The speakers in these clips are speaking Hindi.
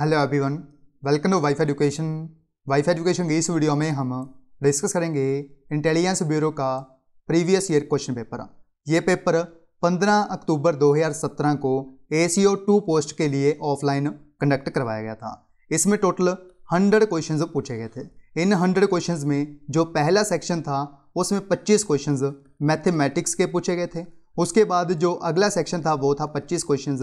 Hello everyone welcome to wife education wife education की इस वीडियो में हम डिस्कस करेंगे इंटेलिजेंस ब्यूरो का प्रीवियस ईयर क्वेश्चन पेपर ये पेपर 15 अक्टूबर 2017 को ए सी ओ टू पोस्ट के लिए ऑफलाइन कंडक्ट करवाया गया था इसमें टोटल 100 क्वेश्चन पूछे गए थे इन 100 क्वेश्चन में जो पहला सेक्शन था उसमें पच्चीस क्वेश्चन मैथेमेटिक्स के पूछे गए थे उसके बाद जो अगला सेक्शन था वो था 25 क्वेश्चन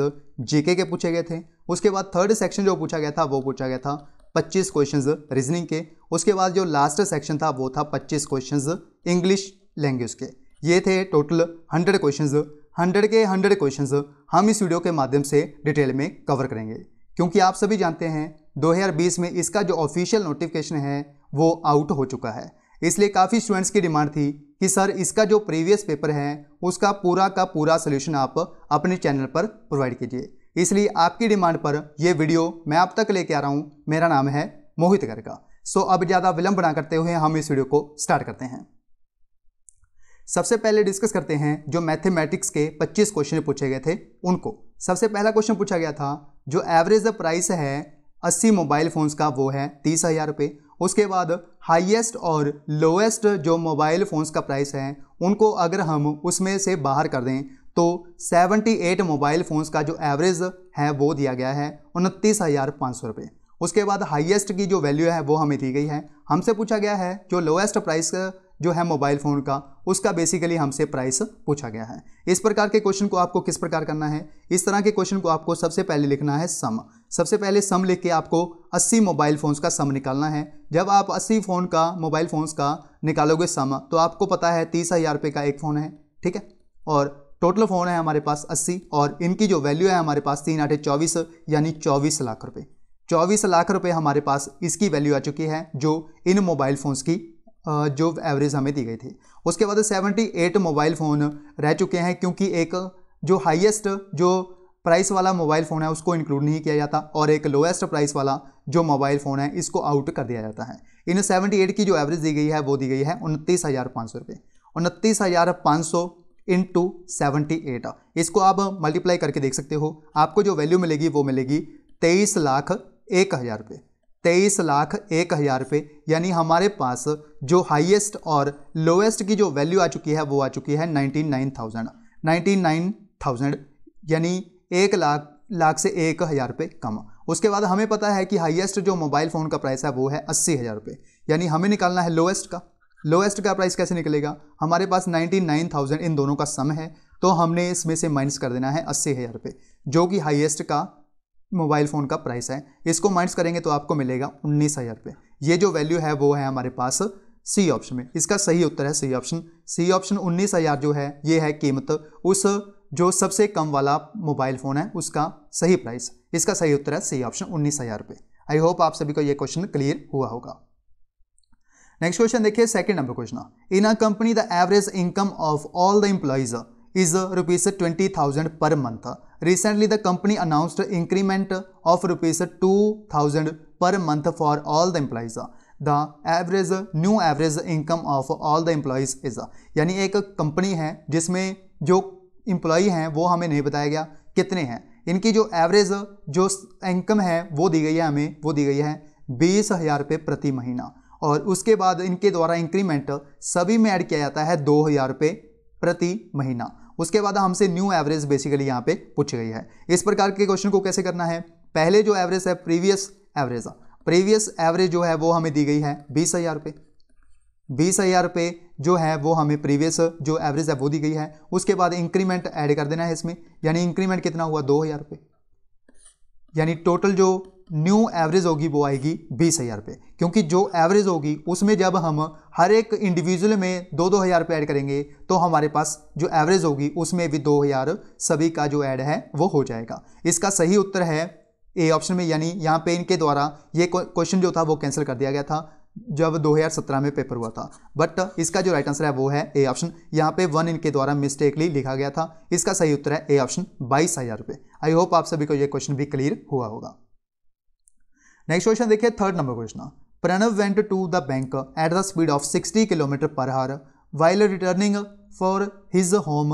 जीके के पूछे गए थे उसके बाद थर्ड सेक्शन जो पूछा गया था वो पूछा गया था 25 क्वेश्चंस रीजनिंग के उसके बाद जो लास्ट सेक्शन था वो था 25 क्वेश्चंस इंग्लिश लैंग्वेज के ये थे टोटल 100 क्वेश्चंस 100 के 100 क्वेश्चंस हम इस वीडियो के माध्यम से डिटेल में कवर करेंगे क्योंकि आप सभी जानते हैं 2020 में इसका जो ऑफिशियल नोटिफिकेशन है वो आउट हो चुका है इसलिए काफ़ी स्टूडेंट्स की डिमांड थी कि सर इसका जो प्रीवियस पेपर है उसका पूरा का पूरा सोल्यूशन आप अपने चैनल पर प्रोवाइड कीजिए इसलिए आपकी डिमांड पर यह वीडियो मैं आप तक लेके आ रहा हूँ मेरा नाम है मोहित गर्गा सो अब ज़्यादा विलंब ना करते हुए हम इस वीडियो को स्टार्ट करते हैं सबसे पहले डिस्कस करते हैं जो मैथमेटिक्स के 25 क्वेश्चन पूछे गए थे उनको सबसे पहला क्वेश्चन पूछा गया था जो एवरेज प्राइस है 80 मोबाइल फ़ोन्स का वो है तीस हज़ार रुपये उसके बाद हाईएस्ट और लोएस्ट जो मोबाइल फ़ोन्स का प्राइस है उनको अगर हम उसमें से बाहर कर दें तो 78 मोबाइल फ़ोन्स का जो एवरेज है वो दिया गया है उनतीस हज़ार पाँच सौ रुपये उसके बाद हाईएस्ट की जो वैल्यू है वो हमें दी गई है हमसे पूछा गया है जो लोएस्ट प्राइस जो है मोबाइल फ़ोन का उसका बेसिकली हमसे प्राइस पूछा गया है इस प्रकार के क्वेश्चन को आपको किस प्रकार करना है इस तरह के क्वेश्चन को आपको सबसे पहले लिखना है सम सबसे पहले सम लिख के आपको 80 मोबाइल फ़ोन्स का सम निकालना है जब आप 80 फ़ोन का मोबाइल फ़ोन्स का निकालोगे सम तो आपको पता है तीस हज़ार रुपये का एक फ़ोन है ठीक है और टोटल फ़ोन है हमारे पास अस्सी और इनकी जो वैल्यू है हमारे पास तीन आठे चौबीस यानी चौबीस लाख रुपये चौबीस लाख रुपए हमारे पास इसकी वैल्यू आ चुकी है जो इन मोबाइल फ़ोन्स की जो एवरेज हमें दी गई थी उसके बाद 78 मोबाइल फ़ोन रह चुके हैं क्योंकि एक जो हाइएस्ट जो प्राइस वाला मोबाइल फ़ोन है उसको इंक्लूड नहीं किया जाता और एक लोएस्ट प्राइस वाला जो मोबाइल फ़ोन है इसको आउट कर दिया जाता है इन 78 की जो एवरेज दी गई है वो दी गई है उनतीस हज़ार पाँच सौ रुपये उनतीस हज़ार पाँच सौ इन टू सेवेंटी एट इसको आप मल्टीप्लाई करके देख सकते हो आपको जो वैल्यू मिलेगी वो मिलेगी तेईस लाख एक हज़ार रुपये तेईस लाख एक हज़ार रुपये यानी हमारे पास जो हाईएस्ट और लोएस्ट की जो वैल्यू आ चुकी है वो आ चुकी है ninety nine thousand ninety nine thousand यानी एक लाख लाख से एक हज़ार रुपये कम उसके बाद हमें पता है कि हाईएस्ट जो मोबाइल फ़ोन का प्राइस है वो है अस्सी हज़ार रुपये यानी हमें निकालना है लोएस्ट का लोएस्ट का प्राइस कैसे निकलेगा हमारे पास नाइन्टी नाइन थाउजेंड इन दोनों का सम है तो हमने इसमें से माइनस कर देना है अस्सी हज़ार रुपये जो कि हाईएस्ट का मोबाइल फ़ोन का प्राइस है इसको माइनस करेंगे तो आपको मिलेगा उन्नीस हज़ार रुपये ये जो वैल्यू है वो है हमारे पास सी ऑप्शन में इसका सही उत्तर है सी ऑप्शन सी ऑप्शन उन्नीस हज़ार जो है ये है कीमत उस जो सबसे कम वाला मोबाइल फ़ोन है उसका सही प्राइस इसका सही उत्तर है सी ऑप्शन उन्नीस हज़ार रुपये आई होप आप सभी को ये क्वेश्चन क्लियर हुआ होगा नेक्स्ट क्वेश्चन देखिए second number question in a company the average income of all the employees is rupees twenty thousand per month recently the company announced increment of rupees two thousand per month for all the the average new average income of all the employees is यानी एक कंपनी है जिसमें जो इंप्लॉई हैं वो हमें नहीं बताया गया कितने हैं इनकी जो एवरेज जो इनकम है वो दी गई है हमें वो दी गई है बीस हज़ार रुपये प्रति महीना और उसके बाद इनके द्वारा इंक्रीमेंट सभी में ऐड किया जाता है दो हज़ार रुपये प्रति महीना उसके बाद हमसे न्यू एवरेज बेसिकली यहाँ पे पूछ गई है इस प्रकार के क्वेश्चन को कैसे करना है पहले जो एवरेज है प्रीवियस एवरेज प्रीवियस एवरेज जो है वो हमें दी गई है बीस हज़ार रुपये बीस हज़ार रुपये जो है वो हमें प्रीवियस जो एवरेज है वो दी गई है उसके बाद इंक्रीमेंट ऐड कर देना है इसमें यानी इंक्रीमेंट कितना हुआ दो हज़ार रुपये यानी टोटल जो न्यू एवरेज होगी वो आएगी बीस हज़ार रुपये क्योंकि जो एवरेज होगी उसमें जब हम हर एक इंडिविजुअल में दो दो हज़ार रुपये ऐड करेंगे तो हमारे पास जो एवरेज होगी उसमें भी दो हज़ार सभी का जो ऐड है वो हो जाएगा इसका सही उत्तर है ए ऑप्शन में यानी यहाँ पे इनके द्वारा ये क्वेश्चन जो था वो कैंसिल कर दिया गया था जब 2017 में पेपर हुआ था बट इसका जो राइट आंसर है वो है ए ऑप्शन यहाँ पे वन इनके द्वारा मिस्टेकली लिखा गया था इसका सही उत्तर है ए ऑप्शन बाईस हज़ार रुपये आई होप आप सभी को यह क्वेश्चन भी क्लियर हुआ होगा नेक्स्ट क्वेश्चन देखिए third number question Pranav went to the bank at the speed of sixty kilometer per hour while returning for his home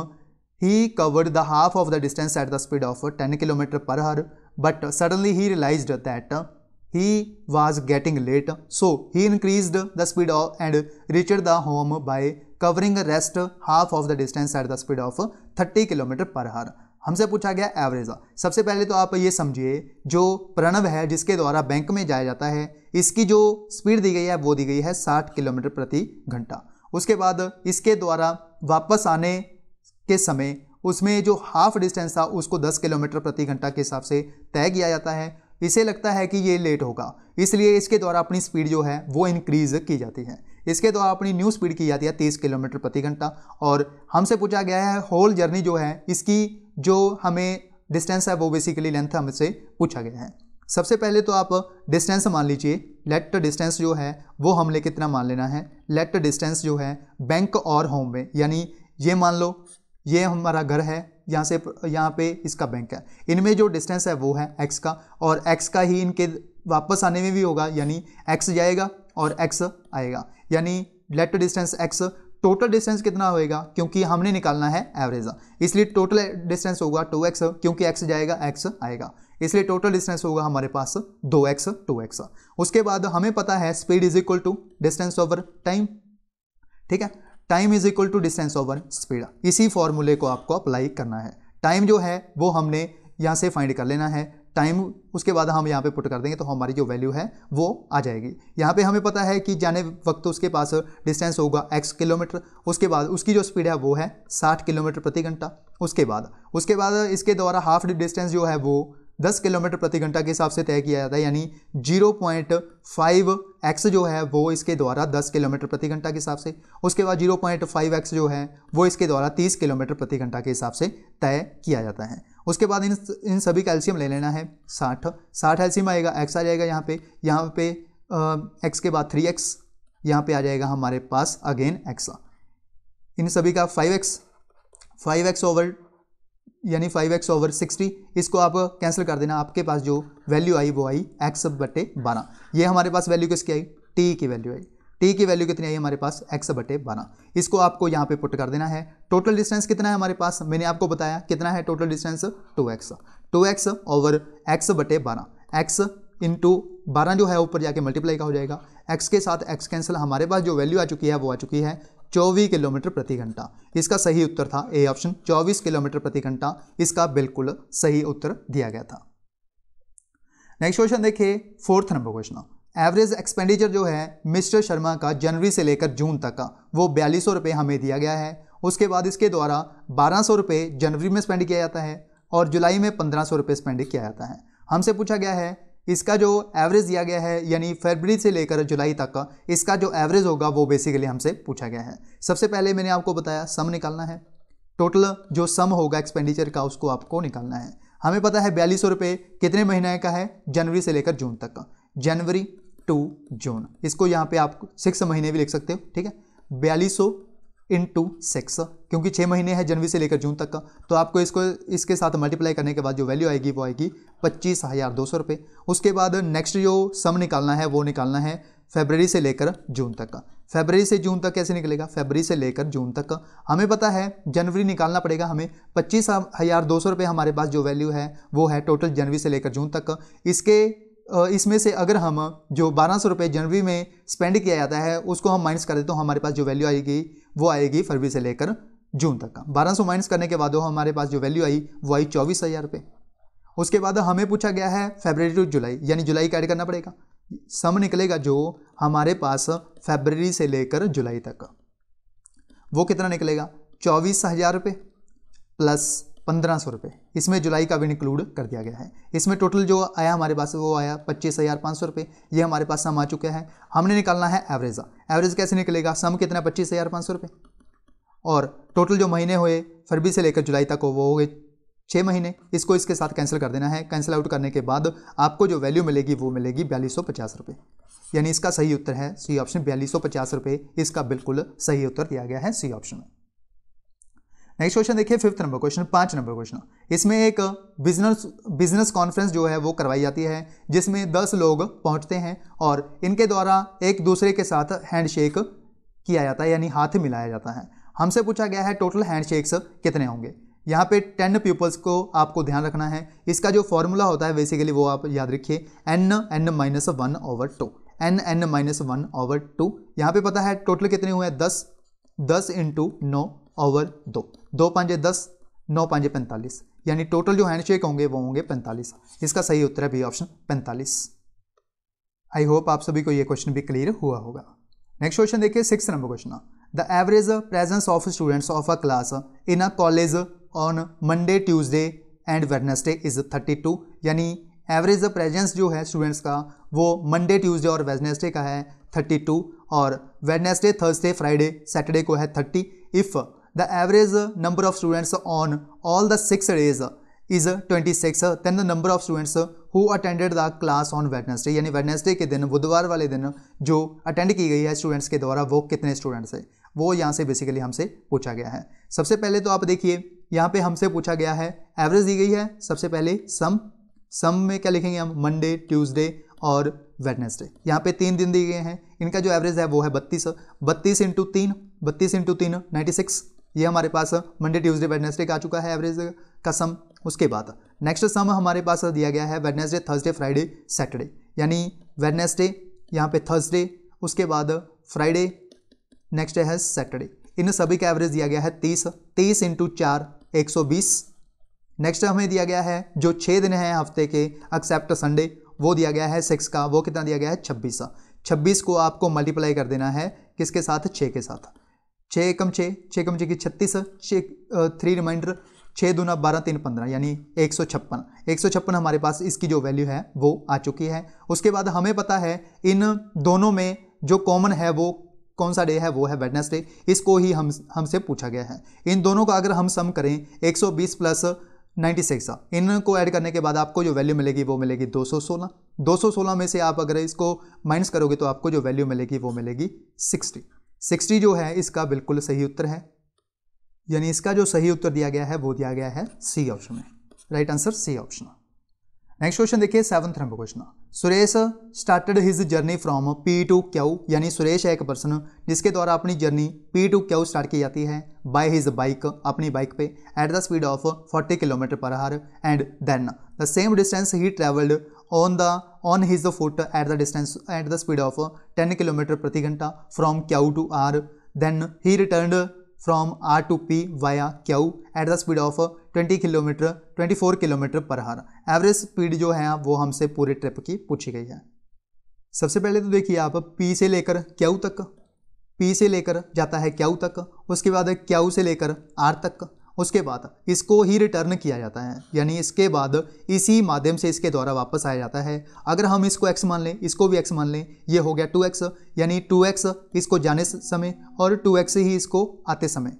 he covered the half of the distance at the speed of ten kilometre per hour but suddenly he realise that he was getting late so he increase the speed of and reached the home by covering rest half of the distance at the speed of thirty kilometer per hour हमसे पूछा गया एवरेज सबसे पहले तो आप ये समझिए जो प्रणव है जिसके द्वारा बैंक में जाया जाता है इसकी जो स्पीड दी गई है वो दी गई है 60 किलोमीटर प्रति घंटा उसके बाद इसके द्वारा वापस आने के समय उसमें जो हाफ डिस्टेंस था उसको 10 किलोमीटर प्रति घंटा के हिसाब से तय किया जाता है इसे लगता है कि ये लेट होगा इसलिए इसके द्वारा अपनी स्पीड जो है वो इंक्रीज़ की जाती है इसके द्वारा अपनी न्यू स्पीड की जाती है तीस किलोमीटर प्रति घंटा और हमसे पूछा गया है होल जर्नी जो है इसकी जो हमें डिस्टेंस है वो बेसिकली लेंथ हमसे पूछा गया है सबसे पहले तो आप डिस्टेंस मान लीजिए लेट डिस्टेंस जो है वो हमने कितना मान लेना है लेट डिस्टेंस जो है बैंक और होम में यानी ये मान लो ये हमारा घर है यहाँ से यहाँ पे इसका बैंक है इनमें जो डिस्टेंस है वो है एक्स का और एक्स का ही इनके वापस आने में भी होगा यानी एक्स जाएगा और एक्स आएगा यानी let distance x total distance कितना होएगा क्योंकि हमने निकालना है एवरेज इसलिए टोटल डिस्टेंस होगा टू एक्स क्योंकि एक्स जाएगा एक्स आएगा इसलिए टोटल डिस्टेंस होगा हमारे पास दो एक्स टू एक्स उसके बाद हमें पता है speed is equal to distance over time ठीक है time is equal to distance over speed इसी फॉर्मूले को आपको अप्लाई करना है टाइम जो है वो हमने यहाँ से फाइंड कर लेना है टाइम उसके बाद हम यहाँ पे पुट कर देंगे तो हमारी जो वैल्यू है वो आ जाएगी यहाँ पे हमें पता है कि जाने वक्त उसके पास डिस्टेंस होगा एक्स किलोमीटर उसके बाद उसकी जो स्पीड है वो है साठ किलोमीटर प्रति घंटा उसके बाद उसके बाद इसके द्वारा हाफ डिस्टेंस जो है वो दस किलोमीटर प्रति घंटा के हिसाब से तय किया जाता है यानी जीरो पॉइंट फाइव एक्स जो है वो इसके द्वारा दस किलोमीटर प्रति घंटा के हिसाब से उसके बाद जीरो पॉइंट फाइव एक्स जो है वो इसके द्वारा तीस किलोमीटर प्रति घंटा के हिसाब से तय किया जाता है उसके बाद इन इन सभी का एल्शियम ले लेना है साठ साठ एल्शियम आएगा एक्स आ जाएगा यहाँ पे यहाँ पे एक्स के बाद थ्री एक्स यहाँ पे आ जाएगा हमारे पास अगेन एक्स इन सभी का five x five x over यानी फाइव एक्स ओवर सिक्सटी इसको आप कैंसिल कर देना आपके पास जो वैल्यू आई वो आई एक्स बटे बारह ये हमारे पास वैल्यू किसकी आई टी की वैल्यू आई टी की वैल्यू कितनी आई हमारे पास एक्स बटे बारह इसको आपको यहाँ पे पुट कर देना है टोटल डिस्टेंस कितना है हमारे पास मैंने आपको बताया कितना है total distance two x two x over x बटे बारह एक्स इंटू बारह जो है ऊपर जाके मल्टीप्लाई का हो जाएगा एक्स के साथ एक्स कैंसिल हमारे पास जो वैल्यू आ चुकी है वो आ चुकी है चौबीस किलोमीटर प्रति घंटा इसका सही उत्तर था ए ऑप्शन चौबीस किलोमीटर प्रति घंटा इसका बिल्कुल सही उत्तर दिया गया था नेक्स्ट क्वेश्चन देखिए fourth number question average expenditure जो है मिस्टर शर्मा का जनवरी से लेकर जून तक का वो बयालीस सौ हमें दिया गया है उसके बाद इसके द्वारा बारह सौ जनवरी में स्पेंड किया जाता है और जुलाई में पंद्रह सौ स्पेंड किया जाता है हमसे पूछा गया है इसका जो एवरेज दिया गया है यानी फरवरी से लेकर जुलाई तक का इसका जो एवरेज होगा वो बेसिकली हमसे पूछा गया है सबसे पहले मैंने आपको बताया सम निकालना है टोटल जो सम होगा एक्सपेंडिचर का उसको आपको निकालना है हमें पता है बयालीस सौ रुपये कितने महीने का है जनवरी से लेकर जून तक का जनवरी टू जून इसको यहाँ पे आप सिक्स महीने भी लिख सकते हो ठीक है बयालीस सौ इन टू सिक्स क्योंकि छः महीने हैं जनवरी से लेकर जून तक का तो आपको इसको इसके साथ मल्टीप्लाई करने के बाद जो वैल्यू आएगी वो आएगी पच्चीस हज़ार दो सौ रुपये उसके बाद नेक्स्ट जो सम निकालना है वो निकालना है फेबररी से लेकर जून तक का फेबररी से जून तक कैसे निकलेगा फेबररी से लेकर जून तक का हमें पता है जनवरी निकालना पड़ेगा हमें पच्चीस हज़ार दो सौ रुपये हमारे पास जो वैल्यू है वो है टोटल जनवरी से लेकर जून तक का इसके इसमें से अगर हम जो बारह सौ रुपये जनवरी में स्पेंड किया जाता है उसको हम माइनस कर देते तो हमारे पास जो वैल्यू आएगी वो आएगी फरवरी से लेकर जून तक का बारह सौ माइनस करने के बाद वो हमारे पास जो वैल्यू आई वो आई चौबीस हज़ार रुपये उसके बाद हमें पूछा गया है फेबररी टू जुलाई यानी जुलाई का ऐड करना पड़ेगा सम निकलेगा जो हमारे पास फेबररी से लेकर जुलाई तक वो कितना निकलेगा चौबीस हज़ार रुपये प्लस पंद्रह सौ रुपये इसमें जुलाई का भी इंक्लूड कर दिया गया है इसमें टोटल जो आया हमारे पास वो आया पच्चीस हज़ार पाँच सौ रुपये ये हमारे पास सम आ चुका है हमने निकालना है एवरेज एवरेज कैसे निकलेगा सम कितना पच्चीस हज़ार पाँच सौ रुपये और टोटल जो महीने हुए फरवरी से लेकर जुलाई तक वो हो गए छः महीने इसको इसके साथ कैंसिल कर देना है कैंसिल आउट करने के बाद आपको जो वैल्यू मिलेगी वो मिलेगी बयालीस सौ पचास रुपये यानी इसका सही उत्तर है सी ऑप्शन बयालीस सौ पचास रुपये इसका बिल्कुल सही उत्तर दिया गया है सी ऑप्शन में नेक्स्ट क्वेश्चन देखिए फिफ्थ नंबर क्वेश्चन पाँच नंबर क्वेश्चन इसमें एक बिजनेस बिजनेस कॉन्फ्रेंस जो है वो करवाई जाती है जिसमें दस लोग पहुंचते हैं और इनके द्वारा एक दूसरे के साथ हैंडशेक किया जाता है यानी हाथ मिलाया जाता है हमसे पूछा गया है टोटल हैंडशेक्स कितने होंगे यहाँ पे टेन पीपल्स को आपको ध्यान रखना है इसका जो फॉर्मूला होता है बेसिकली वो आप याद रखिए n n minus one over two n n minus one over two यहाँ पे पता है टोटल कितने हुए हैं दस दस इंटू नौ ओवर दो दो पाँचे दस नौ पाँचे पैंतालीस यानी टोटल जो हैंडशेक होंगे वो होंगे पैंतालीस इसका सही उत्तर है भी ऑप्शन पैंतालीस आई होप आप सभी को ये क्वेश्चन भी क्लियर हुआ होगा नेक्स्ट क्वेश्चन देखिए six number question the average presence of students of a class in a college on Monday Tuesday and Wednesday is thirty two यानी एवरेज प्रेजेंस जो है स्टूडेंट्स का वो मंडे ट्यूजडे और वेडनेसडे का है थर्टी टू और वेडनेसडे थर्सडे फ्राइडे सैटरडे को है thirty if the average number of students on all the six days is twenty six then the number of students who attended the class on Wednesday यानी Wednesday के दिन बुधवार वाले दिन जो अटेंड की गई है स्टूडेंट्स के द्वारा वो कितने स्टूडेंट्स हैं वो यहाँ से बेसिकली हमसे पूछा गया है सबसे पहले तो आप देखिए यहाँ पे हमसे पूछा गया है एवरेज दी गई है सबसे पहले सम सम में क्या लिखेंगे हम मंडे ट्यूसडे और वेडनेसडे यहाँ पे तीन दिन दिए गए हैं इनका जो एवरेज है वो है बत्तीस बत्तीस इंटू तीन बत्तीस इंटू तीन नाइन्टी सिक्स ये हमारे पास मंडे ट्यूसडे वेडनेसडे का आ चुका है एवरेज का सम उसके बाद नेक्स्ट सम हमारे पास दिया गया है वेडनेसडे थर्सडे फ्राइडे सैटरडे यानी वेडनेसडे यहाँ पे थर्सडे उसके बाद फ्राइडे नेक्स्ट है सैटरडे इन सभी का एवरेज दिया गया है तीस तीस इंटू चार एक सौ बीस नेक्स्ट हमें दिया गया है जो छः दिन हैं हफ्ते के एक्सेप्ट संडे वो दिया गया है सिक्स का वो कितना दिया गया है छब्बीस छब्बीस को आपको मल्टीप्लाई कर देना है किसके साथ छः के साथ छः एकम छः छः एकम छः की छत्तीस छः थ्री रिमाइंडर छः दूना बारह तीन पंद्रह यानी एक सौ छप्पन एक सौ छप्पन हमारे पास इसकी जो वैल्यू है वो आ चुकी है उसके बाद हमें पता है इन दोनों में जो कॉमन है वो कौन सा डे है वो है वेडनेसडे इसको ही हम हमसे पूछा गया है इन दोनों का अगर हम सम करें 120 प्लस 96 इनको ऐड करने के बाद आपको जो वैल्यू मिलेगी वो मिलेगी 216 216 में से आप अगर इसको माइनस करोगे तो आपको जो वैल्यू मिलेगी वो मिलेगी 60 सिक्सटी जो है इसका बिल्कुल सही उत्तर है यानी इसका जो सही उत्तर दिया गया है वो दिया गया है सी ऑप्शन में right answer C option next question देखिए seventh number question Suresh started his journey from P to Q यानी सुरेश है एक पर्सन जिसके द्वारा अपनी journey P to Q start की जाती है बाय हिज बाइक अपनी बाइक पे at the speed of 40 kilometre per hour and then the same distance he travelled on the on his foot at the distance at the speed of 10 km प्रति घंटा from Kau to R. Then he returned from R to P via Kau at the speed of 20 km 24 km पर हार एवरेज स्पीड जो है वो हमसे पूरे ट्रिप की पूछी गई है सबसे पहले तो देखिए आप P से लेकर क्याऊ तक P से लेकर जाता है क्याऊ तक उसके बाद क्याऊ से लेकर R तक उसके बाद इसको ही रिटर्न किया जाता है यानी इसके बाद इसी माध्यम से इसके द्वारा वापस आया जाता है अगर हम इसको एक्स मान लें इसको भी एक्स मान लें ये हो गया टू एक्स यानी टू एक्स इसको जाने समय और टू एक्स ही इसको आते समय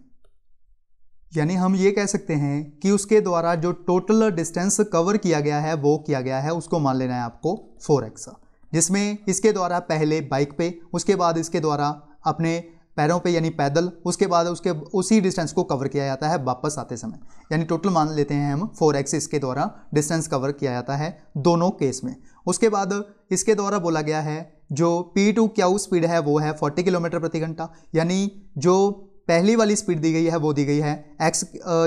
यानी हम ये कह सकते हैं कि उसके द्वारा जो टोटल डिस्टेंस कवर किया गया है वो किया गया है उसको मान लेना है आपको फोर एक्स जिसमें इसके द्वारा पहले बाइक पे उसके बाद इसके द्वारा अपने पैरों पे यानी पैदल उसके बाद उसके उसी डिस्टेंस को कवर किया जाता है वापस आते समय यानी टोटल मान लेते हैं हम फोर एक्सिस के द्वारा डिस्टेंस कवर किया जाता है दोनों केस में उसके बाद इसके द्वारा बोला गया है जो पी टू क्या स्पीड है वो है फोर्टी किलोमीटर प्रति घंटा यानी जो पहली वाली स्पीड दी गई है वो दी गई है एक्स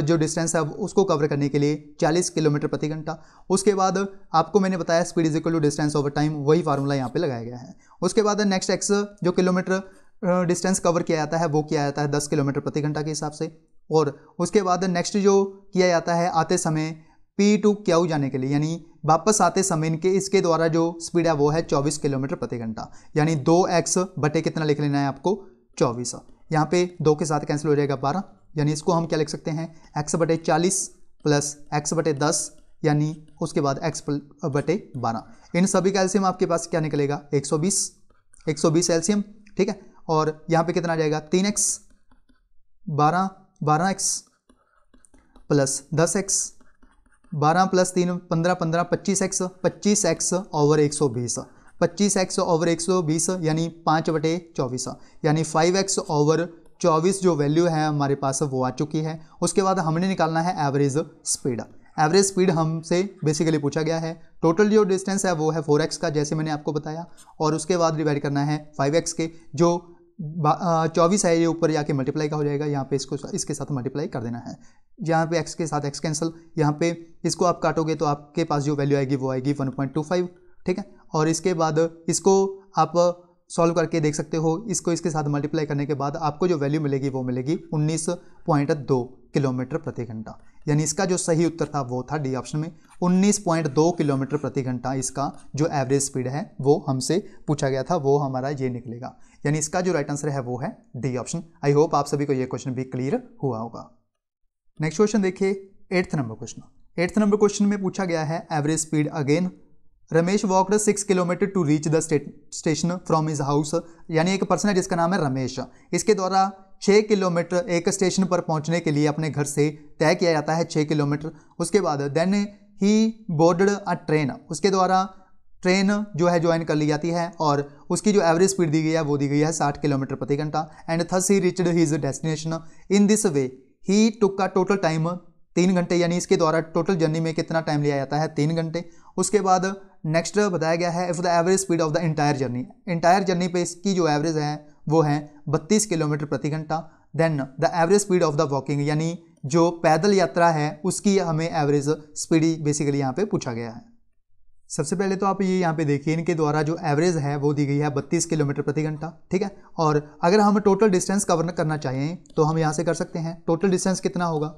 जो डिस्टेंस है उसको कवर करने के लिए 40 किलोमीटर प्रति घंटा उसके बाद आपको मैंने बताया speed is equal to distance over time वही फार्मूला यहाँ पे लगाया गया है उसके बाद नेक्स्ट एक्स जो किलोमीटर डिस्टेंस कवर किया जाता है वो किया जाता है दस किलोमीटर प्रति घंटा के हिसाब से और उसके बाद नेक्स्ट जो किया जाता है आते समय पी टू क्याऊ जाने के लिए यानी वापस आते समय इनके इसके द्वारा जो स्पीड है वो है चौबीस किलोमीटर प्रति घंटा यानी दो एक्स बटे कितना लिख लेना है आपको चौबीस यहाँ पे दो के साथ कैंसिल हो जाएगा बारह यानी इसको हम क्या लिख सकते हैं एक्स बटे चालीस प्लस एक्स बटे दस यानी उसके बाद एक्स बटे बारह इन सभी का एल्सियम आपके पास क्या निकलेगा एक सौ बीस एल्सियम ठीक है और यहाँ पे कितना आ जाएगा तीन एक्स बारह बारह एक्स प्लस दस एक्स बारह प्लस तीन पंद्रह पंद्रह पच्चीस एक्स पच्चीस एक्स ओवर एक सौ बीस पच्चीस एक्स ओवर एक सौ बीस यानी पाँच बटे चौबीस यानी फाइव एक्स ओवर चौबीस जो वैल्यू है हमारे पास वो आ चुकी है उसके बाद हमने निकालना है एवरेज स्पीड एवरेज स्पीड हमसे बेसिकली पूछा गया है टोटल जो डिस्टेंस है वो है फोर एक्स का जैसे मैंने आपको बताया और उसके बाद डिवाइड करना है फाइव एक्स के जो चौबीस है ये ऊपर जाके मल्टीप्लाई का हो जाएगा यहाँ पे इसको इसके साथ मल्टीप्लाई कर देना है यहाँ पे एक्स के साथ एक्स कैंसिल यहाँ पे इसको आप काटोगे तो आपके पास जो वैल्यू आएगी वो आएगी वन पॉइंट टू फाइव ठीक है और इसके बाद इसको आप सॉल्व करके देख सकते हो इसको इसके साथ मल्टीप्लाई करने के बाद आपको जो वैल्यू मिलेगी वो मिलेगी उन्नीस पॉइंट दो किलोमीटर प्रति घंटा यानी इसका जो सही उत्तर था वो था डी ऑप्शन में 19.2 किलोमीटर प्रति घंटा इसका जो एवरेज स्पीड है वो हमसे पूछा गया था वो हमारा ये निकलेगा यानी इसका जो राइट आंसर है वो है डी ऑप्शन आई होप आप सभी को ये क्वेश्चन भी क्लियर हुआ होगा नेक्स्ट क्वेश्चन देखिए eighth number question eighth number question में पूछा गया है average speed again Ramesh walked six kilometre to reach the station from his house यानी एक पर्सन है जिसका नाम है रमेश इसके द्वारा छः किलोमीटर एक स्टेशन पर पहुंचने के लिए अपने घर से तय किया जाता है छः किलोमीटर उसके बाद देन ही बोर्डड अ ट्रेन उसके द्वारा ट्रेन जो है ज्वाइन कर ली जाती है और उसकी जो एवरेज स्पीड दी गई है वो दी गई है साठ किलोमीटर प्रति घंटा and thus he reached his destination in this way he took का टोटल टाइम तीन घंटे यानी इसके द्वारा टोटल जर्नी में कितना टाइम लिया जाता है तीन घंटे उसके बाद नेक्स्ट बताया गया है if the average speed of the entire journey entire journey पे इसकी जो एवरेज है वो हैं 32 किलोमीटर प्रति घंटा then the average speed of the walking यानी जो पैदल यात्रा है उसकी हमें एवरेज स्पीड बेसिकली यहाँ पे पूछा गया है सबसे पहले तो आप ये यहाँ पे देखिए इनके द्वारा जो एवरेज है वो दी गई है 32 किलोमीटर प्रति घंटा ठीक है और अगर हम टोटल डिस्टेंस कवर करना चाहें तो हम यहाँ से कर सकते हैं टोटल डिस्टेंस कितना होगा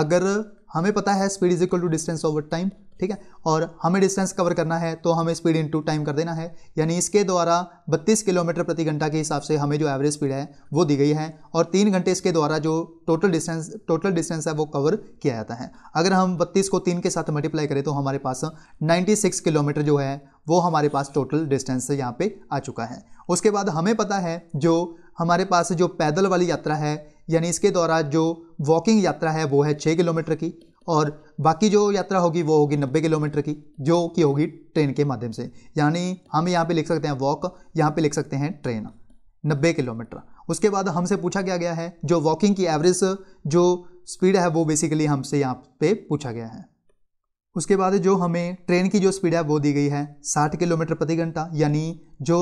अगर हमें पता है speed is equal to distance over time ठीक है और हमें डिस्टेंस कवर करना है तो हमें स्पीड इनटू टाइम कर देना है यानी इसके द्वारा 32 किलोमीटर प्रति घंटा के हिसाब से हमें जो एवरेज स्पीड है वो दी गई है और तीन घंटे इसके द्वारा जो टोटल डिस्टेंस टोटल डिस्टेंस है वो कवर किया जाता है अगर हम 32 को तीन के साथ मल्टीप्लाई करें तो हमारे पास 96 किलोमीटर जो है वो हमारे पास टोटल डिस्टेंस यहाँ पर आ चुका है उसके बाद हमें पता है जो हमारे पास जो पैदल वाली यात्रा है यानी इसके द्वारा जो वॉकिंग यात्रा है वो है छः किलोमीटर की और बाकी जो यात्रा होगी वो होगी नब्बे किलोमीटर की जो कि होगी ट्रेन के माध्यम से यानी हम यहाँ पे लिख सकते हैं वॉक यहाँ पे लिख सकते हैं ट्रेन नब्बे किलोमीटर उसके बाद हमसे पूछा गया गया है जो वॉकिंग की एवरेज जो स्पीड है वो बेसिकली हमसे यहाँ पे पूछा गया है उसके बाद जो हमें ट्रेन की जो स्पीड है वो दी गई है 60 किलोमीटर प्रति घंटा यानी जो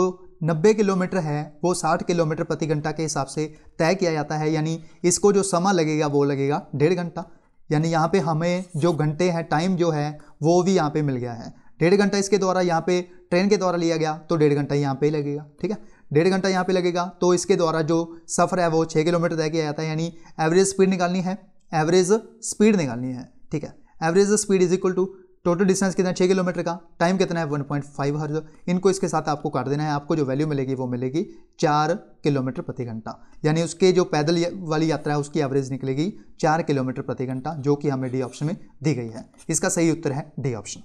90 किलोमीटर है वो 60 किलोमीटर प्रति घंटा के हिसाब से तय किया जाता है यानी इसको जो समय लगेगा वो लगेगा डेढ़ घंटा यानी यहाँ पे हमें जो घंटे हैं टाइम जो है वो भी यहाँ पे मिल गया है डेढ़ घंटा इसके द्वारा यहाँ पे ट्रेन के द्वारा लिया गया तो डेढ़ घंटा यहाँ पे लगेगा ठीक है डेढ़ घंटा यहाँ पे लगेगा तो इसके द्वारा जो सफ़र है वो छः किलोमीटर तय किया जाता है यानी एवरेज स्पीड निकालनी है एवरेज स्पीड निकालनी है ठीक है average speed is equal to total distance कितना छः किलोमीटर का टाइम कितना है वन पॉइंट फाइव हर इनको इसके साथ आपको काट देना है आपको जो वैल्यू मिलेगी वो मिलेगी चार किलोमीटर प्रति घंटा यानी उसके जो पैदल वाली यात्रा है उसकी एवरेज निकलेगी चार किलोमीटर प्रति घंटा जो कि हमें डी ऑप्शन में दी गई है इसका सही उत्तर है डी ऑप्शन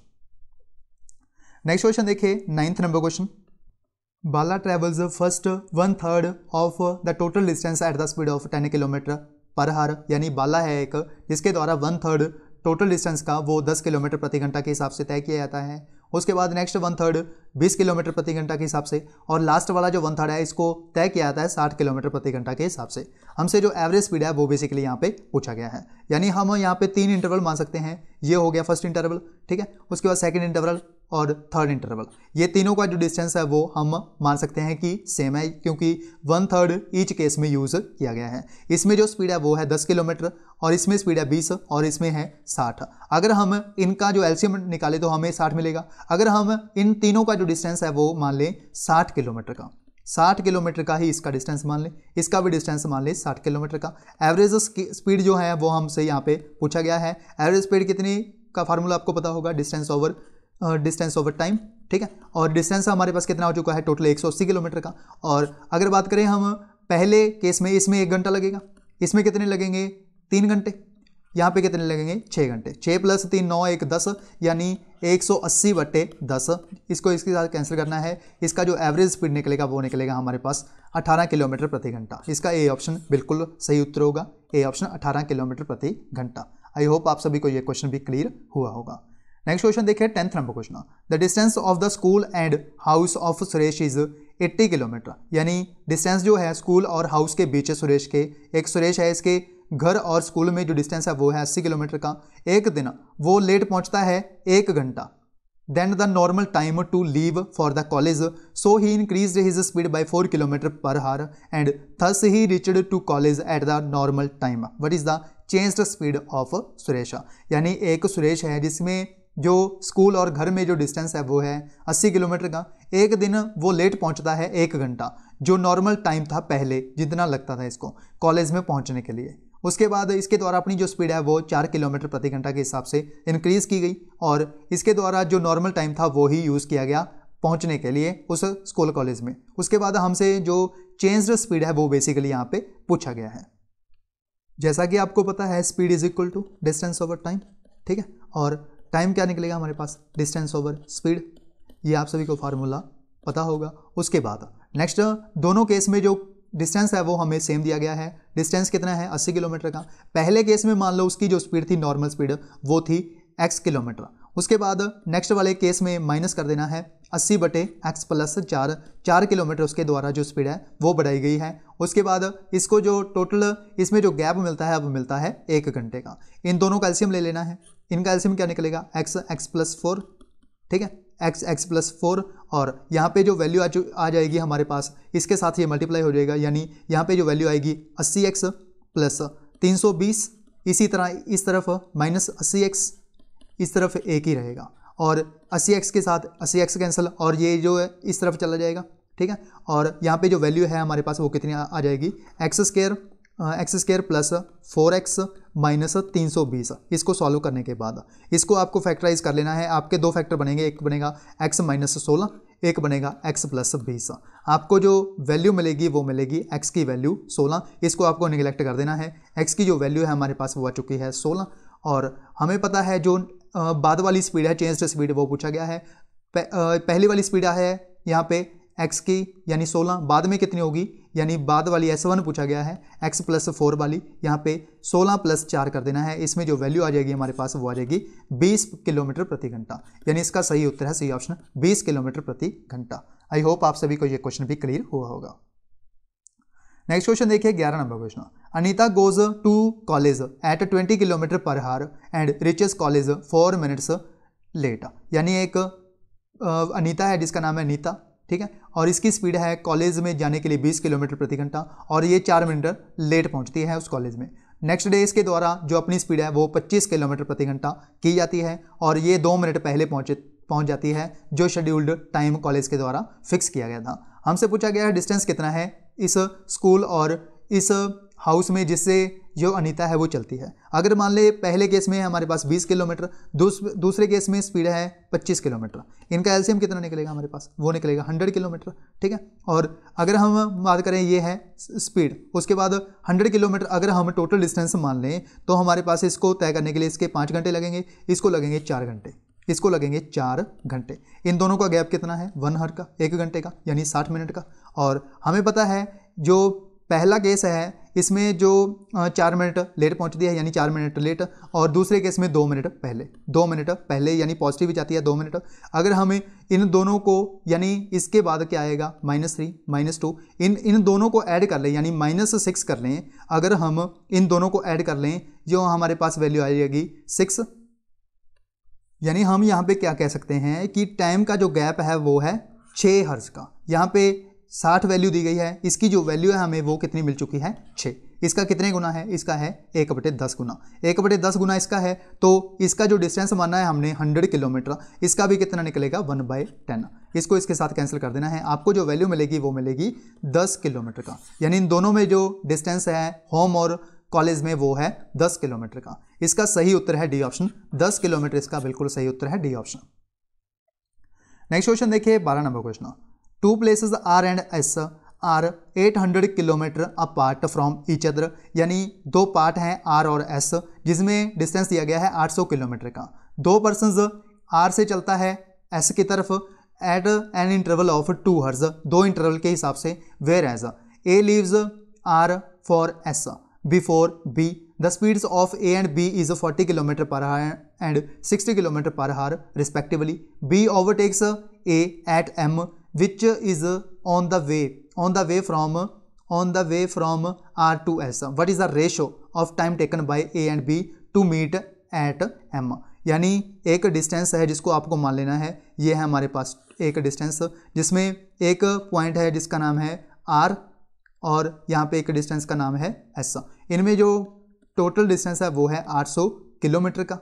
नेक्स्ट क्वेश्चन देखिए ninth number question Bala travels first one third of the total distance at the speed of ten kilometre per hour यानी बाला है एक जिसके द्वारा वन थर्ड टोटल डिस्टेंस का वो 10 किलोमीटर प्रति घंटा के हिसाब से तय किया जाता है उसके बाद नेक्स्ट वन थर्ड बीस किलोमीटर प्रति घंटा के हिसाब से और लास्ट वाला जो वन थर्ड है इसको तय किया जाता है साठ किलोमीटर प्रति घंटा के हिसाब से हमसे जो एवरेज स्पीड है वो बेसिकली यहाँ पे पूछा गया है यानी हम यहाँ पे तीन इंटरवल मान सकते हैं ये हो गया फर्स्ट इंटरवल ठीक है उसके बाद सेकेंड इंटरवल और थर्ड इंटरवल ये तीनों का जो डिस्टेंस है वो हम मान सकते हैं कि सेम है क्योंकि वन थर्ड ईच केस में यूज़ किया गया है इसमें जो स्पीड है वो है दस किलोमीटर और इसमें स्पीड है बीस और इसमें है साठ अगर हम इनका जो एल्शियम निकाले तो हमें साठ मिलेगा अगर हम इन तीनों का जो डिस्टेंस है वो मान लें साठ किलोमीटर का साठ किलोमीटर का ही इसका डिस्टेंस मान लें इसका भी डिस्टेंस मान लें साठ किलोमीटर का एवरेज स्पीड जो है वो हमसे यहाँ पे पूछा गया है एवरेज स्पीड कितनी का फार्मूला आपको पता होगा distance over distance over time ठीक है और डिस्टेंस हमारे पास कितना हो चुका है टोटल 180 किलोमीटर का और अगर बात करें हम पहले केस में इसमें एक घंटा लगेगा इसमें कितने लगेंगे तीन घंटे यहाँ पे कितने लगेंगे छः घंटे छः प्लस तीन नौ एक दस यानी एक सौ अस्सी बट्टे दस इसको इसके साथ कैंसिल करना है इसका जो एवरेज स्पीड निकलेगा वो निकलेगा हमारे पास अठारह किलोमीटर प्रति घंटा इसका ए ऑप्शन बिल्कुल सही उत्तर होगा ए ऑप्शन अठारह किलोमीटर प्रति घंटा आई होप आप सभी को ये क्वेश्चन भी क्लियर हुआ होगा नेक्स्ट क्वेश्चन देखिए tenth number question the distance of the school and house of Suresh is 80 kilometre यानी डिस्टेंस जो है स्कूल और हाउस के बीच है सुरेश के एक सुरेश है इसके घर और स्कूल में जो डिस्टेंस है वो है अस्सी किलोमीटर का एक दिन वो लेट पहुँचता है एक घंटा then the normal time to leave for the college so he increase his speed by four kilometre per hour and thus he reached to college at the normal time what is the changed speed of Suresh यानी एक सुरेश है जिसमें जो स्कूल और घर में जो डिस्टेंस है वो है 80 किलोमीटर का एक दिन वो लेट पहुंचता है एक घंटा जो नॉर्मल टाइम था पहले जितना लगता था इसको कॉलेज में पहुंचने के लिए उसके बाद इसके द्वारा अपनी जो स्पीड है वो चार किलोमीटर प्रति घंटा के हिसाब से इनक्रीज की गई और इसके द्वारा जो नॉर्मल टाइम था वो ही यूज़ किया गया पहुंचने के लिए उस स्कूल कॉलेज में उसके बाद हमसे जो चेंज स्पीड है वो बेसिकली यहाँ पे पूछा गया है जैसा कि आपको पता है speed is equal to distance over time ठीक है और टाइम क्या निकलेगा हमारे पास डिस्टेंस ओवर स्पीड ये आप सभी को फार्मूला पता होगा उसके बाद नेक्स्ट दोनों केस में जो डिस्टेंस है वो हमें सेम दिया गया है डिस्टेंस कितना है 80 किलोमीटर का पहले केस में मान लो उसकी जो स्पीड थी नॉर्मल स्पीड वो थी एक्स किलोमीटर उसके बाद नेक्स्ट वाले केस में माइनस कर देना है अस्सी बटे एक्स प्लस चार चार किलोमीटर उसके द्वारा जो स्पीड है वो बढ़ाई गई है उसके बाद इसको जो टोटल इसमें जो गैप मिलता है अब मिलता है एक घंटे का इन दोनों कैल्शियम एल्शियम ले लेना है इनका एल्सियम क्या निकलेगा एक्स एक्स प्लस फोर ठीक है एक्स एक्स प्लस फोर और यहाँ पे जो वैल्यू आ, आ जाएगी हमारे पास इसके साथ ये मल्टीप्लाई हो जाएगा यानी यहाँ पे जो वैल्यू आएगी अस्सी एक्स प्लस तीन सौ बीस इसी तरह इस तरफ माइनस अस्सी एक्स इस तरफ एक ही रहेगा और अस्सी एक्स के साथ अस्सी एक्स कैंसिल और ये जो है इस तरफ चला जाएगा ठीक है और यहाँ पर जो वैल्यू है हमारे पास वो कितनी आ, आ जाएगी x square x square plus four x minus तीन सौ बीस इसको सॉल्व करने के बाद इसको आपको फैक्टराइज कर लेना है आपके दो फैक्टर बनेंगे एक बनेगा एक्स माइनस सोलह एक बनेगा एक्स प्लस बीस आपको जो वैल्यू मिलेगी वो मिलेगी एक्स की वैल्यू सोलह इसको आपको निगलेक्ट कर देना है एक्स की जो वैल्यू है हमारे पास वो आ चुकी है सोलह और हमें पता है जो बाद वाली स्पीड है चेंज स्पीड वो पूछा गया है पहली वाली स्पीड है यहाँ पे एक्स की यानी सोलह बाद में कितनी होगी यानी बाद वाली एस वन पूछा गया है एक्स प्लस फोर वाली यहाँ पे सोलह प्लस चार कर देना है इसमें जो वैल्यू आ जाएगी हमारे पास वो आ जाएगी बीस किलोमीटर प्रति घंटा यानी इसका सही उत्तर है सही ऑप्शन बीस किलोमीटर प्रति घंटा आई होप आप सभी को ये क्वेश्चन भी क्लियर हुआ होगा नेक्स्ट क्वेश्चन देखिए ग्यारह number question Anita goes to college at twenty kilometre per hour and reaches college four minutes late यानी एक अनीता है जिसका नाम है नीता ठीक है और इसकी स्पीड है कॉलेज में जाने के लिए 20 किलोमीटर प्रति घंटा और ये चार मिनट लेट पहुंचती है उस कॉलेज में नेक्स्ट डे इसके द्वारा जो अपनी स्पीड है वो 25 किलोमीटर प्रति घंटा की जाती है और ये दो मिनट पहले पहुंचे पहुँच जाती है जो शेड्यूल्ड टाइम कॉलेज के द्वारा फिक्स किया गया था हमसे पूछा गया है डिस्टेंस कितना है इस स्कूल और इस हाउस में जिससे जो अनिता है वो चलती है अगर मान ले पहले केस में हमारे पास 20 किलोमीटर दूस, दूसरे केस में स्पीड है 25 किलोमीटर इनका एल्सियम कितना निकलेगा हमारे पास वो निकलेगा 100 किलोमीटर ठीक है और अगर हम बात करें ये है स्पीड उसके बाद 100 किलोमीटर अगर हम टोटल डिस्टेंस मान लें तो हमारे पास इसको तय करने के लिए इसके पाँच घंटे लगेंगे इसको लगेंगे चार घंटे इसको लगेंगे चार घंटे इन दोनों का गैप कितना है वन हर का एक घंटे का यानी साठ मिनट का और हमें पता है जो पहला केस है इसमें जो चार मिनट लेट दिया है यानी चार मिनट लेट और दूसरे केस में दो मिनट पहले दो मिनट पहले यानी पॉजिटिव जाती है दो मिनट अगर हमें इन दोनों को यानी इसके बाद क्या आएगा माइनस थ्री माइनस टू इन इन दोनों को ऐड कर लें यानी माइनस सिक्स कर लें अगर हम इन दोनों को ऐड कर लें जो हमारे पास वैल्यू आ जाएगी सिक्स यानी हम यहाँ पर क्या कह सकते हैं कि टाइम का जो गैप है वो है छः हर्ज का यहाँ पे साठ वैल्यू दी गई है इसकी जो वैल्यू है हमें वो कितनी मिल चुकी है छः इसका कितने गुना है इसका है एक बटे दस गुना एक बटे दस गुना इसका है तो इसका जो डिस्टेंस माना है हमने हंड्रेड किलोमीटर इसका भी कितना निकलेगा वन बाय टेन इसको इसके साथ कैंसिल कर देना है आपको जो वैल्यू मिलेगी वो मिलेगी दस किलोमीटर का यानी इन दोनों में जो डिस्टेंस है होम और कॉलेज में वो है दस किलोमीटर का इसका सही उत्तर है डी ऑप्शन दस किलोमीटर इसका बिल्कुल सही उत्तर है डी ऑप्शन नेक्स्ट क्वेश्चन देखिए बारह number question two places R and S R 800 kilometre apart from each other यानी दो पार्ट हैं आर और एस जिसमें डिस्टेंस दिया गया है 800 किलोमीटर का दो पर्सन आर से चलता है एस की तरफ at an interval of two hours दो इंटरवल के हिसाब से whereas A leaves R for S before B the speeds of A and B is 40 kilometre per hour and 60 kilometre per hour respectively B overtakes A at M which is on the way on the way from on the way from R to S what is the ratio of time taken bye A and B to meet at M यानी एक डिस्टेंस है जिसको आपको मान लेना है ये है हमारे पास एक डिस्टेंस जिसमें एक पॉइंट है जिसका नाम है आर और यहाँ पे एक डिस्टेंस का नाम है एस इनमें जो टोटल डिस्टेंस है वो है 800 किलोमीटर का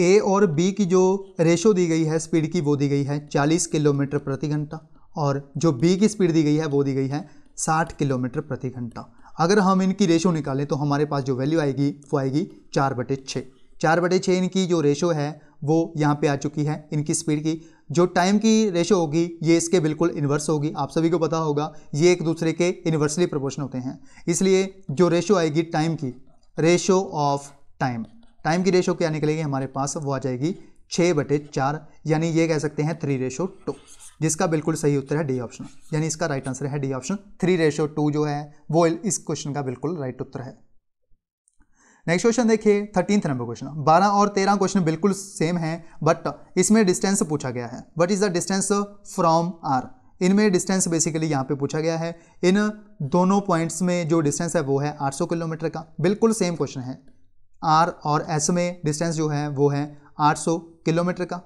ए और बी की जो रेशो दी गई है स्पीड की वो दी गई है 40 किलोमीटर प्रति घंटा और जो बी की स्पीड दी गई है वो दी गई है 60 किलोमीटर प्रति घंटा अगर हम इनकी रेशो निकालें तो हमारे पास जो वैल्यू आएगी वो आएगी चार बटे छः चार बटे छः इनकी जो रेशो है वो यहाँ पे आ चुकी है इनकी स्पीड की जो टाइम की रेशो होगी ये इसके बिल्कुल इन्वर्स होगी आप सभी को पता होगा ये एक दूसरे के इन्वर्सली प्रपोर्शन होते हैं इसलिए जो रेशो आएगी टाइम की रेशो ऑफ टाइम टाइम की रेशो क्या निकलेगी हमारे पास वो आ जाएगी छः बटे चार यानी ये कह सकते हैं थ्री रेशो टू जिसका बिल्कुल सही उत्तर है डी ऑप्शन यानी इसका राइट आंसर है D option three ratio two जो है वो इस क्वेश्चन का बिल्कुल राइट उत्तर है नेक्स्ट क्वेश्चन देखिए थर्टींथ नंबर क्वेश्चन बारह और तेरह क्वेश्चन बिल्कुल सेम है बट इसमें डिस्टेंस पूछा गया है what is the distance from R इनमें डिस्टेंस बेसिकली यहाँ पे पूछा गया है इन दोनों पॉइंट्स में जो डिस्टेंस है वो है 800 किलोमीटर का बिल्कुल सेम क्वेश्चन है आर और एस में डिस्टेंस जो है वो है 800 किलोमीटर का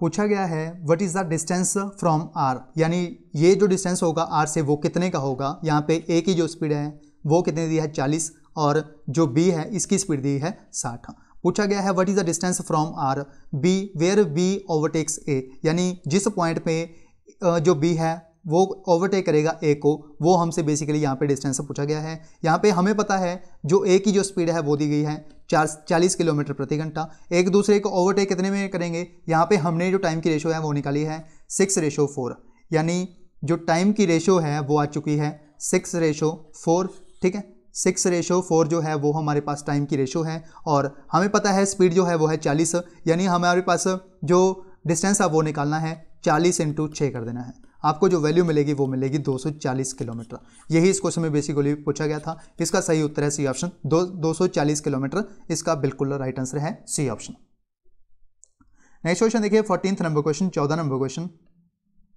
पूछा गया है what is the distance from R यानी ये जो डिस्टेंस होगा आर से वो कितने का होगा यहाँ पे ए की जो स्पीड है वो कितने दी है चालीस और जो बी है इसकी स्पीड दी है साठ पूछा गया है what is the distance from R B where B overtakes A यानी जिस पॉइंट पे जो बी है वो ओवरटेक करेगा ए को वो हमसे बेसिकली यहाँ पे डिस्टेंस से पूछा गया है यहाँ पे हमें पता है जो ए की जो स्पीड है वो दी गई है चार चालीस किलोमीटर प्रति घंटा एक दूसरे को ओवरटेक कितने में करेंगे यहाँ पे हमने जो टाइम की रेशो है वो निकाली है सिक्स रेशो फोर यानी जो टाइम की रेशो है वो आ चुकी है सिक्स रेशो फोर ठीक है सिक्स रेशो फोर जो है वो हमारे पास टाइम की रेशो है और हमें पता है स्पीड जो है वो है चालीस यानी हमारे पास जो डिस्टेंस है वो निकालना है चालीस इंटू छः कर देना है आपको जो वैल्यू मिलेगी वो मिलेगी 240 किलोमीटर यही इस क्वेश्चन में बेसिकली पूछा गया था इसका सही उत्तर है सी ऑप्शन 240 किलोमीटर इसका बिल्कुल राइट आंसर है सी ऑप्शन नेक्स्ट क्वेश्चन देखिए फोर्टीन नंबर क्वेश्चन चौदह number question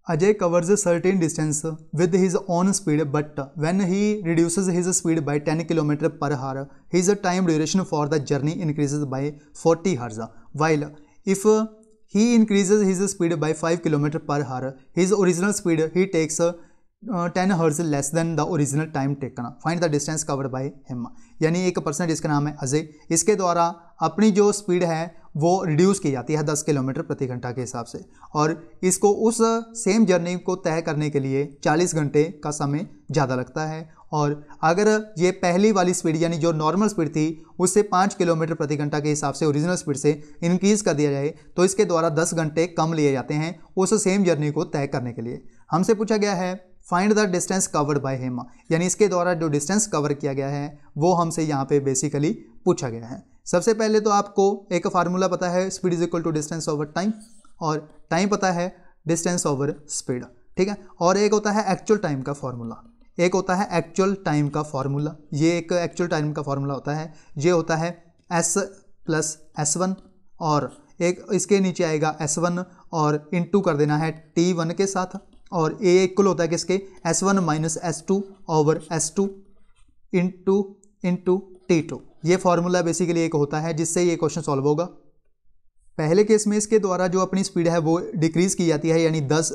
Ajay covers certain distance with his own speed but when he reduce his speed by ten kilometre per hour his time duration for the journey increase by forty hours while if He increases his speed by 5 km per hour. His original speed he takes uh, 10 hours less than the original time taken find the distance cover by him यानी एक पर्सन जिसका नाम है अजय इसके द्वारा अपनी जो स्पीड है वो रिड्यूस की जाती है 10 किलोमीटर प्रति घंटा के हिसाब से और इसको उस सेम जर्नी को तय करने के लिए 40 घंटे का समय ज़्यादा लगता है और अगर ये पहली वाली स्पीड यानी जो नॉर्मल स्पीड थी उससे पाँच किलोमीटर प्रति घंटा के हिसाब से ओरिजिनल स्पीड से इंक्रीज़ कर दिया जाए तो इसके द्वारा दस घंटे कम लिए जाते हैं उस सेम जर्नी को तय करने के लिए हमसे पूछा गया है find the distance covered by Hema यानी इसके द्वारा जो डिस्टेंस कवर किया गया है वो हमसे यहाँ पे बेसिकली पूछा गया है सबसे पहले तो आपको एक फार्मूला पता है speed is equal to distance over time और टाइम पता है डिस्टेंस ओवर स्पीड ठीक है और एक होता है एक्चुअल टाइम का फार्मूला एक होता है एक्चुअल टाइम का फार्मूला ये एक एक्चुअल टाइम का फार्मूला होता है ये होता है एस प्लस एस वन और एक इसके नीचे आएगा एस वन और इन टू कर देना है टी वन के साथ और ए इक्वल होता है किसके S one minus S two over S two into into T two ये फार्मूला बेसिकली एक होता है जिससे ये क्वेश्चन सॉल्व होगा पहले केस में इसके द्वारा जो अपनी स्पीड है वो डिक्रीज़ की जाती है यानी 10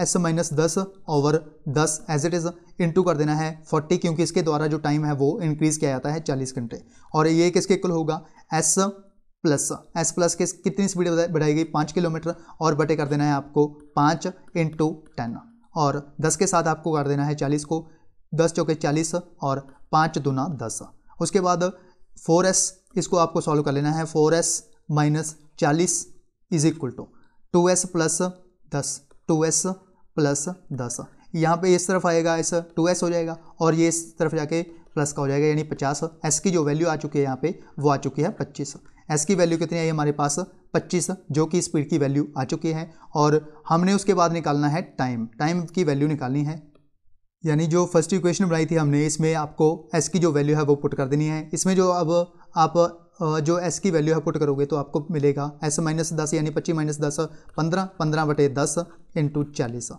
एस माइनस दस ओवर दस एज इट इज़ इंटू कर देना है 40 क्योंकि इसके द्वारा जो टाइम है वो इंक्रीज़ किया जाता है 40 घंटे और ये किसके कुल होगा एस प्लस एस प्लस के कितनी स्पीड बढ़ाई गई पाँच किलोमीटर और बटे कर देना है आपको पाँच इंटू टेन और दस के साथ आपको कर देना है चालीस को दस चौके चालीस और पाँच दुना दस उसके बाद फोर एस इसको आपको सॉल्व कर लेना है फोर एस माइनस चालीस is equal to two S plus दस टू एस प्लस दस यहाँ पे इस तरफ आएगा इस टू एस हो जाएगा और ये इस तरफ जाके प्लस का हो जाएगा यानी पचास एस की जो वैल्यू आ चुकी है यहाँ पे वो आ चुकी है पच्चीस एस की वैल्यू कितनी आई हमारे पास पच्चीस जो कि स्पीड की वैल्यू आ चुकी है और हमने उसके बाद निकालना है टाइम टाइम की वैल्यू निकालनी है यानी जो फर्स्ट इक्वेशन बनाई थी हमने इसमें आपको एस की जो वैल्यू है वो पुट कर देनी है इसमें जो अब आप जो एस की वैल्यू है पुट करोगे तो आपको मिलेगा एस माइनस दस यानी पच्चीस माइनस दस पंद्रह पंद्रह बटे दस इंटू चालीस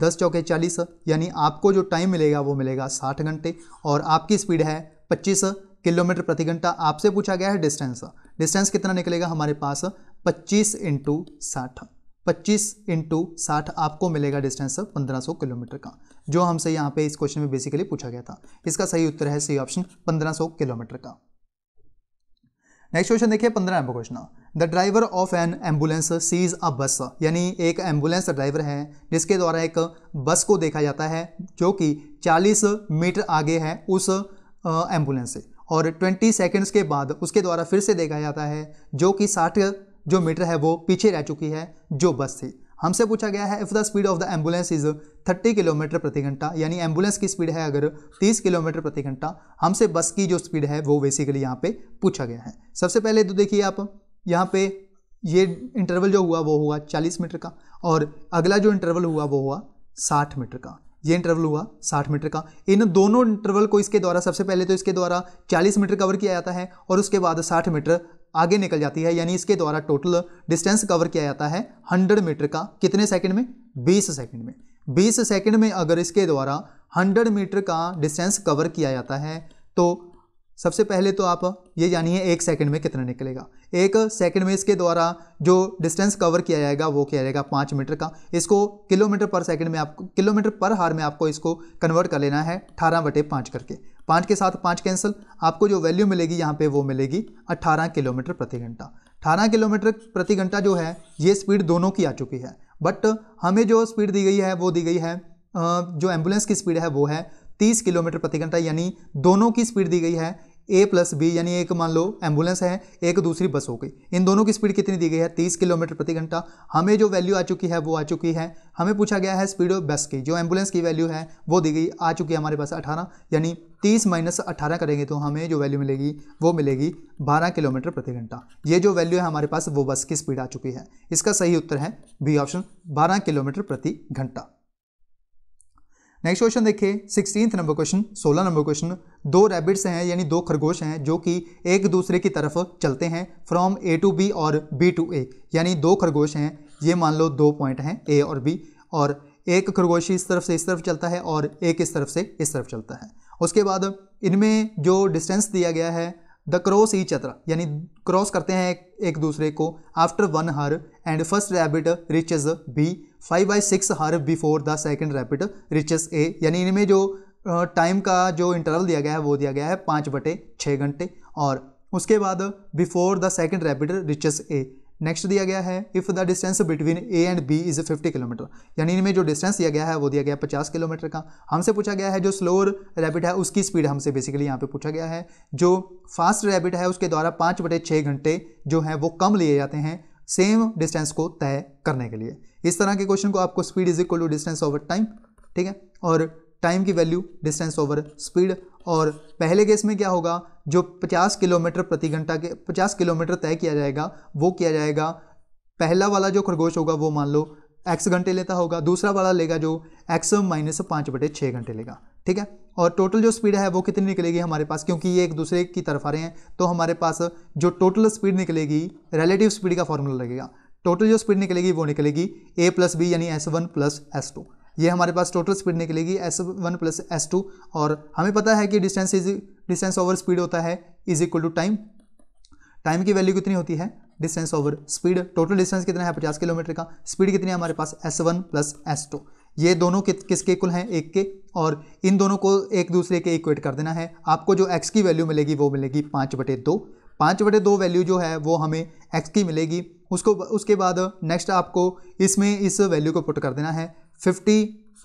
दस चौके चालीस यानी आपको जो टाइम मिलेगा वो मिलेगा साठ घंटे और आपकी स्पीड है पच्चीस किलोमीटर प्रति घंटा आपसे पूछा गया है डिस्टेंस डिस्टेंस कितना निकलेगा हमारे पास पच्चीस इंटू साठ पच्चीस इंटू साठ आपको मिलेगा डिस्टेंस पंद्रह सौ किलोमीटर का जो हमसे यहाँ पे इस क्वेश्चन में बेसिकली पूछा गया था इसका सही उत्तर है सी ऑप्शन पंद्रह सौ किलोमीटर का नेक्स्ट क्वेश्चन देखिए पंद्रह number question the driver of an ambulance sees a bus यानी एक एम्बुलेंस ड्राइवर है जिसके द्वारा एक बस को देखा जाता है जो कि 40 मीटर आगे है उस एम्बुलेंस से और 20 सेकेंड्स के बाद उसके द्वारा फिर से देखा जाता है जो कि 60 जो मीटर है वो पीछे रह चुकी है जो बस थी हमसे पूछा गया है if the speed of the ambulance is 30 kilometre प्रति घंटा यानी एम्बुलेंस की स्पीड है अगर 30 किलोमीटर प्रति घंटा हमसे बस की जो स्पीड है वो बेसिकली यहाँ पे पूछा गया है सबसे पहले तो देखिए आप यहाँ पे ये इंटरवल जो हुआ वो हुआ 40 मीटर का और अगला जो इंटरवल हुआ वो हुआ 60 मीटर का ये इंटरवल हुआ 60 मीटर का इन दोनों इंटरवल को इसके द्वारा सबसे पहले तो इसके द्वारा 40 मीटर कवर किया जाता है और उसके बाद 60 मीटर आगे निकल जाती है यानी इसके द्वारा टोटल डिस्टेंस कवर किया जाता है हंड्रेड मीटर का कितने सेकेंड में बीस सेकेंड में बीस सेकेंड में अगर इसके द्वारा हंड्रेड मीटर का डिस्टेंस कवर किया जाता है तो सबसे पहले तो आप ये जानिए एक सेकंड में कितना निकलेगा एक सेकंड में इसके द्वारा जो डिस्टेंस कवर किया जाएगा वो किया जाएगा पाँच मीटर का इसको किलोमीटर पर सेकंड में आपको किलोमीटर पर हार में आपको इसको कन्वर्ट कर लेना है अठारह बटे पाँच करके पाँच के साथ पाँच कैंसिल आपको जो वैल्यू मिलेगी यहाँ पे वो मिलेगी अट्ठारह किलोमीटर प्रति घंटा अठारह किलोमीटर प्रति घंटा जो है ये स्पीड दोनों की आ चुकी है बट हमें जो स्पीड दी गई है वो दी गई है जो एम्बुलेंस की स्पीड है वो है तीस किलोमीटर प्रति घंटा यानी दोनों की स्पीड दी गई है ए प्लस बी यानी एक मान लो एम्बुलेंस है एक दूसरी बस हो गई इन दोनों की स्पीड कितनी दी गई है तीस किलोमीटर प्रति घंटा हमें जो वैल्यू आ चुकी है वो आ चुकी है हमें पूछा गया है स्पीड बस की जो एम्बुलेंस की वैल्यू है वो दी गई आ चुकी है हमारे पास अठारह यानी तीस माइनस अट्ठारह करेंगे तो हमें जो वैल्यू मिलेगी वो मिलेगी बारह किलोमीटर प्रति घंटा ये जो वैल्यू है हमारे पास वो बस की स्पीड आ चुकी है इसका सही उत्तर है बी ऑप्शन बारह किलोमीटर प्रति घंटा नेक्स्ट क्वेश्चन देखिए सिक्सटीन नंबर क्वेश्चन सोलह नंबर क्वेश्चन दो रैबिट्स हैं यानी दो खरगोश हैं जो कि एक दूसरे की तरफ चलते हैं फ्रॉम ए टू बी और बी टू ए यानी दो खरगोश हैं ये मान लो दो पॉइंट हैं ए और बी और एक खरगोश इस तरफ से इस तरफ चलता है और एक इस तरफ से इस तरफ चलता है उसके बाद इनमें जो डिस्टेंस दिया गया है द क्रॉस ई चतरा यानी क्रॉस करते हैं एक दूसरे को after one hour and first rabbit reaches B five by six hour before the second rabbit reaches A यानी इनमें जो टाइम का जो इंटरवल दिया गया है वो दिया गया है पाँच बटे छः घंटे और उसके बाद before the second rapid reaches A next दिया गया है if the distance between A and B is 50 kilometre यानी इनमें जो डिस्टेंस दिया गया है वो दिया गया है पचास किलोमीटर का हमसे पूछा गया है जो स्लोअर रैबिट है उसकी स्पीड हमसे बेसिकली यहाँ पे पूछा गया है जो फास्ट रैबिट है उसके द्वारा पाँच बटे छः घंटे जो है वो कम लिए जाते हैं सेम डिस्टेंस को तय करने के लिए इस तरह के क्वेश्चन को आपको speed is equal to distance over time ठीक है और टाइम की वैल्यू डिस्टेंस ओवर स्पीड और पहले केस में क्या होगा जो 50 किलोमीटर प्रति घंटा के 50 किलोमीटर तय किया जाएगा वो किया जाएगा पहला वाला जो खरगोश होगा वो मान लो एक्स घंटे लेता होगा दूसरा वाला लेगा जो एक्स माइनस पाँच बटे छः घंटे लेगा ठीक है और टोटल जो स्पीड है वो कितनी निकलेगी हमारे पास क्योंकि ये एक दूसरे की तरफ आ रहे हैं तो हमारे पास जो टोटल स्पीड निकलेगी रिलेटिव स्पीड का फॉर्मूला लगेगा टोटल जो स्पीड निकलेगी वो निकलेगी ए प्लस बी यानी S one plus S two ये हमारे पास टोटल स्पीड निकलेगी S one plus S two और हमें पता है कि distance is distance over speed होता है is equal to time time की वैल्यू कितनी होती है distance over speed total distance कितना है पचास किलोमीटर का स्पीड कितनी है हमारे पास S one plus S two ये दोनों कि, किसके कुल हैं एक के और इन दोनों को एक दूसरे के इक्वेट कर देना है आपको जो एक्स की वैल्यू मिलेगी वो मिलेगी पाँच बटे दो पाँच बटे दो वैल्यू जो है वो हमें एक्स की मिलेगी उसको उसके बाद नेक्स्ट आपको इसमें इस वैल्यू को पुट कर देना है फिफ्टी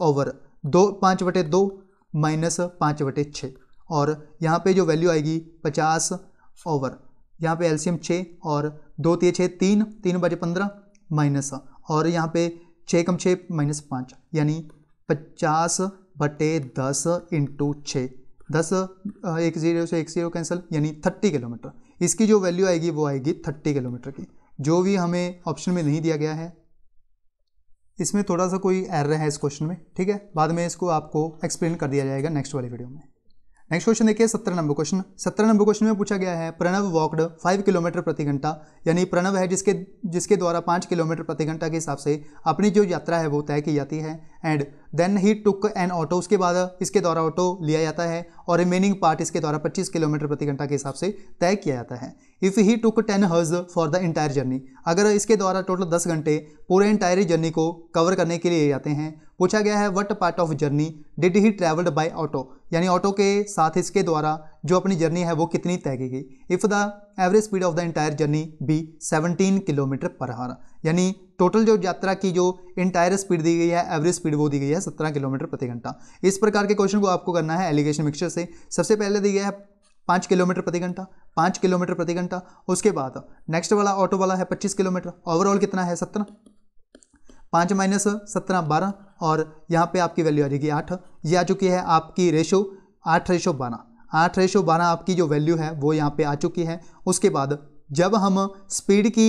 ओवर दो पाँच बटे दो माइनस पाँच बटे छः और यहाँ पे जो वैल्यू आएगी पचास ओवर यहाँ पे एलसीएम छः और दो तीन छः तीन तीन बजे पंद्रह माइनस और यहाँ पे छः कम छः माइनस पाँच यानी पचास बटे दस इंटू छः दस एक ज़ीरो से एक ज़ीरो कैंसिल यानी थर्टी किलोमीटर इसकी जो वैल्यू आएगी वो आएगी थर्टी किलोमीटर की जो भी हमें ऑप्शन में नहीं दिया गया है इसमें थोड़ा सा कोई एरर है इस क्वेश्चन में ठीक है बाद में इसको आपको एक्सप्लेन कर दिया जाएगा नेक्स्ट वाली वीडियो में नेक्स्ट क्वेश्चन देखिए सत्रह नंबर क्वेश्चन सत्रह नंबर क्वेश्चन में पूछा गया है प्रणव वॉकड फाइव किलोमीटर प्रति घंटा यानी प्रणव है जिसके जिसके द्वारा पाँच किलोमीटर प्रति घंटा के हिसाब से अपनी जो यात्रा है वो तय की जाती है and then he took an auto उसके बाद इसके द्वारा ऑटो लिया जाता है और रिमेनिंग पार्ट इसके द्वारा पच्चीस किलोमीटर प्रति घंटा के हिसाब से तय किया जाता है if he took ten hours for the entire journey अगर इसके द्वारा टोटल दस घंटे पूरे इंटायर जर्नी को कवर करने के लिए जाते हैं पूछा गया है what part of journey did he travelled by auto यानी ऑटो के साथ इसके द्वारा जो अपनी जर्नी है वो कितनी तय की गई if the average speed of the entire journey be 17 kilometre per hour यानी टोटल जो यात्रा की जो इंटायर स्पीड दी गई है एवरेज स्पीड वो दी गई है 17 किलोमीटर प्रति घंटा इस प्रकार के क्वेश्चन को आपको करना है एलिगेशन मिक्सचर से सबसे पहले दी गया है पाँच किलोमीटर प्रति घंटा पाँच किलोमीटर प्रति घंटा उसके बाद नेक्स्ट वाला ऑटो वाला है पच्चीस किलोमीटर ओवरऑल कितना है सत्रह पाँच माइनस सत्रह बारह और यहाँ पे आपकी वैल्यू आ जाएगी आठ ये आ चुकी है आपकी रेशो आठ रेशो बारह आठ रेशो बारह आपकी जो वैल्यू है वो यहाँ पे आ चुकी है उसके बाद जब हम स्पीड की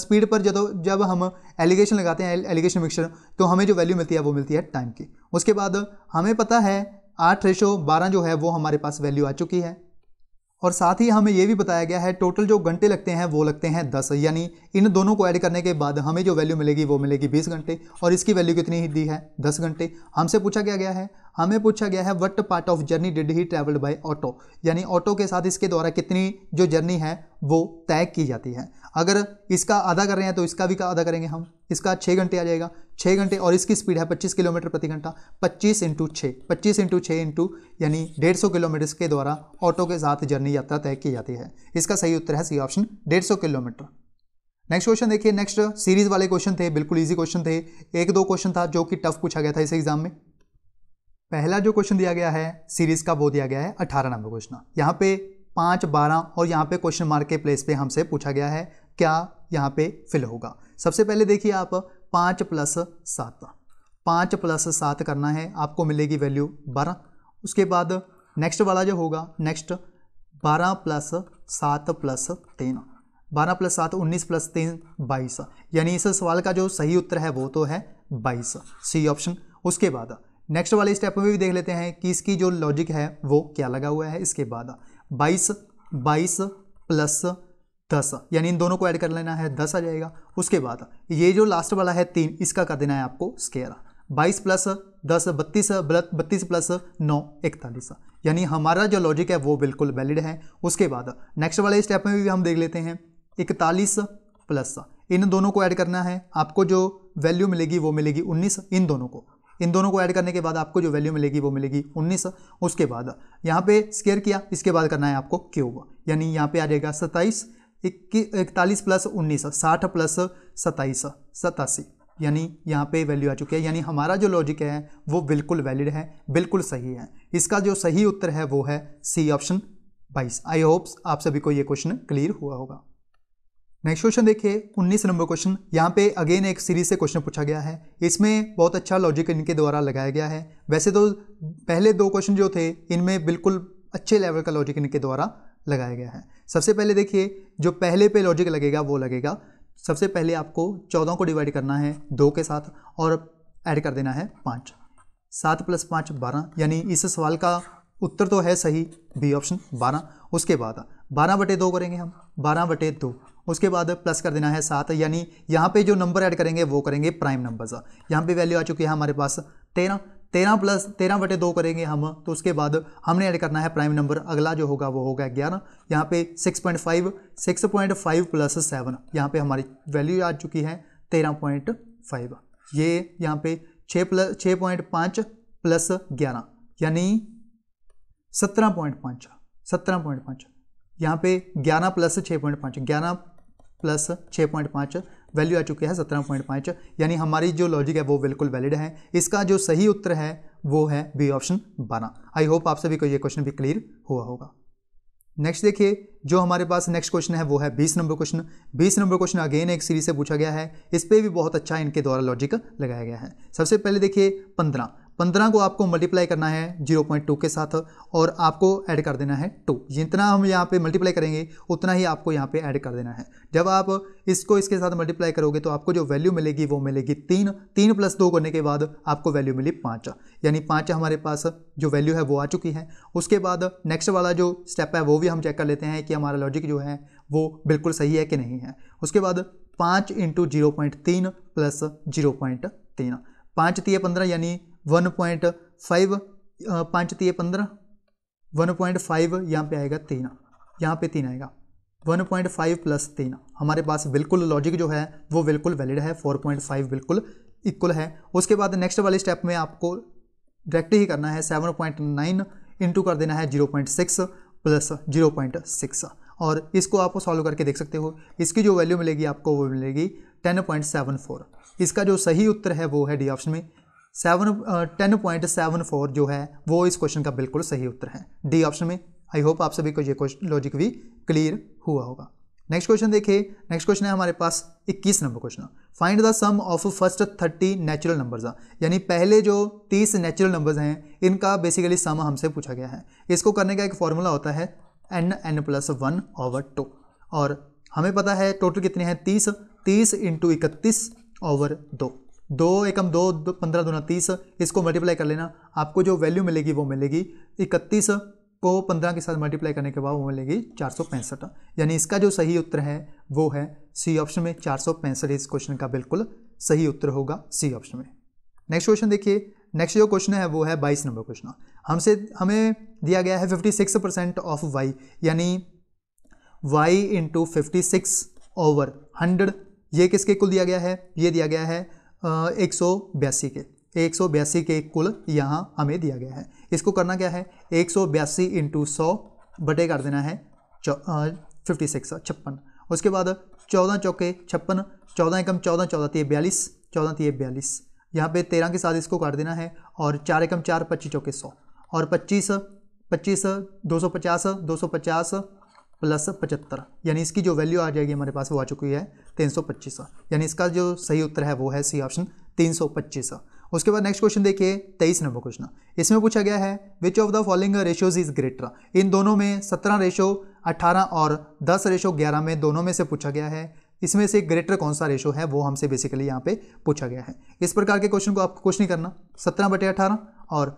स्पीड पर जब जब हम एलिगेशन लगाते हैं एलिगेशन मिक्सचर तो हमें जो वैल्यू मिलती है वो मिलती है टाइम की उसके बाद हमें पता है आठ रेशो बारह जो है वो हमारे पास वैल्यू आ चुकी है और साथ ही हमें ये भी बताया गया है टोटल जो घंटे लगते हैं वो लगते हैं दस यानी इन दोनों को ऐड करने के बाद हमें जो वैल्यू मिलेगी वो मिलेगी बीस घंटे और इसकी वैल्यू कितनी ही दी है दस घंटे हमसे पूछा गया गया है हमें पूछा गया है what part of journey did he travelled by auto यानी ऑटो के साथ इसके द्वारा कितनी जो जर्नी है वो तय की जाती है अगर इसका आधा कर रहे हैं तो इसका भी का आधा करेंगे हम इसका छः घंटे आ जाएगा छः घंटे और इसकी स्पीड है पच्चीस किलोमीटर प्रति घंटा पच्चीस इंटू छः पच्चीस इंटू छः इंटू यानी डेढ़ सौ किलोमीटर के द्वारा ऑटो के साथ जर्नी यात्रा तय की जाती है इसका सही उत्तर है सी ऑप्शन डेढ़ सौ किलोमीटर नेक्स्ट क्वेश्चन देखिए नेक्स्ट सीरीज वाले क्वेश्चन थे बिल्कुल ईजी क्वेश्चन थे एक दो क्वेश्चन था जो कि टफ पूछा गया था इस एग्जाम में पहला जो क्वेश्चन दिया गया है सीरीज का वो दिया गया है अठारह नंबर क्वेश्चन यहाँ पे पाँच बारह और यहाँ पे क्वेश्चन मार्क के प्लेस पे हमसे पूछा गया है क्या यहाँ पे फिल होगा सबसे पहले देखिए आप पाँच प्लस सात पाँच प्लस सात करना है आपको मिलेगी वैल्यू बारह उसके बाद नेक्स्ट वाला जो होगा नेक्स्ट बारह प्लस सात प्लस तीन बारह प्लस सात उन्नीस प्लस तीन बाईस यानी इस सवाल का जो सही उत्तर है वो तो है बाईस सी ऑप्शन उसके बाद नेक्स्ट वाले स्टेप में भी देख लेते हैं कि इसकी जो लॉजिक है वो क्या लगा हुआ है इसके बाद बाईस बाईस प्लस दस यानी इन दोनों को ऐड कर लेना है दस आ जाएगा उसके बाद ये जो लास्ट वाला है तीन इसका कर देना है आपको स्केयर बाईस प्लस दस बत्तीस बत्तीस प्लस नौ इकतालीस यानी हमारा जो लॉजिक है वो बिल्कुल वैलिड है उसके बाद नेक्स्ट वाले स्टेप में भी हम देख लेते हैं इकतालीस प्लस इन दोनों को ऐड करना है आपको जो वैल्यू मिलेगी वो मिलेगी उन्नीस इन दोनों को इन दोनों को ऐड करने के बाद आपको जो वैल्यू मिलेगी वो मिलेगी उन्नीस उसके बाद यहाँ पे स्केयर किया इसके बाद करना है आपको क्यूब यानी यहाँ पे आ जाएगा सत्ताईस इकतालीस प्लस उन्नीस साठ प्लस सत्ताईस सतासी यानी यहाँ पे वैल्यू आ चुकी है यानी हमारा जो लॉजिक है वो बिल्कुल वैलिड है बिल्कुल सही है इसका जो सही उत्तर है वो है सी ऑप्शन बाईस आई होप्स आप सभी को ये क्वेश्चन क्लियर हुआ होगा नेक्स्ट क्वेश्चन देखिए 19 नंबर क्वेश्चन यहाँ पे अगेन एक सीरीज से क्वेश्चन पूछा गया है इसमें बहुत अच्छा लॉजिक इनके द्वारा लगाया गया है वैसे तो पहले दो क्वेश्चन जो थे इनमें बिल्कुल अच्छे लेवल का लॉजिक इनके द्वारा लगाया गया है सबसे पहले देखिए जो पहले पे लॉजिक लगेगा वो लगेगा सबसे पहले आपको चौदह को डिवाइड करना है दो के साथ और ऐड कर देना है पाँच सात प्लस पाँच बारह यानी इस सवाल का उत्तर तो है सही बी ऑप्शन बारह उसके बाद बारह बटे दो करेंगे हम बारह बटे दो उसके बाद प्लस कर देना है सात यानी यहाँ पे जो नंबर ऐड करेंगे वो करेंगे प्राइम नंबर्स यहाँ पे वैल्यू आ चुकी है हमारे पास तेरह तेरह प्लस तेरह बटे दो करेंगे हम तो उसके बाद हमने ऐड करना है प्राइम नंबर अगला जो होगा वो होगा ग्यारह यहाँ पे six point five six point five plus seven यहाँ पे हमारी वैल्यू आ चुकी है तेरह पॉइंट फाइव ये यहाँ पे छः प्लस छः पॉइंट पाँच प्लस ग्यारह यानी सत्रह पॉइंट पाँच सत्रह पॉइंट पाँच यहाँ पे ग्यारह प्लस छः पॉइंट पाँच ग्यारह प्लस छः पॉइंट पाँच वैल्यू आ चुकी है सत्रह पॉइंट पाँच यानी हमारी जो लॉजिक है वो बिल्कुल वैलिड है इसका जो सही उत्तर है वो है बी ऑप्शन बारह आई होप आप सभी को ये क्वेश्चन भी क्लियर हुआ होगा नेक्स्ट देखिए जो हमारे पास नेक्स्ट क्वेश्चन है वो है बीस नंबर क्वेश्चन बीस नंबर क्वेश्चन अगेन एक सीरीज से पूछा गया है इस पर भी बहुत अच्छा इनके द्वारा लॉजिक लगाया गया है सबसे पहले देखिए पंद्रह पंद्रह को आपको मल्टीप्लाई करना है जीरो पॉइंट टू के साथ और आपको ऐड कर देना है टू जितना हम यहाँ पे मल्टीप्लाई करेंगे उतना ही आपको यहाँ पे ऐड कर देना है जब आप इसको इसके साथ मल्टीप्लाई करोगे तो आपको जो वैल्यू मिलेगी वो मिलेगी तीन तीन प्लस दो करने के बाद आपको वैल्यू मिली पाँच यानी पाँच हमारे पास जो वैल्यू है वो आ चुकी है उसके बाद नेक्स्ट वाला जो स्टेप है वो भी हम चेक कर लेते हैं कि हमारा लॉजिक जो है वो बिल्कुल सही है कि नहीं है उसके बाद पाँच इंटू जीरो पॉइंट तीन प्लस जीरो पॉइंट तीन पाँच तीय पंद्रह यानी वन पॉइंट फाइव पाँच तीय पंद्रह वन पॉइंट फाइव यहाँ पर आएगा तीन यहाँ पे तीन आएगा वन पॉइंट फाइव प्लस तीन हमारे पास बिल्कुल लॉजिक जो है वो बिल्कुल वैलिड है फोर पॉइंट फाइव बिल्कुल इक्वल है उसके बाद नेक्स्ट वाले स्टेप में आपको डायरेक्ट ही करना है सेवन पॉइंट नाइन इंटू कर देना है zero point six plus zero point six और इसको आप सॉल्व करके देख सकते हो इसकी जो वैल्यू मिलेगी आपको वो मिलेगी टेन पॉइंट सेवन फोर इसका जो सही उत्तर है वो है डी ऑप्शन में seven ten point seven four जो है वो इस क्वेश्चन का बिल्कुल सही उत्तर है डी ऑप्शन में आई होप आप सभी को ये क्वेश्चन लॉजिक भी क्लियर हुआ होगा नेक्स्ट क्वेश्चन देखिए नेक्स्ट क्वेश्चन है हमारे पास 21 number question find the sum of first 30 natural numbers यानी पहले जो 30 नेचुरल नंबर्स हैं इनका बेसिकली सम हमसे पूछा गया है इसको करने का एक फॉर्मूला होता है N N plus one over two और हमें पता है टोटल कितने हैं तीस तीस इंटू इकतीस ओवर दो दो एकम दो, दो पंद्रह दो तीस इसको मल्टीप्लाई कर लेना आपको जो वैल्यू मिलेगी वो मिलेगी इकतीस को पंद्रह के साथ मल्टीप्लाई करने के बाद वो मिलेगी चार सौ पैंसठ यानी इसका जो सही उत्तर है वो है सी ऑप्शन में चार सौ पैंसठ इस क्वेश्चन का बिल्कुल सही उत्तर होगा सी ऑप्शन में नेक्स्ट क्वेश्चन देखिए नेक्स्ट जो क्वेश्चन है वो है बाईस नंबर क्वेश्चन हमसे हमें दिया गया है fifty six percent of Y यानी Y into fifty six over hundred ये किसके कुल दिया गया है ये दिया गया है एक सौ बयासी के एक सौ बयासी के कुल यहाँ हमें दिया गया है इसको करना क्या है एक सौ बयासी इंटू सौ बटे कर देना है फिफ्टी सिक्स छप्पन उसके बाद चौदह चौके छप्पन चौदह एकम चौदह चौदह तीय बयालीस चौदह तीय बयालीस यहाँ पे तेरह के साथ इसको काट देना है और चार एकम चार पच्चीस चौके सौ और पच्चीस पच्चीस दो सौ पचास दो सौ पचास प्लस पचहत्तर यानी इसकी जो वैल्यू आ जाएगी हमारे पास वो आ चुकी है तीन सौ पच्चीस यानी इसका जो सही उत्तर है वो है सी ऑप्शन तीन सौ पच्चीस उसके बाद नेक्स्ट क्वेश्चन देखिए तेईस नंबर क्वेश्चन इसमें पूछा गया है which of the following ratios is greater इन दोनों में सत्रह रेशो अट्ठारह और दस रेशो ग्यारह में दोनों में से पूछा गया है इसमें से ग्रेटर कौन सा रेशो है वो हमसे बेसिकली यहाँ पे पूछा गया है इस प्रकार के क्वेश्चन को आपको कुछ नहीं करना सत्रह बटे अठारह और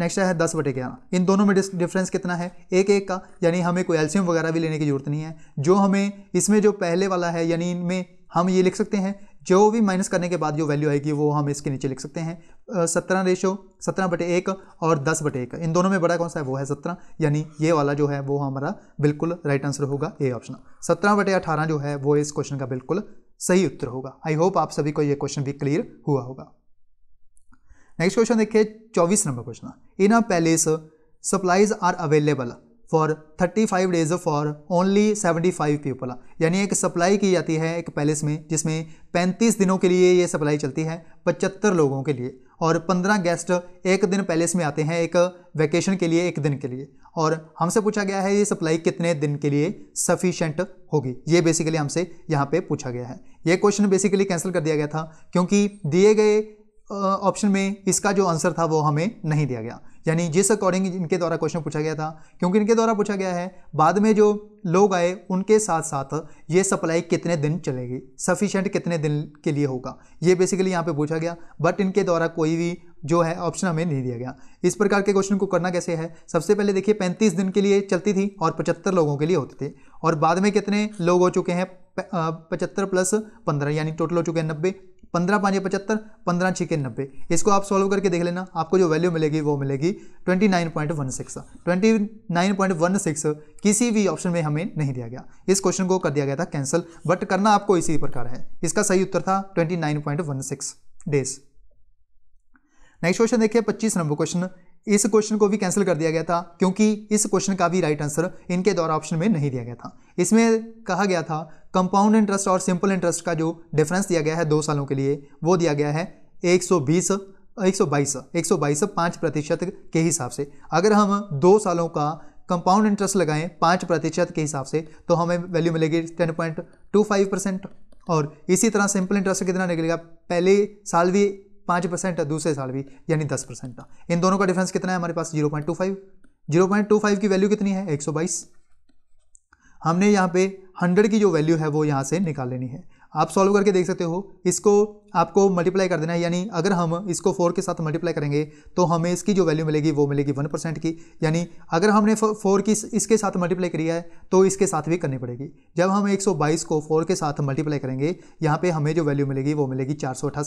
नेक्स्ट है दस बटे ग्यारह इन दोनों में डिफरेंस कितना है एक एक का यानी हमें कोई एल्शियम वगैरह भी लेने की ज़रूरत नहीं है जो हमें इसमें जो पहले वाला है यानी इनमें हम ये लिख सकते हैं जो भी माइनस करने के बाद जो वैल्यू आएगी वो हम इसके नीचे लिख सकते हैं सत्रह रेशो सत्रह बटे एक और दस बटे एक इन दोनों में बड़ा कौन सा है वो है सत्रह यानी ये वाला जो है वो हमारा बिल्कुल राइट आंसर होगा ए ऑप्शन सत्रह बटे अठारह जो है वो इस क्वेश्चन का बिल्कुल सही उत्तर होगा आई होप आप सभी को ये क्वेश्चन भी क्लियर हुआ होगा नेक्स्ट क्वेश्चन देखिए चौबीस number question in a palace supplies are available for thirty five days for only seventy five people यानी एक सप्लाई की जाती है एक पैलेस में जिसमें पैंतीस दिनों के लिए ये सप्लाई चलती है पचहत्तर लोगों के लिए और पंद्रह गेस्ट एक दिन पैलेस में आते हैं एक वैकेशन के लिए एक दिन के लिए और हमसे पूछा गया है ये सप्लाई कितने दिन के लिए सफिशेंट होगी ये बेसिकली हमसे यहाँ पे पूछा गया है ये क्वेश्चन बेसिकली कैंसिल कर दिया गया था क्योंकि दिए गए ऑप्शन में इसका जो आंसर था वो हमें नहीं दिया गया यानी जिस अकॉर्डिंग इनके द्वारा क्वेश्चन पूछा गया था क्योंकि इनके द्वारा पूछा गया है बाद में जो लोग आए उनके साथ साथ ये सप्लाई कितने दिन चलेगी सफिशेंट कितने दिन के लिए होगा ये बेसिकली यहाँ पे पूछा गया बट इनके द्वारा कोई भी जो है ऑप्शन हमें नहीं दिया गया इस प्रकार के क्वेश्चन को करना कैसे है सबसे पहले देखिए पैंतीस दिन के लिए चलती थी और पचहत्तर लोगों के लिए होते थे और बाद में कितने लोग हो चुके हैं पचहत्तर प्लस पंद्रह यानी टोटल हो चुके हैं नब्बे पंद्रह पाँच पचहत्तर पंद्रह छः नब्बे इसको आप सॉल्व करके देख लेना आपको जो वैल्यू मिलेगी वो मिलेगी twenty nine point one six twenty nine point one six किसी भी ऑप्शन में हमें नहीं दिया गया इस क्वेश्चन को कर दिया गया था कैंसिल बट करना आपको इसी प्रकार है इसका सही उत्तर था twenty nine point one six days next question देखिए पच्चीस नंबर क्वेश्चन इस क्वेश्चन को भी कैंसिल कर दिया गया था क्योंकि इस क्वेश्चन का भी राइट आंसर इनके द्वारा ऑप्शन में नहीं दिया गया था इसमें कहा गया था कंपाउंड इंटरेस्ट और सिंपल इंटरेस्ट का जो डिफरेंस दिया गया है दो सालों के लिए वो दिया गया है एक सौ बीस एक सौ बाईस एक सौ बाईस पाँच प्रतिशत के हिसाब से अगर हम दो सालों का कंपाउंड इंटरेस्ट लगाएं पाँच प्रतिशत के हिसाब से तो हमें वैल्यू मिलेगी ten point two five percent और इसी तरह सिंपल इंटरेस्ट कितना निकलेगा पहले साल भी पाँच परसेंट दूसरे साल भी यानी दस परसेंट इन दोनों का डिफरेंस कितना है हमारे पास zero point two five zero point two five की वैल्यू कितनी है एक सौ बाईस हमने यहाँ पे हंड्रेड की जो वैल्यू है वो यहाँ से निकाल लेनी है आप सॉल्व करके देख सकते हो इसको आपको मल्टीप्लाई कर देना है यानी अगर हम इसको फोर के साथ मल्टीप्लाई करेंगे तो हमें इसकी जो वैल्यू मिलेगी वो मिलेगी वन परसेंट की यानी अगर हमने फोर की इसके साथ मल्टीप्लाई करी है तो इसके साथ भी करनी पड़ेगी जब हम 122 को फोर के साथ मल्टीप्लाई करेंगे यहाँ पर हमें जो वैल्यू मिलेगी वो मिलेगी चार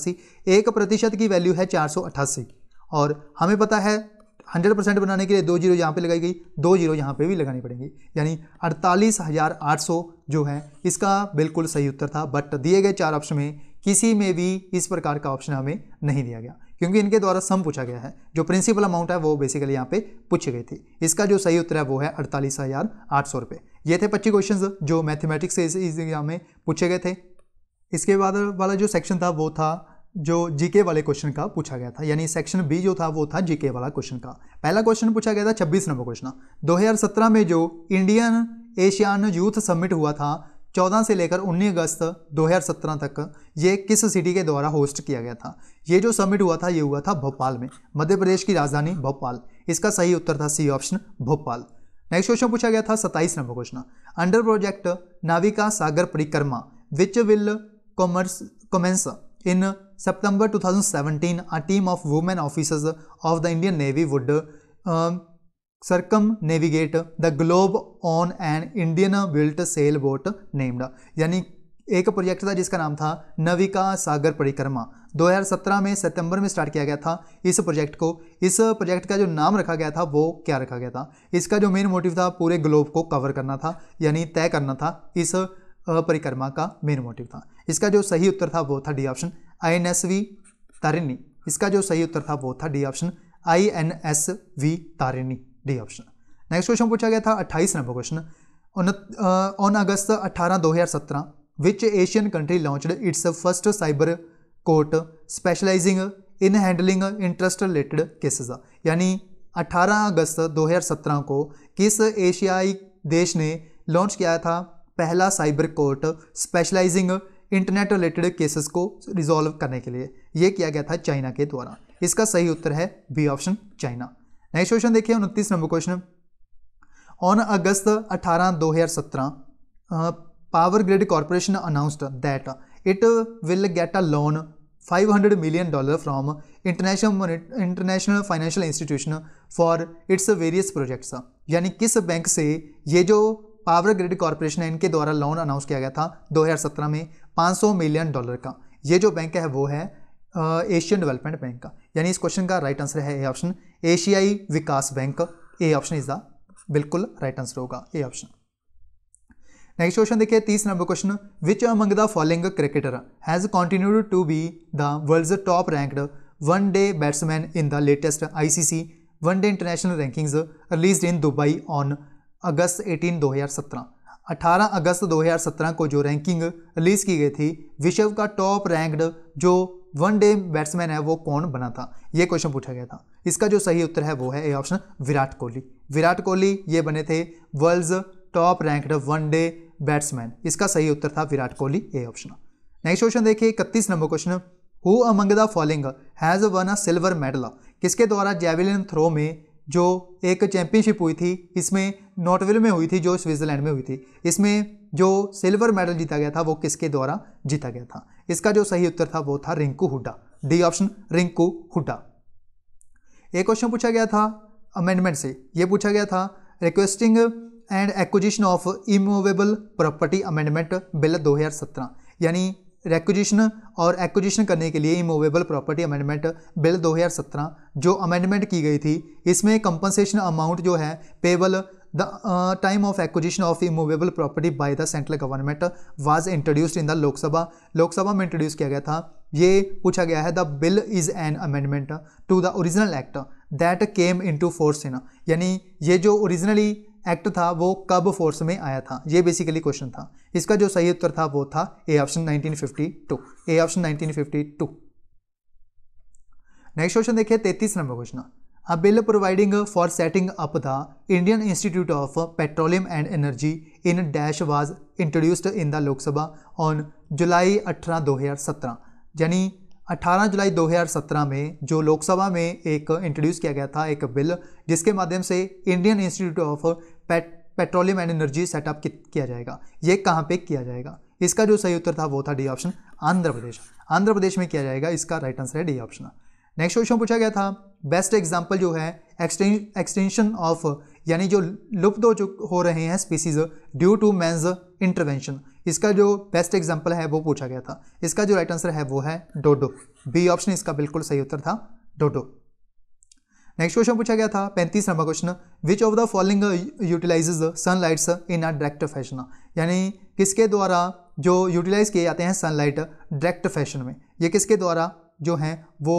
एक प्रतिशत की वैल्यू है चार और हमें पता है हंड्रेड परसेंट बनाने के लिए दो जीरो यहाँ पे लगाई गई दो जीरो यहाँ पे भी लगानी पड़ेंगी यानी अड़तालीस हज़ार आठ सौ जो है इसका बिल्कुल सही उत्तर था बट दिए गए चार ऑप्शन में किसी में भी इस प्रकार का ऑप्शन हमें नहीं दिया गया क्योंकि इनके द्वारा सम पूछा गया है जो प्रिंसिपल अमाउंट है वो बेसिकली यहाँ पे पूछे गए थे इसका जो सही उत्तर है वो है अड़तालीस हज़ार आठ सौ रुपये ये थे पच्चीस क्वेश्चन जो मैथमेटिक्स से इस एग्जाम में पूछे गए थे इसके बाद वाला जो सेक्शन था वो था जो जीके वाले क्वेश्चन का पूछा गया था यानी सेक्शन बी जो था वो था जीके वाला क्वेश्चन का पहला क्वेश्चन पूछा गया था छब्बीस नंबर क्वेश्चन 2017 में जो इंडियन एशियान यूथ समिट हुआ था 14 से लेकर 19 अगस्त 2017 तक ये किस सिटी के द्वारा होस्ट किया गया था ये जो समिट हुआ था ये हुआ था भोपाल में मध्य प्रदेश की राजधानी भोपाल इसका सही उत्तर था C option Bhopal next question पूछा गया था 27 number question under project Navika Sagar Parikrama which will commerce commence In September 2017, a team of women officers of the Indian Navy would navigate um, circumnavigate the globe on an Indian built sailboat named यानी एक प्रोजेक्ट था जिसका नाम था नविका सागर परिक्रमा 2017 में सितंबर में स्टार्ट किया गया था इस प्रोजेक्ट को इस प्रोजेक्ट का जो नाम रखा गया था वो क्या रखा गया था इसका जो मेन मोटिव था पूरे ग्लोब को कवर करना था यानी तय करना था इस परिक्रमा का मेन मोटिव था इसका जो सही उत्तर था वो था D option I N S V Tarini इसका जो सही उत्तर था वो था D option I N S V Tarini D option next question पूछा गया था अट्ठाईस नंबर क्वेश्चन ऑन अगस्त अट्ठारह दो हज़ार सत्रह which Asian country launched its first cyber court specialising in handling interest related cases यानी 18 अगस्त 2017 को किस एशियाई देश ने लॉन्च किया था पहला cyber court specialising internet related cases को रिजॉल्व करने के लिए यह किया गया था चाइना के द्वारा इसका सही उत्तर है B option China next question देखिए उनतीस नंबर क्वेश्चन ऑन अगस्त हजार सत्रह power grid corporation announced that will get a loan five 500 million dollar from international international financial institution for its various projects यानी किस बैंक से ये जो पावर ग्रिड कॉरपोरेशन है इनके द्वारा लोन अनाउंस किया गया था 2017 में 500 मिलियन डॉलर का ये जो बैंक है वो है एशियन डेवलपमेंट बैंक का यानी इस क्वेश्चन का राइट आंसर है ए ऑप्शन एशियाई विकास bank A option is the बिल्कुल राइट आंसर होगा ए ऑप्शन नेक्स्ट क्वेश्चन देखिए तीस number question which among the following cricketer has continued to be the world top ranked one day batsman in the latest ICC one day international rankings release in Dubai on August 18 2017 18 अगस्त 2017 को जो रैंकिंग रिलीज़ की गई थी विश्व का टॉप रैंक्ड जो वन डे बैट्समैन है वो कौन बना था ये क्वेश्चन पूछा गया था इसका जो सही उत्तर है वो है ए ऑप्शन विराट कोहली विराट कोहली ये बने थे world top ranked one day batsman इसका सही उत्तर था Virat Kohli A option next question देखिए इकतीस number question who among the following has won a silver medal किसके द्वारा जेविलियन थ्रो में जो एक चैंपियनशिप हुई थी इसमें नॉटविल में हुई थी जो स्विट्ज़रलैंड में हुई थी इसमें जो सिल्वर मेडल जीता गया था वो किसके द्वारा जीता गया था इसका जो सही उत्तर था वो था रिंकू हुड्डा डी ऑप्शन रिंकू हुड्डा एक क्वेश्चन पूछा गया था अमेंडमेंट से ये पूछा गया था requesting and acquisition of immovable property amendment bill 2017 यानी रेक्विजिशन और एक्विजिशन करने के लिए इमोवेबल प्रॉपर्टी अमेंडमेंट बिल 2017 जो अमेंडमेंट की गई थी इसमें कंपनसेशन अमाउंट जो है payable the time of acquisition of immovable property by the central government was introduced in the Lok Sabha Lok Sabha में इंट्रोड्यूस किया गया था ये पूछा गया है the bill is an amendment to the original act that came into force in यानी ये जो ओरिजिनली एक्ट था वो कब फोर्स में आया था ये बेसिकली क्वेश्चन था इसका जो सही उत्तर था वो था A option 1952 A option 1952 next question देखिए तैतीस number question a bill providing for setting up the Indian institute of petroleum and energy in dash was introduced in the Lok Sabha on July अठारह दो यानी 18 जुलाई 2017 में जो लोकसभा में एक इंट्रोड्यूस किया गया था एक बिल जिसके माध्यम से Indian institute of petroleum and energy set up किया जाएगा ये कहाँ पे किया जाएगा इसका जो सही उत्तर था वो था डी ऑप्शन आंध्र प्रदेश आंध्र प्रदेश में किया जाएगा इसका राइट आंसर है डी ऑप्शन नेक्स्ट क्वेश्चन पूछा गया था बेस्ट एग्जाम्पल जो है एक्सटेंशन ऑफ यानी जो लुप्त हो हो रहे हैं species due to man's intervention इसका जो बेस्ट एग्जाम्पल है वो पूछा गया था इसका जो राइट आंसर है वो है डोडो बी ऑप्शन इसका बिल्कुल सही उत्तर था डोडो नेक्स्ट क्वेश्चन पूछा गया था पैंतीस नंबर question which of the following utilises sunlights in a direct fashion यानी किसके द्वारा जो यूटिलाइज किए जाते हैं सनलाइट डायरेक्ट फैशन में ये किसके द्वारा जो हैं वो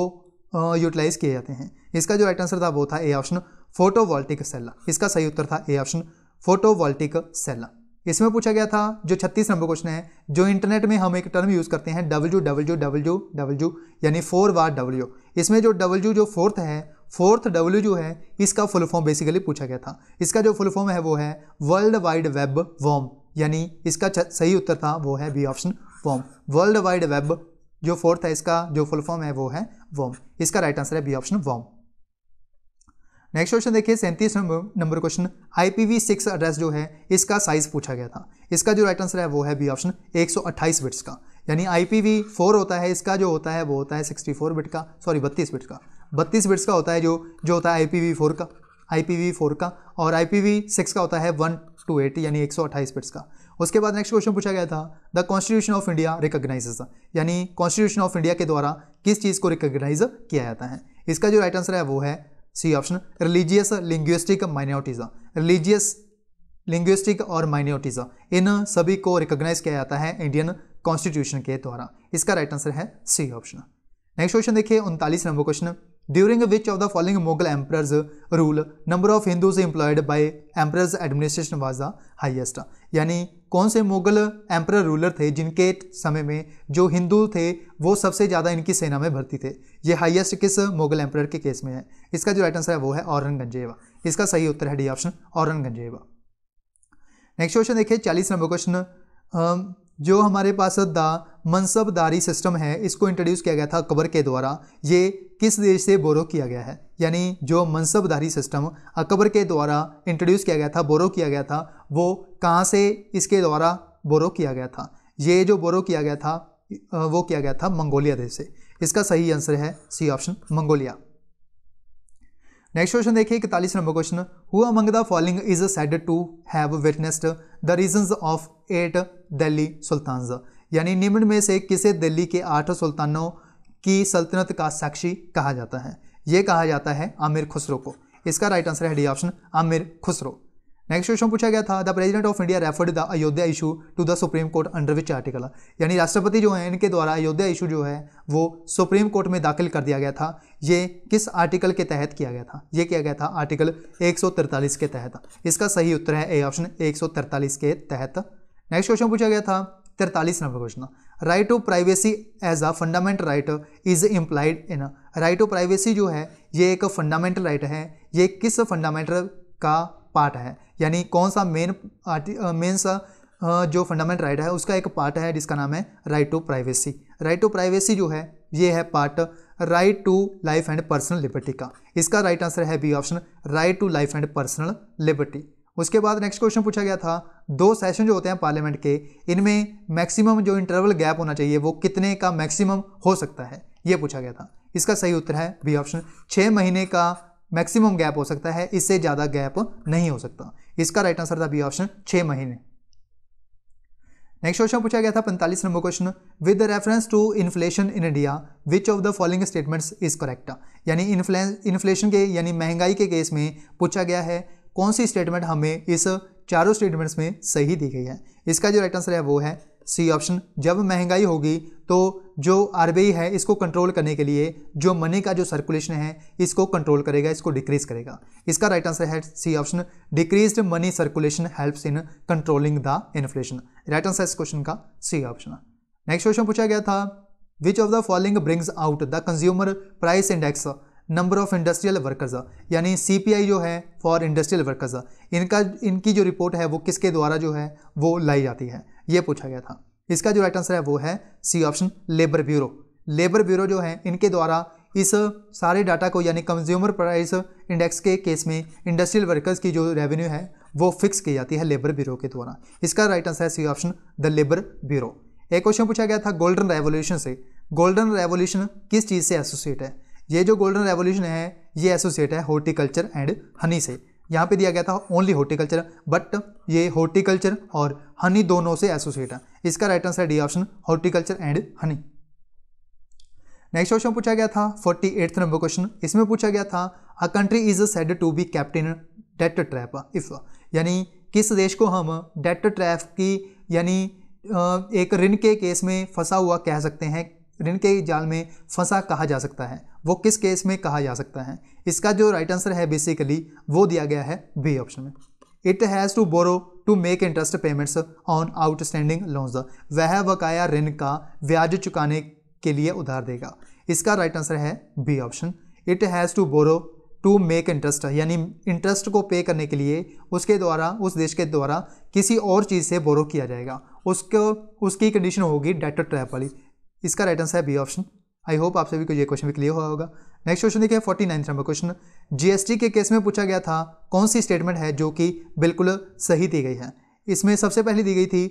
यूटिलाइज किए जाते हैं इसका जो राइट आंसर था वो था ए ऑप्शन फोटोवॉल्टिक सेल इसका सही उत्तर था ए ऑप्शन फोटोवॉल्टिक सेल इसमें पूछा गया था जो छत्तीस नंबर क्वेश्चन है जो इंटरनेट में हम एक टर्म यूज़ करते हैं डब्ल्यू डब्ल्यू डब्ल्यू डब्ल्यू यानी फोर बार डब्ल्यू इसमें जो डब्ल्यू जो फोर्थ है फोर्थ डब्ल्यू जो है इसका फुल फॉर्म बेसिकली पूछा गया था इसका जो फुल फॉर्म है वो है वर्ल्ड वाइड वेब वॉम यानी इसका सही उत्तर था वो है B option worm world wide web जो फोर्थ है इसका जो फुल फॉर्म है वो है वॉम इसका राइट आंसर है B option worm next question देखिए सैंतीस number question I P V six address जो है इसका साइज पूछा गया था इसका जो राइट आंसर है वो है बी ऑप्शन एक सौ अट्ठाईस बिट्स का यानी आई पी वी फोर होता है इसका जो होता है वो होता है सिक्सटी फोर बिट का सॉरी बत्तीस बिट का बत्तीस बिट्स का होता है जो जो होता है आई पी वी फोर का आई पी वी फोर का और आई पी वी सिक्स का होता है वन टू एट यानी एक सौ अट्ठाईस बिट्स का उसके बाद नेक्स्ट क्वेश्चन पूछा गया था the constitution of India recognises यानी कॉन्स्टिट्यूशन ऑफ इंडिया के द्वारा किस चीज़ को रिकोगनाइज किया जाता है इसका जो राइट आंसर है वो है C option religious linguistic minorities religious linguistic और माइनॉरिटीज़ इन सभी को रिकॉग्नाइज किया जाता है इंडियन कॉन्स्टिट्यूशन के द्वारा इसका राइट आंसर है सी ऑप्शन नेक्स्ट क्वेश्चन देखिए उनतालीस number question During which of the following Mughal emperors rule number of Hindus employed by emperors administration was the highest यानी कौन से मुगल एम्पर रूलर थे जिनके समय में जो हिंदू थे वो सबसे ज़्यादा इनकी सेना में भर्ती थे ये हाईएस्ट किस मुगल एम्पर के केस में है इसका जो राइट आंसर है वो है गंजेवा इसका सही उत्तर है डी ऑप्शन गंजेवा नेक्स्ट क्वेश्चन देखिए चालीस नंबर क्वेश्चन जो हमारे पास द मनसबदारी सिस्टम है इसको इंट्रोड्यूस किया गया था अकबर के द्वारा ये किस देश से बोरो किया गया है यानी जो मनसबदारी सिस्टम अकबर के द्वारा इंट्रोड्यूस किया गया था बोरो किया गया था वो कहाँ से इसके द्वारा बोरो किया गया था ये जो बोरो किया गया था वो किया गया था मंगोलिया देश से इसका सही आंसर है C option Mongolia next question देखिए इकतालीस number question who among the following is said to have witnessed the region of eight Delhi sultan यानी निम्न में से किसे दिल्ली के आठ सुल्तानों की सल्तनत का साक्षी कहा जाता है यह कहा जाता है आमिर खुसरो को इसका राइट आंसर है D option Amir Khusro next question पूछा गया था the president of India referred the Ayodhya issue to the supreme court under which article यानी राष्ट्रपति जो है इनके द्वारा अयोध्या इशू जो है वो सुप्रीम कोर्ट में दाखिल कर दिया गया था ये किस आर्टिकल के तहत किया गया था ये किया गया था आर्टिकल एक के तहत इसका सही उत्तर है ए ऑप्शन एक के तहत नेक्स्ट क्वेश्चन पूछा गया था तिरतालीस number question right to privacy as a fundamental right is implied in right to privacy जो है ये एक फंडामेंटल राइट है ये किस फंडामेंटल का पार्ट है यानी कौन सा मेन मेन सा जो फंडामेंटल राइट है उसका एक पार्ट है जिसका नाम है right to privacy right to privacy जो है ये है part right to life and personal liberty का इसका राइट आंसर है B option right to life and personal liberty उसके बाद नेक्स्ट क्वेश्चन पूछा गया था दो सेशन जो होते हैं पार्लियामेंट के इनमें मैक्सिमम जो इंटरवल गैप होना चाहिए वो कितने का मैक्सिमम हो सकता है ये पूछा गया था इसका सही उत्तर है बी ऑप्शन छः महीने का मैक्सिमम गैप हो सकता है इससे ज़्यादा गैप नहीं हो सकता इसका राइट आंसर था बी ऑप्शन छह महीने नेक्स्ट क्वेश्चन पूछा गया था पैंतालीस number question with reference to inflation in India which of the following statements is correct यानी इन्फ्लेशन के यानी महंगाई के केस में पूछा गया है कौन सी स्टेटमेंट हमें इस चारों स्टेटमेंट्स में सही दी गई है इसका जो राइट आंसर है वो है सी ऑप्शन जब महंगाई होगी तो जो आर है इसको कंट्रोल करने के लिए जो मनी का जो सर्कुलेशन है इसको कंट्रोल करेगा इसको डिक्रीज करेगा इसका राइट आंसर है C option decrease money circulation helps in controlling the inflation right answer इस क्वेश्चन का सी ऑप्शन नेक्स्ट क्वेश्चन पूछा गया था which of the following brings out the consumer price index number of industrial workers यानी सी जो है फॉर इंडस्ट्रियल वर्कर्स इनका इनकी जो रिपोर्ट है वो किसके द्वारा जो है वो लाई जाती है ये पूछा गया था इसका जो राइट आंसर है वो है C option labour bureau labour bureau जो है इनके द्वारा इस सारे डाटा को यानी कंज्यूमर प्राइस इंडेक्स के केस में इंडस्ट्रियल वर्कर्स की जो रेवेन्यू है वो फिक्स की जाती है लेबर ब्यूरो के द्वारा इसका राइट आंसर है C option the labour bureau एक क्वेश्चन पूछा गया था गोल्डन रेवोल्यूशन से गोल्डन रेवोल्यूशन किस चीज़ से एसोसिएट है ये जो गोल्डन रेवोल्यूशन है ये एसोसिएट है हॉर्टिकल्चर एंड हनी से यहाँ पे दिया गया था ओनली हॉर्टिकल्चर बट ये हॉर्टिकल्चर और हनी दोनों से एसोसिएट है इसका right answer D option horticulture and honey next question पूछा गया था फोर्टी एट्थ नंबर क्वेश्चन इसमें पूछा गया था a country is said to be captain debt trap if यानी किस देश को हम डेट ट्रैप की यानी एक ऋण के केस में फंसा हुआ कह सकते हैं ऋण के जाल में फंसा कहा जा सकता है वो किस केस में कहा जा सकता है इसका जो राइट आंसर है बेसिकली वो दिया गया है बी ऑप्शन में it has to borrow to make interest payments on outstanding loans वह बकाया ऋण का ब्याज चुकाने के लिए उधार देगा इसका राइट आंसर है B option it has to borrow to make interest यानी इंटरेस्ट को पे करने के लिए उसके द्वारा उस देश के द्वारा किसी और चीज़ से बोरो किया जाएगा उसको उसकी कंडीशन होगी डेटर ट्रैप वाली इसका राइट आंसर है बी ऑप्शन आई होप आप सभी को ये क्वेश्चन भी क्लियर हुआ होगा नेक्स्ट क्वेश्चन देखिए forty ninth number question GST के केस में पूछा गया था कौन सी स्टेटमेंट है जो कि बिल्कुल सही दी गई है इसमें सबसे पहले दी गई थी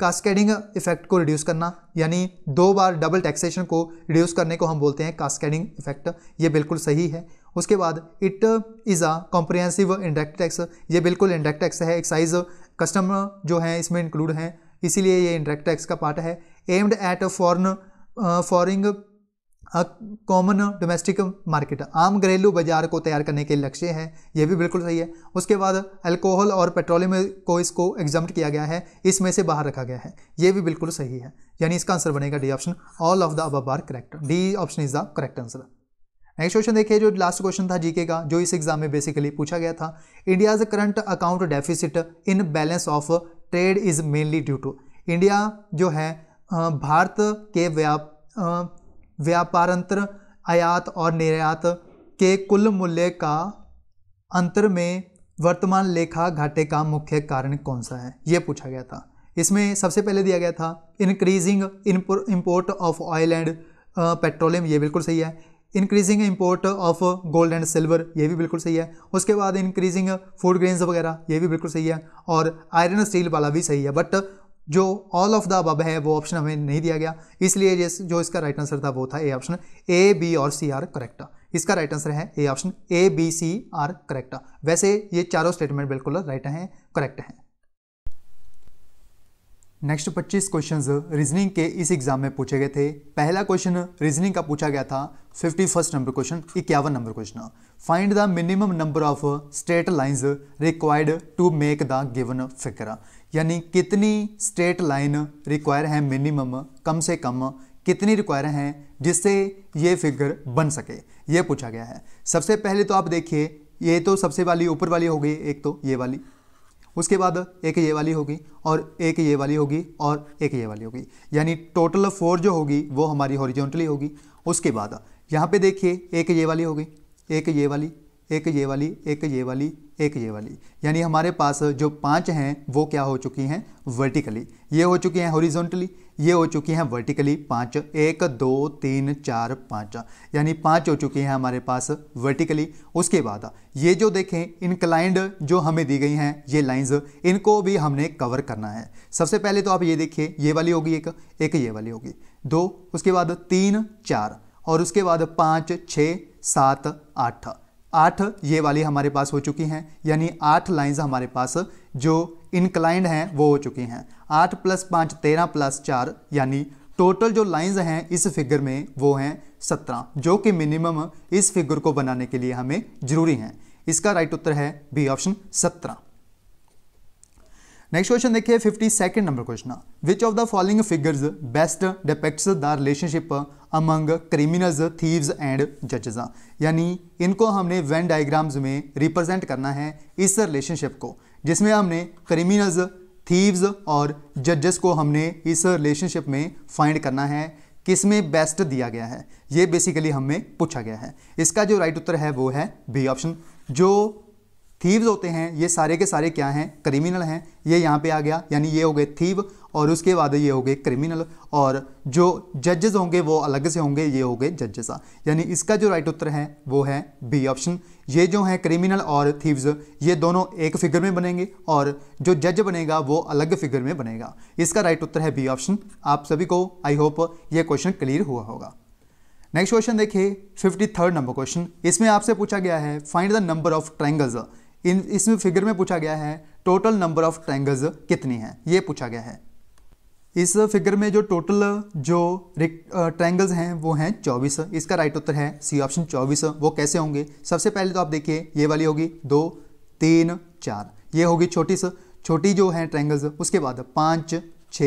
कास्केडिंग इफेक्ट को रिड्यूस करना यानी दो बार डबल टैक्सेशन को रिड्यूस करने को हम बोलते हैं कास्केडिंग इफेक्ट ये बिल्कुल सही है उसके बाद it is a comprehensive indirect tax ये बिल्कुल इंडेक्ट टैक्स है एक्साइज कस्टम जो है इसमें इंक्लूड हैं इसीलिए ये इंडेक्ट टैक्स का पार्ट है aimed at foreign forming common domestic market आम घरेलू बाजार को तैयार करने के लक्ष्य हैं यह भी बिल्कुल सही है उसके बाद अल्कोहल और पेट्रोलियम को इसको एग्जाम किया गया है इसमें से बाहर रखा गया है यह भी बिल्कुल सही है यानी इसका आंसर बनेगा D option all of the above are correct D option is the correct answer next question देखिए जो लास्ट क्वेश्चन था जीके का जो इस एग्जाम में बेसिकली पूछा गया था India's current account deficit in balance of trade is mainly due to India जो है भारत के व्याप अंतर आयात और निर्यात के कुल मूल्य का अंतर में वर्तमान लेखा घाटे का मुख्य कारण कौन सा है ये पूछा गया था इसमें सबसे पहले दिया गया था increasing import of oil and petroleum ये बिल्कुल सही है increasing import of gold and silver ये भी बिल्कुल सही है उसके बाद इंक्रीजिंग फूड ग्रेन्स वगैरह ये भी बिल्कुल सही है और आयरन स्टील वाला भी सही है बट जो ऑल ऑफ द अब है वो ऑप्शन हमें नहीं दिया गया इसलिए जो इसका राइट आंसर था वो था ए ऑप्शन ए बी और सी आर करेक्ट इसका राइट आंसर है A option A B C are correct वैसे ये चारों स्टेटमेंट बिल्कुल राइट हैं करेक्ट हैं नेक्स्ट 25 क्वेश्चंस रीजनिंग के इस एग्जाम में पूछे गए थे पहला क्वेश्चन रीजनिंग का पूछा गया था फिफ्टी फर्स्ट नंबर क्वेश्चन इक्यावन number question find the minimum number of straight lines required to make the given figure यानी कितनी स्ट्रेट लाइन रिक्वायर है मिनिमम कम से कम कितनी रिक्वायर हैं जिससे ये फिगर बन सके ये पूछा गया है सबसे पहले तो आप देखिए ये तो सबसे वाली ऊपर वाली होगी एक तो ये वाली उसके बाद एक ये वाली होगी और एक ये वाली होगी और एक ये वाली होगी यानी टोटल फोर जो होगी वो हमारी हॉरिजॉन्टली होगी उसके बाद यहाँ पे देखिए एक ये वाली होगी एक ये वाली एक ये वाली एक ये वाली एक ये वाली यानी हमारे पास जो पांच हैं वो क्या हो चुकी हैं वर्टिकली ये हो चुकी हैं हॉरिजॉन्टली ये हो चुकी हैं वर्टिकली पांच एक दो तीन चार पाँच यानी पांच हो चुकी हैं हमारे पास वर्टिकली उसके बाद ये जो देखें इनक्लाइंड जो हमें दी गई हैं ये लाइंस इनको भी हमने कवर करना है सबसे पहले तो आप ये देखिए ये वाली होगी एक एक ये वाली होगी दो उसके बाद तीन चार और उसके बाद पाँच छः सात आठ आठ ये वाली हमारे पास हो चुकी हैं यानी आठ लाइंस हमारे पास जो इनक्लाइंड हैं वो हो चुकी हैं आठ प्लस पाँच तेरह प्लस चार यानी टोटल जो लाइंस हैं इस फिगर में वो हैं सत्रह जो कि मिनिमम इस फिगर को बनाने के लिए हमें ज़रूरी हैं इसका राइट उत्तर है बी ऑप्शन सत्रह नेक्स्ट क्वेश्चन देखिए fifty second number question which of the following figures best depicts the relationship among criminals thieves and जजेस यानी इनको हमने वेन डायग्राम्स में रिप्रेजेंट करना है इस रिलेशनशिप को जिसमें हमने क्रिमिनल्स थीव्स और जजेस को हमने इस रिलेशनशिप में फाइंड करना है किस में बेस्ट दिया गया है ये बेसिकली हमें पूछा गया है इसका जो राइट उत्तर है वो है बी ऑप्शन जो थीव्स होते हैं ये सारे के सारे क्या हैं क्रिमिनल हैं ये यहाँ पे आ गया यानी ये हो गए थीव और उसके बाद ये हो गए क्रिमिनल और जो जजेस होंगे वो अलग से होंगे ये हो गए जजेस यानी इसका जो राइट उत्तर है वो है बी ऑप्शन ये जो है क्रिमिनल और थीव्स ये दोनों एक फिगर में बनेंगे और जो जज बनेगा वो अलग फिगर में बनेगा इसका राइट उत्तर है बी ऑप्शन आप सभी को आई होप ये क्वेश्चन क्लियर हुआ होगा नेक्स्ट क्वेश्चन देखिए फिफ्टी थर्ड नंबर क्वेश्चन इसमें आपसे पूछा गया है find the number of triangles in इस फिगर में पूछा गया है टोटल नंबर ऑफ ट्रैंगल्स कितनी हैं ये पूछा गया है इस फिगर में जो टोटल जो ट्रैंगल्स हैं वो हैं 24 इसका राइट उत्तर है सी ऑप्शन 24 वो कैसे होंगे सबसे पहले तो आप देखिए ये वाली होगी दो तीन चार ये होगी छोटी सी छोटी जो है ट्रैंगल्स उसके बाद पाँच छ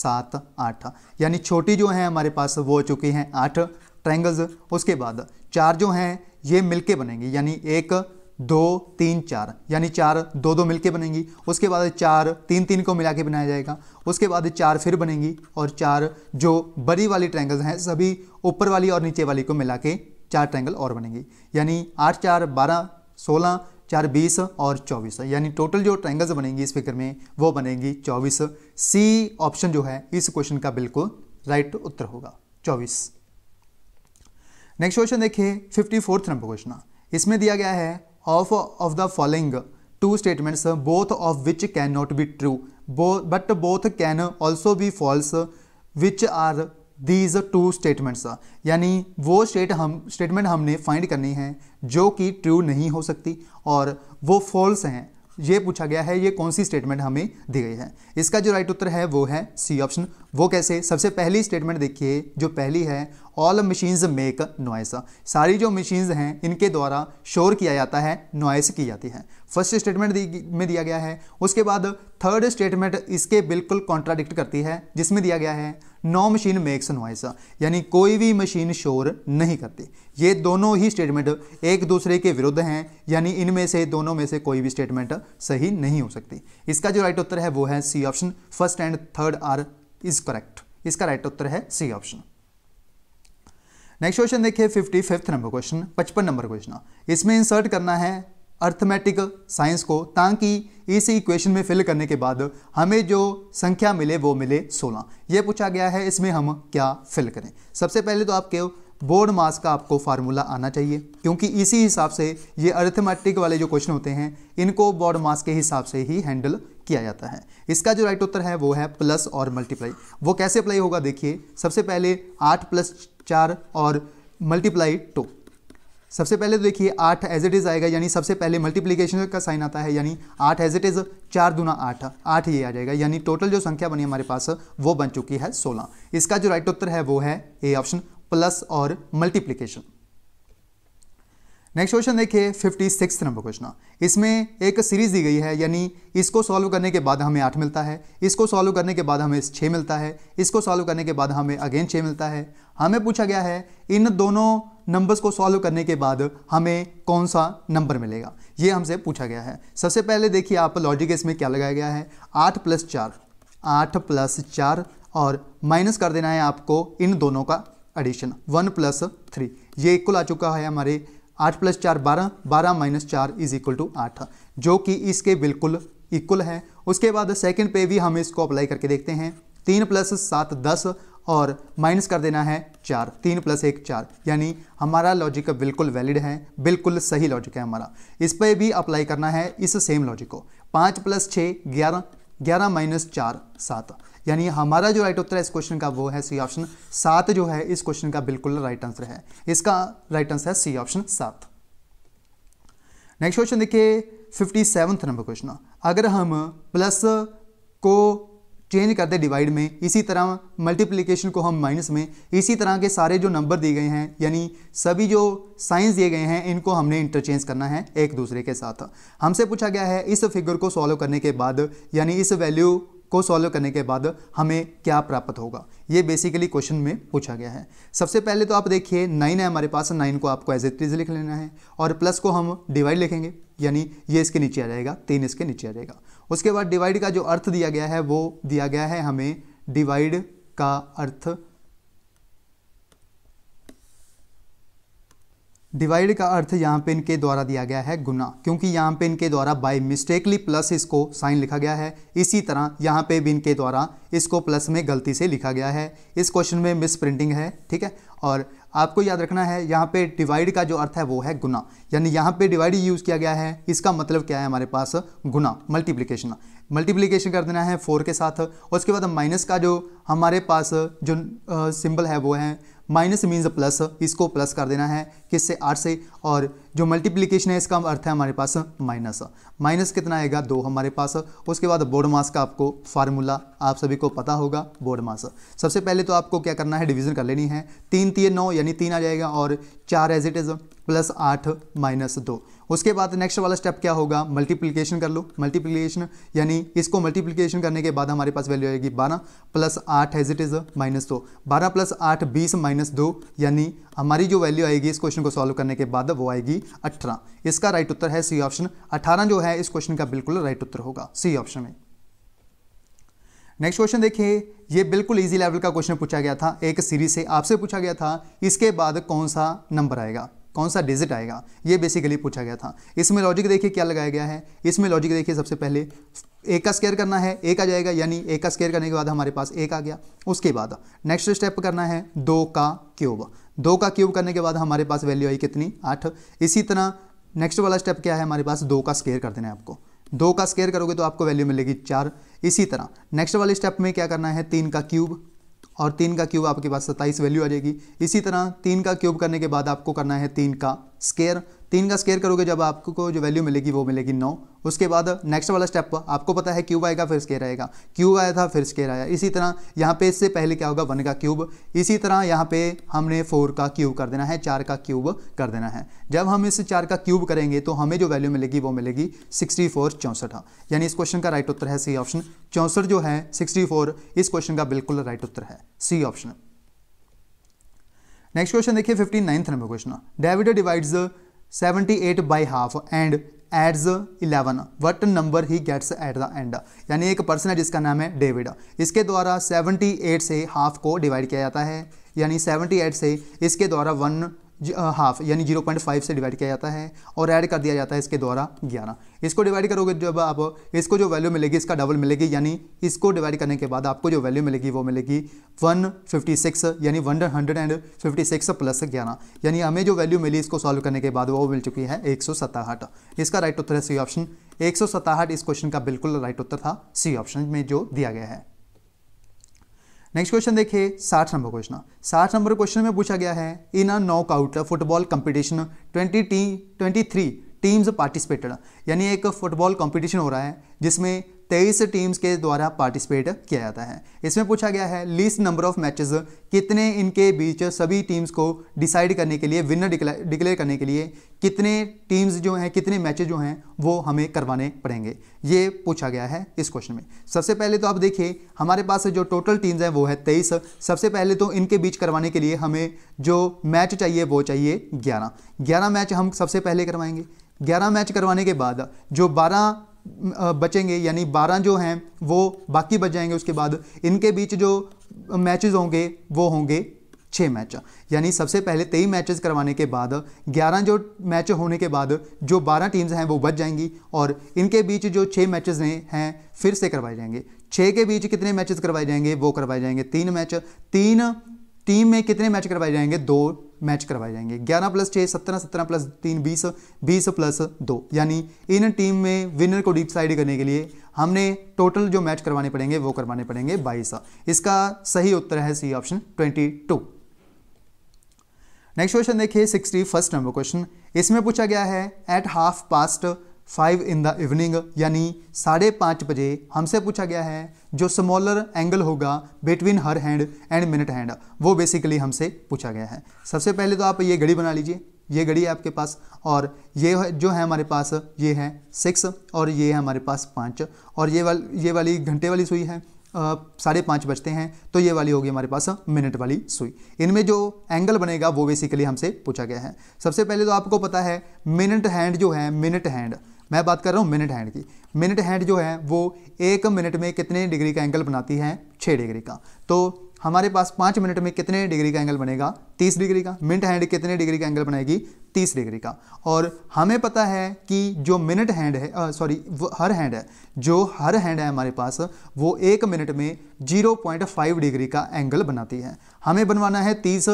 सात आठ यानी छोटी जो है हमारे पास वो हो चुकी हैं आठ ट्रैंगल्स उसके बाद चार जो हैं ये मिलके बनेंगे यानी एक दो तीन चार यानी चार दो दो मिलके बनेंगी उसके बाद चार तीन तीन को मिला के बनाया जाएगा उसके बाद चार फिर बनेंगी और चार जो बड़ी वाली ट्रैंगल्स हैं सभी ऊपर वाली और नीचे वाली को मिला के चार ट्रैंगल और बनेंगी यानी आठ चार बारह सोलह चार बीस और चौबीस यानी टोटल जो ट्रैंगल्स बनेंगी इस फिक्र में वो बनेंगी चौबीस सी ऑप्शन जो है इस क्वेश्चन का बिल्कुल राइट उत्तर होगा चौबीस नेक्स्ट क्वेश्चन देखिए फिफ्टी फोर्थ नंबर क्वेश्चन इसमें दिया गया है of of the following two statements both of which can not be true but both can also be false which are these two statements यानी वो स्टेट हम स्टेटमेंट हमने फाइंड करनी है जो कि ट्रू नहीं हो सकती और वो फॉल्स हैं ये पूछा गया है ये कौन सी स्टेटमेंट हमें दी गई है इसका जो राइट उत्तर है वो है सी ऑप्शन वो कैसे सबसे पहली स्टेटमेंट देखिए जो पहली है ऑल मशीन्स मेक नॉइस सारी जो मशीन्स हैं इनके द्वारा शोर किया जाता है नॉइस की जाती है फर्स्ट स्टेटमेंट में दिया गया है उसके बाद थर्ड स्टेटमेंट इसके बिल्कुल कॉन्ट्राडिक्ट करती है जिसमें दिया गया है नो मशीन मेक्स नॉइस यानी कोई भी मशीन शोर नहीं करती ये दोनों ही स्टेटमेंट एक दूसरे के विरुद्ध हैं यानी इनमें से दोनों में से कोई भी स्टेटमेंट सही नहीं हो सकती इसका जो राइट उत्तर है वो है C option first and third are is correct इसका राइट उत्तर है सी ऑप्शन नेक्स्ट क्वेश्चन देखिए फिफ्टी फिफ्थ नंबर क्वेश्चन पचपन नंबर क्वेश्चन इसमें इंसर्ट करना है अर्थमेटिक साइंस को ताकि इस इक्वेशन में फिल करने के बाद हमें जो संख्या मिले वो मिले 16 ये पूछा गया है इसमें हम क्या फिल करें सबसे पहले तो आपके बोर्ड मास का आपको फार्मूला आना चाहिए क्योंकि इसी हिसाब से ये अर्थमेटिक वाले जो क्वेश्चन होते हैं इनको बोर्ड मास के हिसाब से ही हैंडल किया जाता है इसका जो राइट उत्तर है वो है प्लस और मल्टीप्लाई वो कैसे अप्लाई होगा देखिए सबसे पहले आठ प्लस चार और मल्टीप्लाई टू सबसे पहले तो देखिए आठ एज इट इज़ आएगा यानी सबसे पहले मल्टीप्लीकेशन का साइन आता है यानी आठ एज इट इज़ चार दुना आठ आठ ये आ जाएगा यानी टोटल जो संख्या बनी हमारे पास वो बन चुकी है सोलह इसका जो राइट उत्तर है वो है ए ऑप्शन प्लस और मल्टीप्लीकेशन नेक्स्ट क्वेश्चन देखिए फिफ्टी सिक्स नंबर क्वेश्चन इसमें एक सीरीज दी गई है यानी इसको सॉल्व करने के बाद हमें आठ मिलता है इसको सॉल्व करने के बाद हमें छः मिलता है इसको सॉल्व करने के बाद हमें अगेन छः मिलता है हमें पूछा गया है इन दोनों नंबर्स को सॉल्व करने के बाद हमें कौन सा नंबर मिलेगा ये हमसे पूछा गया है सबसे पहले देखिए आप लॉजिक इसमें क्या लगाया गया है आठ प्लस चार आठ प्लस चार और माइनस कर देना है आपको इन दोनों का एडिशन वन प्लस थ्री ये इक्वल आ चुका है हमारे आठ प्लस चार बारह बारह माइनस चार इज इक्वल टू आठ जो कि इसके बिल्कुल इक्वल है उसके बाद सेकंड पे भी हम इसको अप्लाई करके देखते हैं तीन प्लस सात दस और माइनस कर देना है चार तीन प्लस एक चार यानी हमारा लॉजिक बिल्कुल वैलिड है बिल्कुल सही लॉजिक है हमारा इस पर भी अप्लाई करना है इस सेम लॉजिक को पाँच प्लस छः ग्यारह ग्यारह माइनस चार सात यानी हमारा जो राइट उत्तर है इस क्वेश्चन का वो है सी ऑप्शन सात जो है इस क्वेश्चन का बिल्कुल राइट आंसर है इसका राइट आंसर है सी ऑप्शन सात नेक्स्ट क्वेश्चन देखिए फिफ्टी सेवन नंबर क्वेश्चन अगर हम प्लस को चेंज कर दे डिवाइड में इसी तरह मल्टीप्लिकेशन को हम माइनस में इसी तरह के सारे जो नंबर दिए गए हैं यानी सभी जो साइंस दिए गए हैं इनको हमने इंटरचेंज करना है एक दूसरे के साथ हमसे पूछा गया है इस फिगर को सॉल्व करने के बाद यानी इस वैल्यू को सॉल्व करने के बाद हमें क्या प्राप्त होगा ये बेसिकली क्वेश्चन में पूछा गया है सबसे पहले तो आप देखिए नाइन है हमारे पास नाइन को आपको एज ए ट्रीज लिख लेना है और प्लस को हम डिवाइड लिखेंगे यानी ये इसके नीचे आ जाएगा तीन इसके नीचे आ जाएगा उसके बाद डिवाइड का जो अर्थ दिया गया है वो दिया गया है हमें डिवाइड का अर्थ डिवाइड का अर्थ यहाँ पे इनके द्वारा दिया गया है गुना क्योंकि यहाँ पे इनके द्वारा बाय मिस्टेकली प्लस इसको साइन लिखा गया है इसी तरह यहाँ पे भी इनके द्वारा इसको प्लस में गलती से लिखा गया है इस क्वेश्चन में मिस प्रिंटिंग है ठीक है और आपको याद रखना है यहाँ पे डिवाइड का जो अर्थ है वो है गुना यानी यहाँ पे डिवाइड यूज़ किया गया है इसका मतलब क्या है हमारे पास गुना मल्टीप्लीकेशन मल्टीप्लीकेशन कर देना है फोर के साथ उसके बाद माइनस का जो हमारे पास जो सिंबल है वो है माइनस मीन्स प्लस इसको प्लस कर देना है किससे आठ से और जो मल्टीप्लीकेशन है इसका अर्थ है हमारे पास माइनस माइनस कितना आएगा दो हमारे पास उसके बाद बोर्ड मास का आपको फार्मूला आप सभी को पता होगा बोर्ड मास सबसे पहले तो आपको क्या करना है डिवीजन कर लेनी है तीन तीन नौ यानी तीन आ जाएगा और चार एज इट इज़ प्लस आठ माइनस दो उसके बाद नेक्स्ट वाला स्टेप क्या होगा मल्टीप्लीकेशन कर लो मल्टीप्लीकेशन यानी इसको मल्टीप्लीकेशन करने के बाद हमारे पास वैल्यू आएगी बारह प्लस आठ एज इट इज़ माइनस दो बारह प्लस आठ बीस माइनस दो यानी हमारी जो वैल्यू आएगी इस क्वेश्चन को सॉल्व करने के बाद वो आएगी अठारह इसका राइट उत्तर है सी ऑप्शन अठारह जो है इस क्वेश्चन का बिल्कुल राइट उत्तर होगा सी ऑप्शन में नेक्स्ट क्वेश्चन देखिए ये बिल्कुल इजी लेवल का क्वेश्चन पूछा गया था एक सीरीज से आपसे पूछा गया था इसके बाद कौन सा नंबर आएगा कौन सा डिजिट आएगा ये बेसिकली पूछा गया था इसमें लॉजिक देखिए क्या लगाया गया है इसमें लॉजिक देखिए सबसे पहले एक का स्केयर करना है एक आ जाएगा यानी एक का स्केयर करने के बाद हमारे पास एक आ गया उसके बाद नेक्स्ट स्टेप करना है दो का क्यूब दो का क्यूब करने के बाद हमारे पास वैल्यू आई कितनी आठ इसी तरह नेक्स्ट वाला स्टेप क्या है हमारे पास दो का स्केयर कर देना है आपको दो का स्केयर करोगे तो आपको वैल्यू मिलेगी चार इसी तरह नेक्स्ट वाले स्टेप में क्या करना है तीन का क्यूब और तीन का क्यूब आपके पास सत्ताईस वैल्यू आ जाएगी इसी तरह तीन का क्यूब करने के बाद आपको करना है तीन का स्केयर तीन का स्केयर करोगे जब आपको जो वैल्यू मिलेगी वो मिलेगी नौ उसके बाद नेक्स्ट वाला स्टेप आपको पता है क्यूब आएगा फिर स्केयर आएगा क्यूब आया था फिर स्केयर आया इसी तरह यहाँ पे इससे पहले क्या होगा वन का क्यूब इसी तरह यहाँ पे हमने फोर का क्यूब कर देना है चार का क्यूब कर देना है जब हम इस चार का क्यूब करेंगे तो हमें जो वैल्यू मिलेगी वो मिलेगी सिक्सटी फोर चौंसठ यानी इस क्वेश्चन का राइट उत्तर है सी ऑप्शन चौंसठ जो है सिक्सटी फोर इस क्वेश्चन का बिल्कुल राइट उत्तर है सी ऑप्शन नेक्स्ट क्वेश्चन देखिए fifty ninth number question David divides 78 by half and adds 11 what number he gets at the end यानी एक पर्सन है जिसका नाम है डेविड इसके द्वारा 78 से हाफ को डिवाइड किया जाता है यानी 78 से इसके द्वारा वन हाफ यानी जीरो पॉइंट फाइव से डिवाइड किया जाता है और ऐड कर दिया जाता है इसके द्वारा ग्यारह इसको डिवाइड करोगे जब आप इसको जो वैल्यू मिलेगी इसका डबल मिलेगी यानी इसको डिवाइड करने के बाद आपको जो वैल्यू मिलेगी वो मिलेगी वन फिफ्टी सिक्स यानी one hundred and fifty six plus ग्यारह यानी हमें जो वैल्यू मिली इसको सॉल्व करने के बाद वो मिल चुकी है एक सौ सत्ताहठ इसका राइट उत्तर है सी ऑप्शन एक सौ सताहठ इस क्वेश्चन का बिल्कुल राइट उत्तर था सी ऑप्शन में जो दिया गया है नेक्स्ट क्वेश्चन देखिए साठ नंबर क्वेश्चन साठ नंबर क्वेश्चन में पूछा गया है in a knockout football competition twenty t twenty three teams participated यानी एक फुटबॉल कंपटीशन हो रहा है जिसमें तेईस टीम्स के द्वारा पार्टिसिपेट किया जाता है इसमें पूछा गया है लीस्ट नंबर ऑफ मैचेस कितने इनके बीच सभी टीम्स को डिसाइड करने के लिए विनर डिक्लेयर करने के लिए कितने टीम्स जो हैं कितने मैचेस जो हैं वो हमें करवाने पड़ेंगे ये पूछा गया है इस क्वेश्चन में सबसे पहले तो आप देखिए हमारे पास जो टोटल टीम्स हैं वो है तेईस सबसे पहले तो इनके बीच करवाने के लिए हमें जो मैच चाहिए वो चाहिए ग्यारह ग्यारह मैच हम सबसे पहले करवाएंगे ग्यारह मैच करवाने के बाद जो बारह बचेंगे यानी 12 जो हैं वो बाकी बच जाएंगे उसके बाद इनके बीच जो मैचेस होंगे वो होंगे छः मैच यानी सबसे पहले तेईस मैचेस करवाने के बाद ग्यारह जो मैच होने के बाद जो बारह टीम्स हैं वो बच जाएंगी और इनके बीच जो छः मैचेस हैं फिर से करवाए जाएंगे छः के बीच कितने मैचेस करवाए जाएंगे वो करवाए जाएंगे तीन मैच तीन टीम में कितने मैच करवाए जाएंगे दो मैच करवाए जाएंगे ग्यारह प्लस छः सत्रह सत्रह प्लस तीन बीस बीस प्लस दो यानी इन टीम में विनर को डिसाइड करने के लिए हमने टोटल जो मैच करवाने पड़ेंगे वो करवाने पड़ेंगे बाईस इसका सही उत्तर है C option twenty two next question देखिए सिक्सटी फर्स्ट नंबर क्वेश्चन इसमें पूछा गया है at half past five in the evening यानी साढ़े पाँच बजे हमसे पूछा गया है जो स्मॉलर एंगल होगा between hour hand and minute hand वो बेसिकली हमसे पूछा गया है सबसे पहले तो आप ये घड़ी बना लीजिए ये घड़ी है आपके पास और ये जो है हमारे पास ये है सिक्स और ये है हमारे पास पाँच और ये वाल ये वाली घंटे वाली सुई है साढ़े पाँच बजते हैं तो ये वाली होगी हमारे पास मिनट वाली सुई इनमें जो एंगल बनेगा वो बेसिकली हमसे पूछा गया है सबसे पहले तो आपको पता है मिनट हैंड जो है मिनट हैंड मैं बात कर रहा हूँ मिनट हैंड की मिनट हैंड जो है वो एक मिनट में कितने डिग्री का एंगल बनाती है छः डिग्री का तो हमारे पास पाँच मिनट में कितने डिग्री का एंगल बनेगा तीस डिग्री का मिनट हैंड कितने डिग्री का एंगल बनाएगी तीस डिग्री का और हमें पता है कि जो मिनट हैंड है सॉरी हर हैंड है जो हर हैंड है हमारे पास वो एक मिनट में जीरो पॉइंट फाइव डिग्री का एंगल बनाती है हमें बनवाना है तीस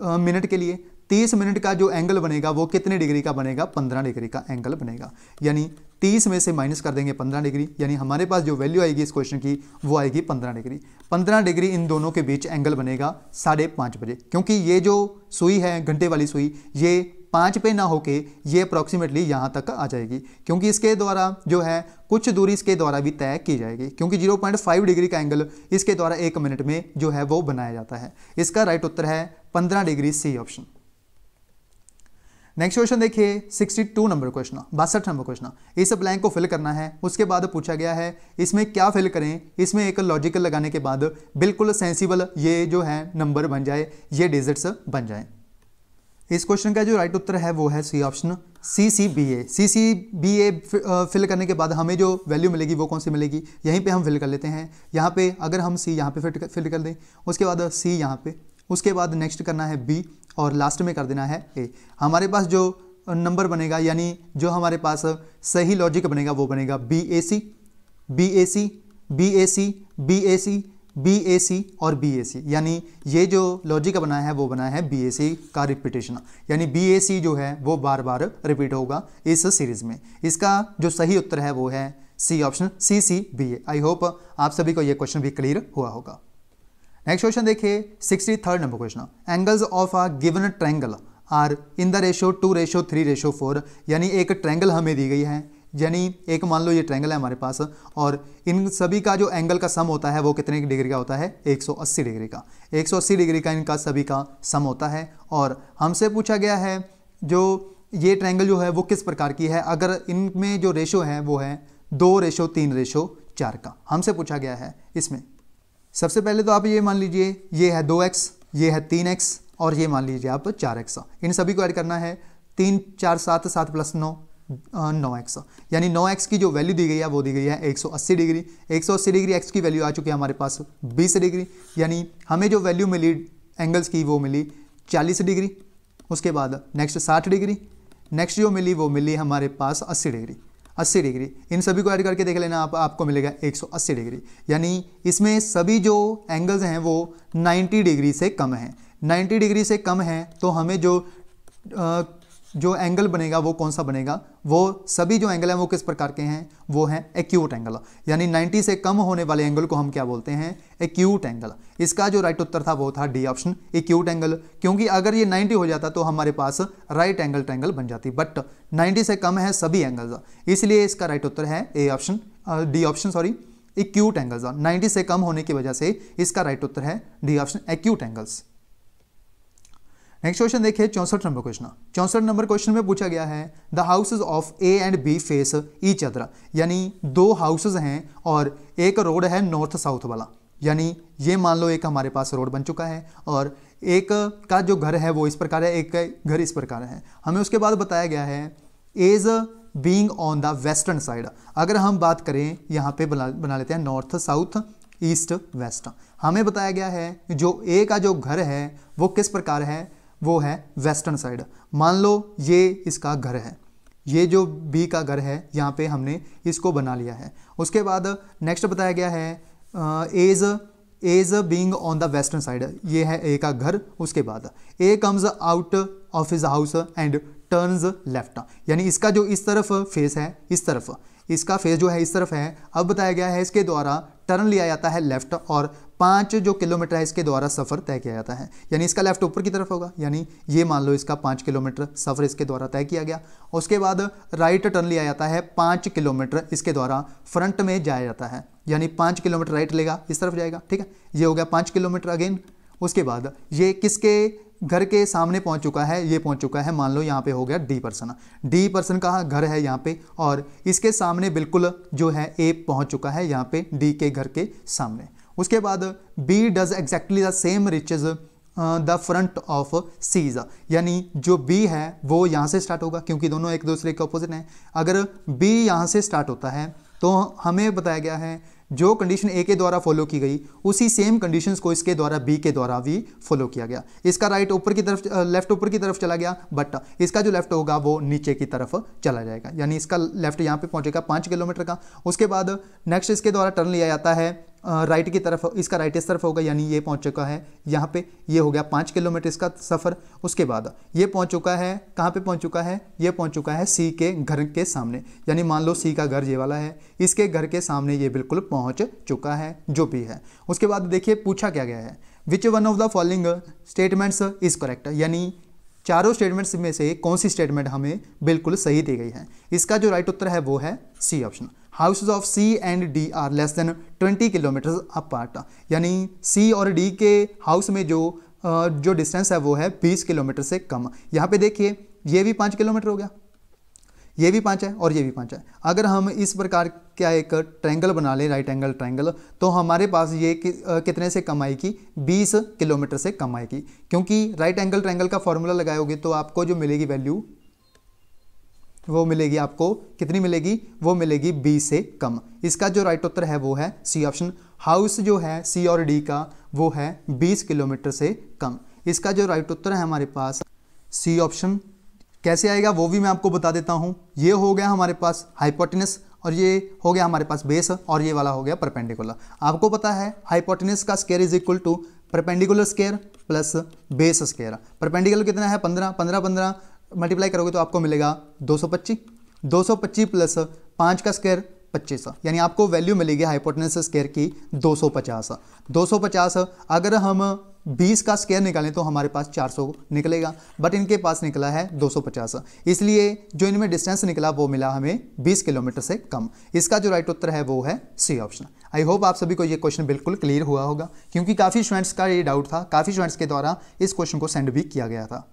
मिनट के लिए 30 मिनट का जो एंगल बनेगा वो कितने डिग्री का बनेगा 15 डिग्री का एंगल बनेगा यानी 30 में से माइनस कर देंगे 15 डिग्री यानी हमारे पास जो वैल्यू आएगी इस क्वेश्चन की वो आएगी 15 डिग्री 15 डिग्री इन दोनों के बीच एंगल बनेगा साढ़े पाँच बजे क्योंकि ये जो सुई है घंटे वाली सुई ये पाँच पे ना होके ये अप्रॉक्सीमेटली यहाँ तक आ जाएगी क्योंकि इसके द्वारा जो है कुछ दूरी इसके द्वारा भी तय की जाएगी क्योंकि 0.5 डिग्री का एंगल इसके द्वारा एक मिनट में जो है वो बनाया जाता है इसका राइट उत्तर है 15 degree C option next question देखिए 62 नंबर क्वेश्चन बासठ नंबर क्वेश्चन इस ब्लैंक को फिल करना है उसके बाद पूछा गया है इसमें क्या फिल करें इसमें एक लॉजिकल लगाने के बाद बिल्कुल सेंसिबल ये जो है नंबर बन जाए ये डिजिट्स बन जाए इस क्वेश्चन का जो राइट उत्तर है वो है C option C C B A C C B A fill करने के बाद हमें जो वैल्यू मिलेगी वो कौन सी मिलेगी यहीं पे हम फिल कर लेते हैं यहाँ पे अगर हम सी यहाँ पे फिट फिल कर दें उसके बाद सी यहाँ पे उसके बाद नेक्स्ट करना है बी और लास्ट में कर देना है ए हमारे पास जो नंबर बनेगा यानी जो हमारे पास सही लॉजिक बनेगा वो बनेगा B A C B A C B A C B A C B A C और बी ए सी यानी ये जो लॉजिक बनाया है वो बना है बी ए सी का रिपीटेशन यानी बी ए सी जो है वो बार बार रिपीट होगा इस सीरीज़ में इसका जो सही उत्तर है वो है C option C C B A I hope आप सभी को ये क्वेश्चन भी क्लियर हुआ होगा नेक्स्ट क्वेश्चन देखिए sixty third number question angles of a given triangle are in the ratio two ratio three ratio four यानी एक ट्रैंगल हमें दी गई है यानी एक मान लो ये ट्रैंगल है हमारे पास और इन सभी का जो एंगल का सम होता है वो कितने डिग्री का होता है 180 डिग्री का 180 डिग्री का इनका सभी का सम होता है और हमसे पूछा गया है जो ये ट्रैंगल जो है वो किस प्रकार की है अगर इनमें जो रेशो है वो है दो रेशो तीन रेशो चार का हमसे पूछा गया है इसमें सबसे पहले तो आप ये मान लीजिए ये है दो एक्स ये है तीन एक्स और ये मान लीजिए आप चार एक्स इन सभी को ऐड करना है तीन चार सात सात प्लस नौ नौ एक्स यानी नौ एक्स की जो वैल्यू दी गई है वो दी गई है 180 डिग्री 180 डिग्री एक्स की वैल्यू आ चुकी है हमारे पास 20 डिग्री यानी हमें जो वैल्यू मिली एंगल्स की वो मिली 40 डिग्री उसके बाद नेक्स्ट 60 डिग्री नेक्स्ट जो मिली वो मिली हमारे पास 80 डिग्री अस्सी डिग्री इन सभी को ऐड करके देख लेना आप आपको मिलेगा 180 डिग्री यानी इसमें सभी जो एंगल्स हैं वो 90 डिग्री से कम हैं 90 डिग्री से कम हैं तो हमें जो जो एंगल बनेगा वो कौन सा बनेगा वो सभी जो एंगल हैं वो किस प्रकार के हैं वो हैं एक्यूट एंगल यानी 90 से कम होने वाले एंगल को हम क्या बोलते हैं एक्यूट एंगल इसका जो राइट उत्तर था वो था डी ऑप्शन एक्यूट एंगल क्योंकि अगर ये 90 हो जाता तो हमारे पास राइट एंगल ट्रैंगल बन जाती बट 90 से कम है सभी एंगल्स इसलिए इसका राइट उत्तर है A option D option sorry acute angles ninety से कम होने की वजह से इसका राइट उत्तर है D option acute angles next question देखिए चौंसठ नंबर क्वेश्चन चौंसठ नंबर क्वेश्चन में पूछा गया है the houses of A and B face each other यानी दो हाउसेज हैं और एक रोड है नॉर्थ साउथ वाला यानी ये मान लो एक हमारे पास रोड बन चुका है और एक का जो घर है वो इस प्रकार है एक का घर इस प्रकार है हमें उसके बाद बताया गया है A's being on the western side अगर हम बात करें यहाँ पे बना बना लेते हैं नॉर्थ साउथ ईस्ट वेस्ट हमें बताया गया है जो ए का जो घर है वो किस प्रकार है वो है वेस्टर्न साइड मान लो ये इसका घर है ये जो बी का घर है यहाँ पे हमने इसको बना लिया है उसके बाद नेक्स्ट बताया गया है A's A's being on the western side ये है ए का घर उसके बाद A comes out of his house and turns left यानी इसका जो इस तरफ फेस है इस तरफ इसका फेस जो है इस तरफ है अब बताया गया है इसके द्वारा टर्न लिया जाता है लेफ्ट और पाँच जो किलोमीटर है इसके द्वारा सफ़र तय किया जाता है यानी इसका लेफ्ट ऊपर की तरफ होगा यानी ये मान लो इसका पाँच किलोमीटर सफ़र इसके द्वारा तय किया गया उसके बाद राइट टर्न लिया जाता है पाँच किलोमीटर इसके द्वारा फ्रंट में जाया जाता है यानी पाँच किलोमीटर राइट लेगा इस तरफ जाएगा ठीक है ये हो गया पाँच किलोमीटर अगेन उसके बाद ये किसके घर के सामने पहुंच चुका है ये पहुंच चुका है मान लो यहाँ पे हो गया डी पर्सन डी पर्सन का घर है यहाँ पे और इसके सामने बिल्कुल जो है ए पहुंच चुका है यहाँ पे डी के घर के सामने उसके बाद B does exactly the same reaches the front of C's यानी जो बी है वो यहाँ से स्टार्ट होगा क्योंकि दोनों एक दूसरे के अपोजिट हैं अगर बी यहाँ से स्टार्ट होता है तो हमें बताया गया है जो कंडीशन ए के द्वारा फॉलो की गई उसी सेम कंडीशन को इसके द्वारा बी के द्वारा भी फॉलो किया गया इसका राइट ऊपर की तरफ लेफ्ट uh, ऊपर की तरफ चला गया बट इसका जो लेफ्ट होगा वो नीचे की तरफ चला जाएगा यानी इसका लेफ्ट यहाँ पे पहुँचेगा पाँच किलोमीटर का उसके बाद नेक्स्ट इसके द्वारा टर्न लिया जाता है राइट की तरफ इसका राइट इस तरफ होगा यानी ये पहुंच चुका है यहाँ पे ये हो गया पाँच किलोमीटर इसका सफ़र उसके बाद ये पहुंच चुका है कहाँ पे पहुंच चुका है ये पहुंच चुका है सी के घर के सामने यानी मान लो सी का घर ये वाला है इसके घर के सामने ये बिल्कुल पहुँच चुका है जो भी है उसके बाद देखिए पूछा क्या गया है which one of the following statements is correct यानी चारों स्टेटमेंट्स में से कौन सी स्टेटमेंट हमें बिल्कुल सही दी गई है इसका जो राइट उत्तर है वो है C option houses of C and D are less than 20 kilometre apart यानी सी और डी के हाउस में जो जो डिस्टेंस है वो है 20 किलोमीटर से कम यहाँ पे देखिए ये भी पाँच किलोमीटर हो गया ये भी पाँच है और ये भी पाँच है अगर हम इस प्रकार का एक ट्रैंगल बना लें राइट एंगल ट्रैंगल तो हमारे पास ये कि, कितने से कम आएगी बीस किलोमीटर से कम आएगी क्योंकि राइट एंगल ट्रैंगल का फॉर्मूला लगाओगे तो आपको जो मिलेगी वैल्यू वो मिलेगी आपको कितनी मिलेगी वो मिलेगी बी से कम इसका जो राइट उत्तर है वो है सी ऑप्शन हाउस जो है सी और डी का वो है 20 किलोमीटर से कम इसका जो राइट उत्तर है हमारे पास सी ऑप्शन कैसे आएगा वो भी मैं आपको बता देता हूँ ये हो गया हमारे पास हाइपोटिनस और ये हो गया हमारे पास बेस और ये वाला हो गया परपेंडिकुलर आपको पता है हाइपोटिनस का square is equal to perpendicular square plus base square perpendicular कितना है पंद्रह पंद्रह पंद्रह मल्टीप्लाई करोगे तो आपको मिलेगा दो सौ पच्चीस दो सौ पच्चीस प्लस पाँच का स्क्वायर पच्चीस यानी आपको वैल्यू मिलेगी हाइपोटेनस स्केयर की 250 250 अगर हम 20 का स्केयर निकालें तो हमारे पास 400 निकलेगा बट इनके पास निकला है 250 इसलिए जो इनमें डिस्टेंस निकला वो मिला हमें 20 किलोमीटर से कम इसका जो राइट उत्तर है वो है सी ऑप्शन आई होप आप सभी को ये क्वेश्चन बिल्कुल क्लियर हुआ होगा क्योंकि काफ़ी स्टूडेंट्स का ये डाउट था काफ़ी स्टूडेंट्स के द्वारा इस क्वेश्चन को सेंड भी किया गया था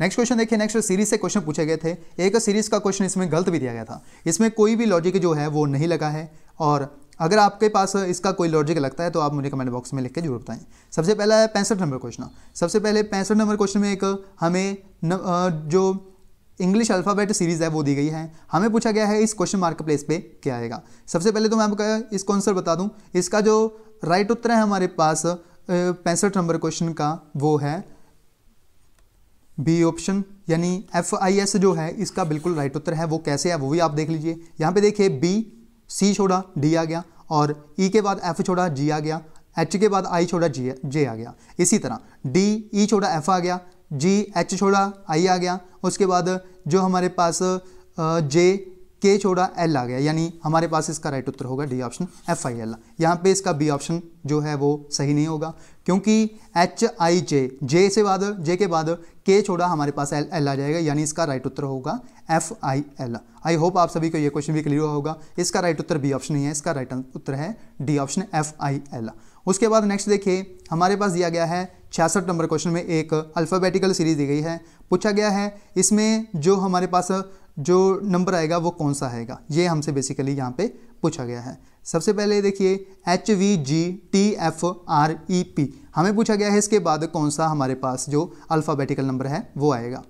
नेक्स्ट क्वेश्चन देखिए नेक्स्ट सीरीज से क्वेश्चन पूछे गए थे एक सीरीज का क्वेश्चन इसमें गलत भी दिया गया था इसमें कोई भी लॉजिक जो है वो नहीं लगा है और अगर आपके पास इसका कोई लॉजिक लगता है तो आप मुझे कमेंट बॉक्स में लिख के जरूर बताएं सबसे पहला है पैंसठ नंबर क्वेश्चन सबसे पहले पैंसठ नंबर क्वेश्चन में एक हमें न, जो इंग्लिश अल्फ़ाबेट सीरीज़ है वो दी गई है हमें पूछा गया है इस क्वेश्चन मार्क प्लेस पे क्या आएगा सबसे पहले तो मैं आपको इसको आंसर बता दूं इसका जो राइट उत्तर है हमारे पास पैंसठ नंबर क्वेश्चन का वो है बी ऑप्शन यानी एफ आई एस जो है इसका बिल्कुल राइट उत्तर है वो कैसे है वो भी आप देख लीजिए यहाँ पे देखिए बी सी छोड़ा डी आ गया और ई e के बाद एफ छोड़ा जी आ गया एच के बाद आई छोड़ा जी जे आ गया इसी तरह डी ई e छोड़ा एफ आ गया जी एच छोड़ा आई आ गया उसके बाद जो हमारे पास जे के छोड़ा एल आ गया यानी हमारे पास इसका राइट उत्तर होगा D option F I L यहाँ पे इसका बी ऑप्शन जो है वो सही नहीं होगा क्योंकि एच आई जे जे से बाद जे के बाद के छोड़ा हमारे पास एल एल आ जाएगा यानी इसका राइट उत्तर होगा F I L I hope आप सभी को ये क्वेश्चन भी क्लियर हुआ होगा इसका राइट उत्तर बी ऑप्शन नहीं है इसका राइट उत्तर है D option F I L उसके बाद नेक्स्ट देखिए हमारे पास दिया गया है छियासठ नंबर क्वेश्चन में एक अल्फ़ाबेटिकल सीरीज दी गई है पूछा गया है इसमें जो हमारे पास जो नंबर आएगा वो कौन सा आएगा ये हमसे बेसिकली यहाँ पे पूछा गया है सबसे पहले देखिए H V G T F R E P हमें पूछा गया है इसके बाद कौन सा हमारे पास जो अल्फ़ाबेटिकल नंबर है वो आएगा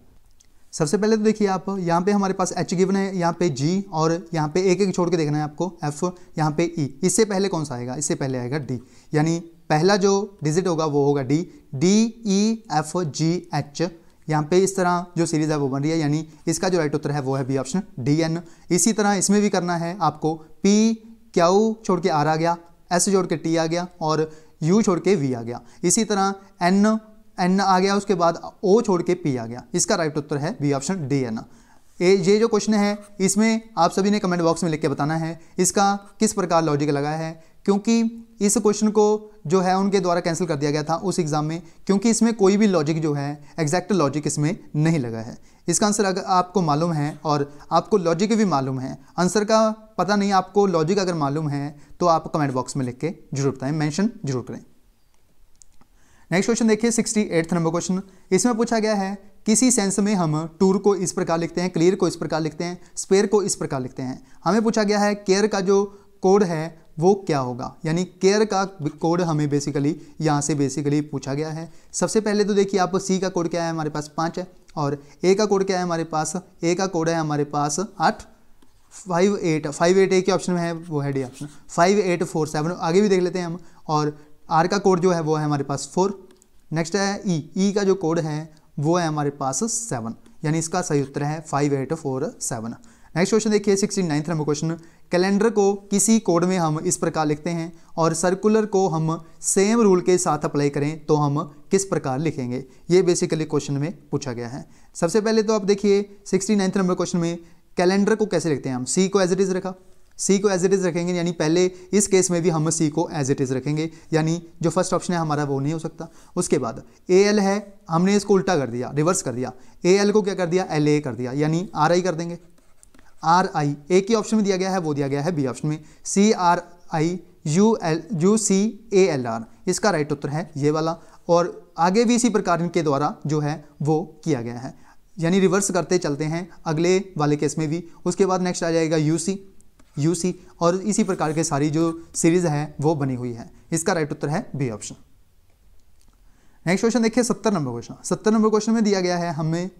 सबसे पहले तो देखिए आप यहाँ पे हमारे पास एच गिवन है यहाँ पे जी और यहाँ पे एक एक छोड़ के देखना है आपको एफ यहाँ पे ई e. इससे पहले कौन सा आएगा इससे पहले आएगा डी यानी पहला जो डिजिट होगा वो होगा D D E F G H यहाँ पे इस तरह जो सीरीज़ है वो बन रही है यानी इसका जो राइट उत्तर है वो है बी ऑप्शन डी एन इसी तरह इसमें भी करना है आपको पी क्या छोड़ के आर आ गया एस छोड़ के टी आ गया और यू छोड़ के वी आ गया इसी तरह एन एन आ गया उसके बाद ओ छोड़ के पी आ गया इसका राइट उत्तर है B option D N A ये जो क्वेश्चन है इसमें आप सभी ने कमेंट बॉक्स में लिख के बताना है इसका किस प्रकार लॉजिक लगाया है क्योंकि इस क्वेश्चन को जो है उनके द्वारा कैंसिल कर दिया गया था उस एग्ज़ाम में क्योंकि इसमें कोई भी लॉजिक जो है एग्जैक्ट लॉजिक इसमें नहीं लगा है इसका आंसर अगर आपको मालूम है और आपको लॉजिक भी मालूम है आंसर का पता नहीं आपको लॉजिक अगर मालूम है तो आप कमेंट बॉक्स में लिख के जरूर बताएं मैंशन जरूर करें नेक्स्ट क्वेश्चन देखिए सिक्सटी एट्थ नंबर क्वेश्चन इसमें पूछा गया है किसी सेंस में हम टूर को इस प्रकार लिखते हैं क्लियर को इस प्रकार लिखते हैं स्पेयर को इस प्रकार लिखते हैं हमें पूछा गया है केयर का जो कोड है वो क्या होगा यानी केयर का कोड हमें बेसिकली यहाँ से बेसिकली पूछा गया है सबसे पहले तो देखिए आप सी का कोड क्या है हमारे पास पाँच है और ए का कोड क्या है हमारे पास ए का कोड है हमारे पास आठ five eight five eight A के ऑप्शन में है वो है D option five eight four seven आगे भी देख लेते हैं हम और आर का कोड जो है वो है हमारे पास फोर नेक्स्ट है ई e. ई e का जो कोड है वो है हमारे पास सेवन यानी इसका सही उत्तर है five eight four seven next question देखिए sixty ninth number question calendar को किसी कोड में हम इस प्रकार लिखते हैं और सर्कुलर को हम सेम रूल के साथ अप्लाई करें तो हम किस प्रकार लिखेंगे ये बेसिकली क्वेश्चन में पूछा गया है सबसे पहले तो आप देखिए सिक्सटी नाइन्थ नंबर क्वेश्चन में कैलेंडर को कैसे लिखते हैं हम सी को एज इट इज़ रखा सी को एज इट इज़ रखेंगे यानी पहले इस केस में भी हम सी को एज इट इज़ रखेंगे यानी जो फर्स्ट ऑप्शन है हमारा वो नहीं हो सकता उसके बाद ए एल है हमने इसको उल्टा कर दिया रिवर्स कर दिया ए एल को क्या कर दिया एल ए कर दिया यानी आर आई कर देंगे आर आई ए के ऑप्शन में दिया गया है वो दिया गया है बी ऑप्शन में C R I U L U C A L R इसका राइट उत्तर है ये वाला और आगे भी इसी प्रकार के द्वारा जो है वो किया गया है यानी रिवर्स करते चलते हैं अगले वाले केस में भी उसके बाद नेक्स्ट आ जाएगा यू सी यू सी और इसी प्रकार के सारी जो सीरीज़ है वो बनी हुई है इसका राइट उत्तर है बी ऑप्शन नेक्स्ट क्वेश्चन देखिए सत्तर नंबर क्वेश्चन सत्तर नंबर क्वेश्चन में दिया गया है हमें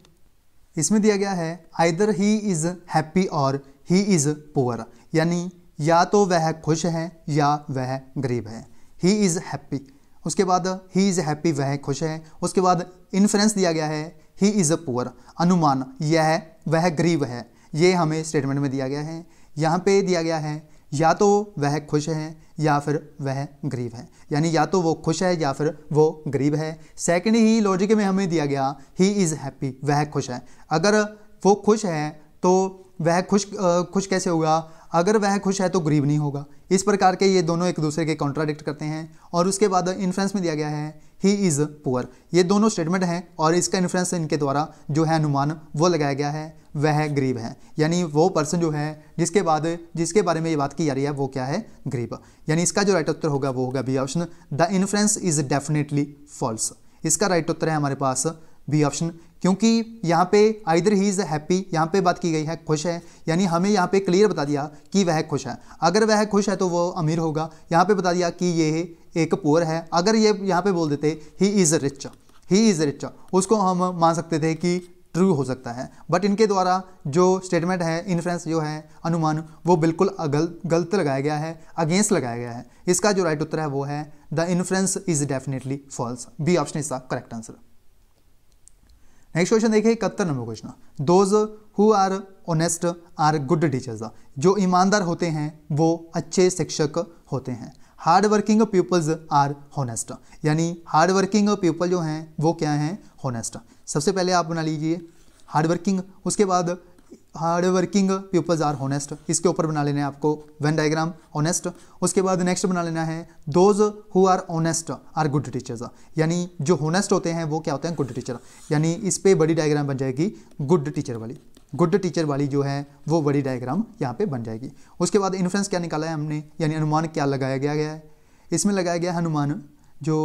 इसमें दिया गया है आइदर ही इज़ हैप्पी और ही इज़ पुअर यानी या तो वह खुश है या वह गरीब है ही इज़ हैप्पी उसके बाद ही इज़ हैप्पी वह खुश है उसके बाद इन्फ्रेंस दिया गया है ही इज़ अ पुअर अनुमान यह वह गरीब है ये हमें स्टेटमेंट में दिया गया है यहाँ पे दिया गया है या तो वह खुश हैं या फिर वह गरीब है यानी या तो वो खुश है या फिर वो गरीब है सेकेंड ही लॉजिक में हमें दिया गया ही इज़ हैप्पी वह खुश है अगर वो खुश है तो वह खुश खुश कैसे होगा अगर वह खुश है तो गरीब नहीं होगा इस प्रकार के ये दोनों एक दूसरे के कॉन्ट्राडिक्ट करते हैं और उसके बाद इन्फ्रेंस में दिया गया है ही इज़ पुअर ये दोनों स्टेटमेंट हैं और इसका इन्फ्लुएंस इनके द्वारा जो है अनुमान वो लगाया गया है वह गरीब है यानी वो पर्सन जो है जिसके बाद जिसके बारे में ये बात की जा रही है वो क्या है गरीब यानी इसका जो राइट उत्तर होगा वो होगा B option the influence is definitely false इसका राइट उत्तर है हमारे पास बी ऑप्शन क्योंकि यहाँ पे आइदर ही इज़ हैप्पी यहाँ पे बात की गई है खुश है यानी हमें यहाँ पे क्लियर बता दिया कि वह खुश है अगर वह खुश है तो वो अमीर होगा यहाँ पे बता दिया कि ये एक पुअर है अगर ये यहाँ पे बोल देते he is rich he is rich उसको हम मान सकते थे कि ट्रू हो सकता है बट इनके द्वारा जो स्टेटमेंट है इन्फ्रेंस जो है अनुमान वो बिल्कुल गलत लगाया गया है अगेंस्ट लगाया गया है इसका जो राइट उत्तर है वो है the inference is definitely false B option is the correct answer next question देखिए इकहत्तर number question those who are honest are good teachers जो ईमानदार होते हैं वो अच्छे शिक्षक होते हैं hard working peoples are honest यानी हार्ड वर्किंग पीपल जो हैं वो क्या हैं होनेस्ट सबसे पहले आप बना लीजिए हार्ड वर्किंग उसके बाद hard working peoples are honest इसके ऊपर बना लेना है आपको वेन डायग्राम ऑनेस्ट उसके बाद नेक्स्ट बना लेना है those who are honest are good teachers यानी जो होनेस्ट होते हैं वो क्या होते हैं गुड टीचर यानी इस पर बड़ी डायग्राम बन जाएगी गुड टीचर वाली गुड टीचर वाली जो है वो बड़ी डायग्राम यहाँ पे बन जाएगी उसके बाद इन्फ्लुएंस क्या निकाला है हमने यानी अनुमान क्या लगाया गया है इसमें लगाया गया अनुमान जो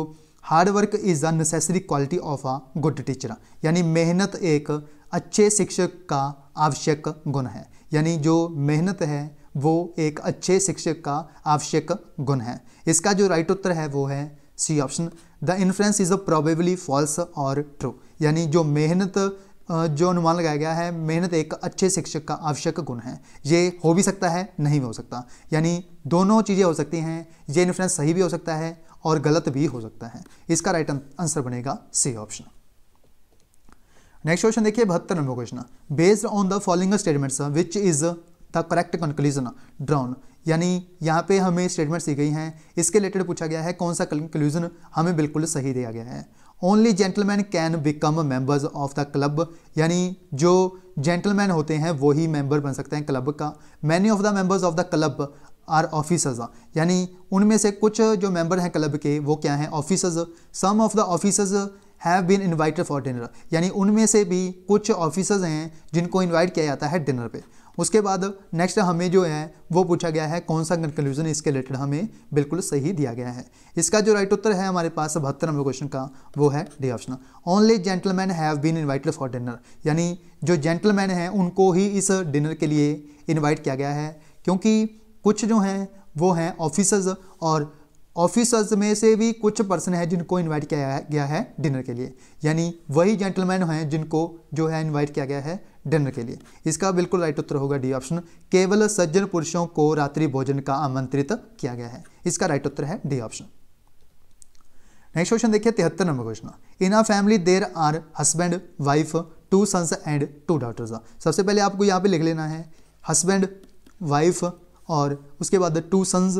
hard work is the necessary quality of a good teacher यानी मेहनत एक अच्छे शिक्षक का आवश्यक गुण है यानी जो मेहनत है वो एक अच्छे शिक्षक का आवश्यक गुण है इसका जो राइट उत्तर है वो है C option the influence is a probably false और ट्रू यानी जो मेहनत जो अनुमान लगाया गया है मेहनत एक अच्छे शिक्षक का आवश्यक गुण है ये हो भी सकता है नहीं भी हो सकता यानी दोनों चीज़ें हो सकती हैं ये इन्फ्लुएंस सही भी हो सकता है और गलत भी हो सकता है इसका राइट आंसर बनेगा सी ऑप्शन नेक्स्ट क्वेश्चन देखिए बहत्तर number question based on the following statements which is the correct conclusion drawn यानी यहाँ पे हमें स्टेटमेंट्स दी गई हैं इसके रिलेटेड पूछा गया है कौन सा कंक्लूजन हमें बिल्कुल सही दिया गया है only gentleman can become members of the club यानी जो जेंटलमैन होते हैं वो ही मेंबर बन सकते हैं क्लब का many of the members of the club are officers यानी उनमें से कुछ जो मेंबर हैं क्लब के वो क्या हैं officers some of the officers have been invited for dinner यानी उनमें से भी कुछ ऑफिसर्स हैं जिनको इन्वाइट किया जाता है डिनर पर उसके बाद नेक्स्ट हमें जो है वो पूछा गया है कौन सा कंक्लूजन इसके रिलेटेड हमें बिल्कुल सही दिया गया है इसका जो राइट उत्तर है हमारे पास बहत्तर नंबर क्वेश्चन का वो है D option only gentleman have been invited for dinner यानी जो जेंटलमैन हैं उनको ही इस डिनर के लिए इन्वाइट किया गया है क्योंकि कुछ जो हैं वो हैं ऑफिसर्स और ऑफिसर्स में से भी कुछ पर्सन है जिनको इन्वाइट किया गया है डिनर के लिए यानी वही जेंटलमैन हैं जिनको जो है इन्वाइट किया गया है डिनर के लिए इसका बिल्कुल राइट उत्तर होगा डी ऑप्शन केवल सज्जन पुरुषों को रात्रि भोजन का आमंत्रित किया गया है इसका राइट उत्तर है डी ऑप्शन नेक्स्ट क्वेश्चन देखिए तिहत्तर number question in a family there are husband wife two sons and two daughters सबसे पहले आपको यहाँ पे लिख लेना है हस्बैंड वाइफ और उसके बाद टू सन्स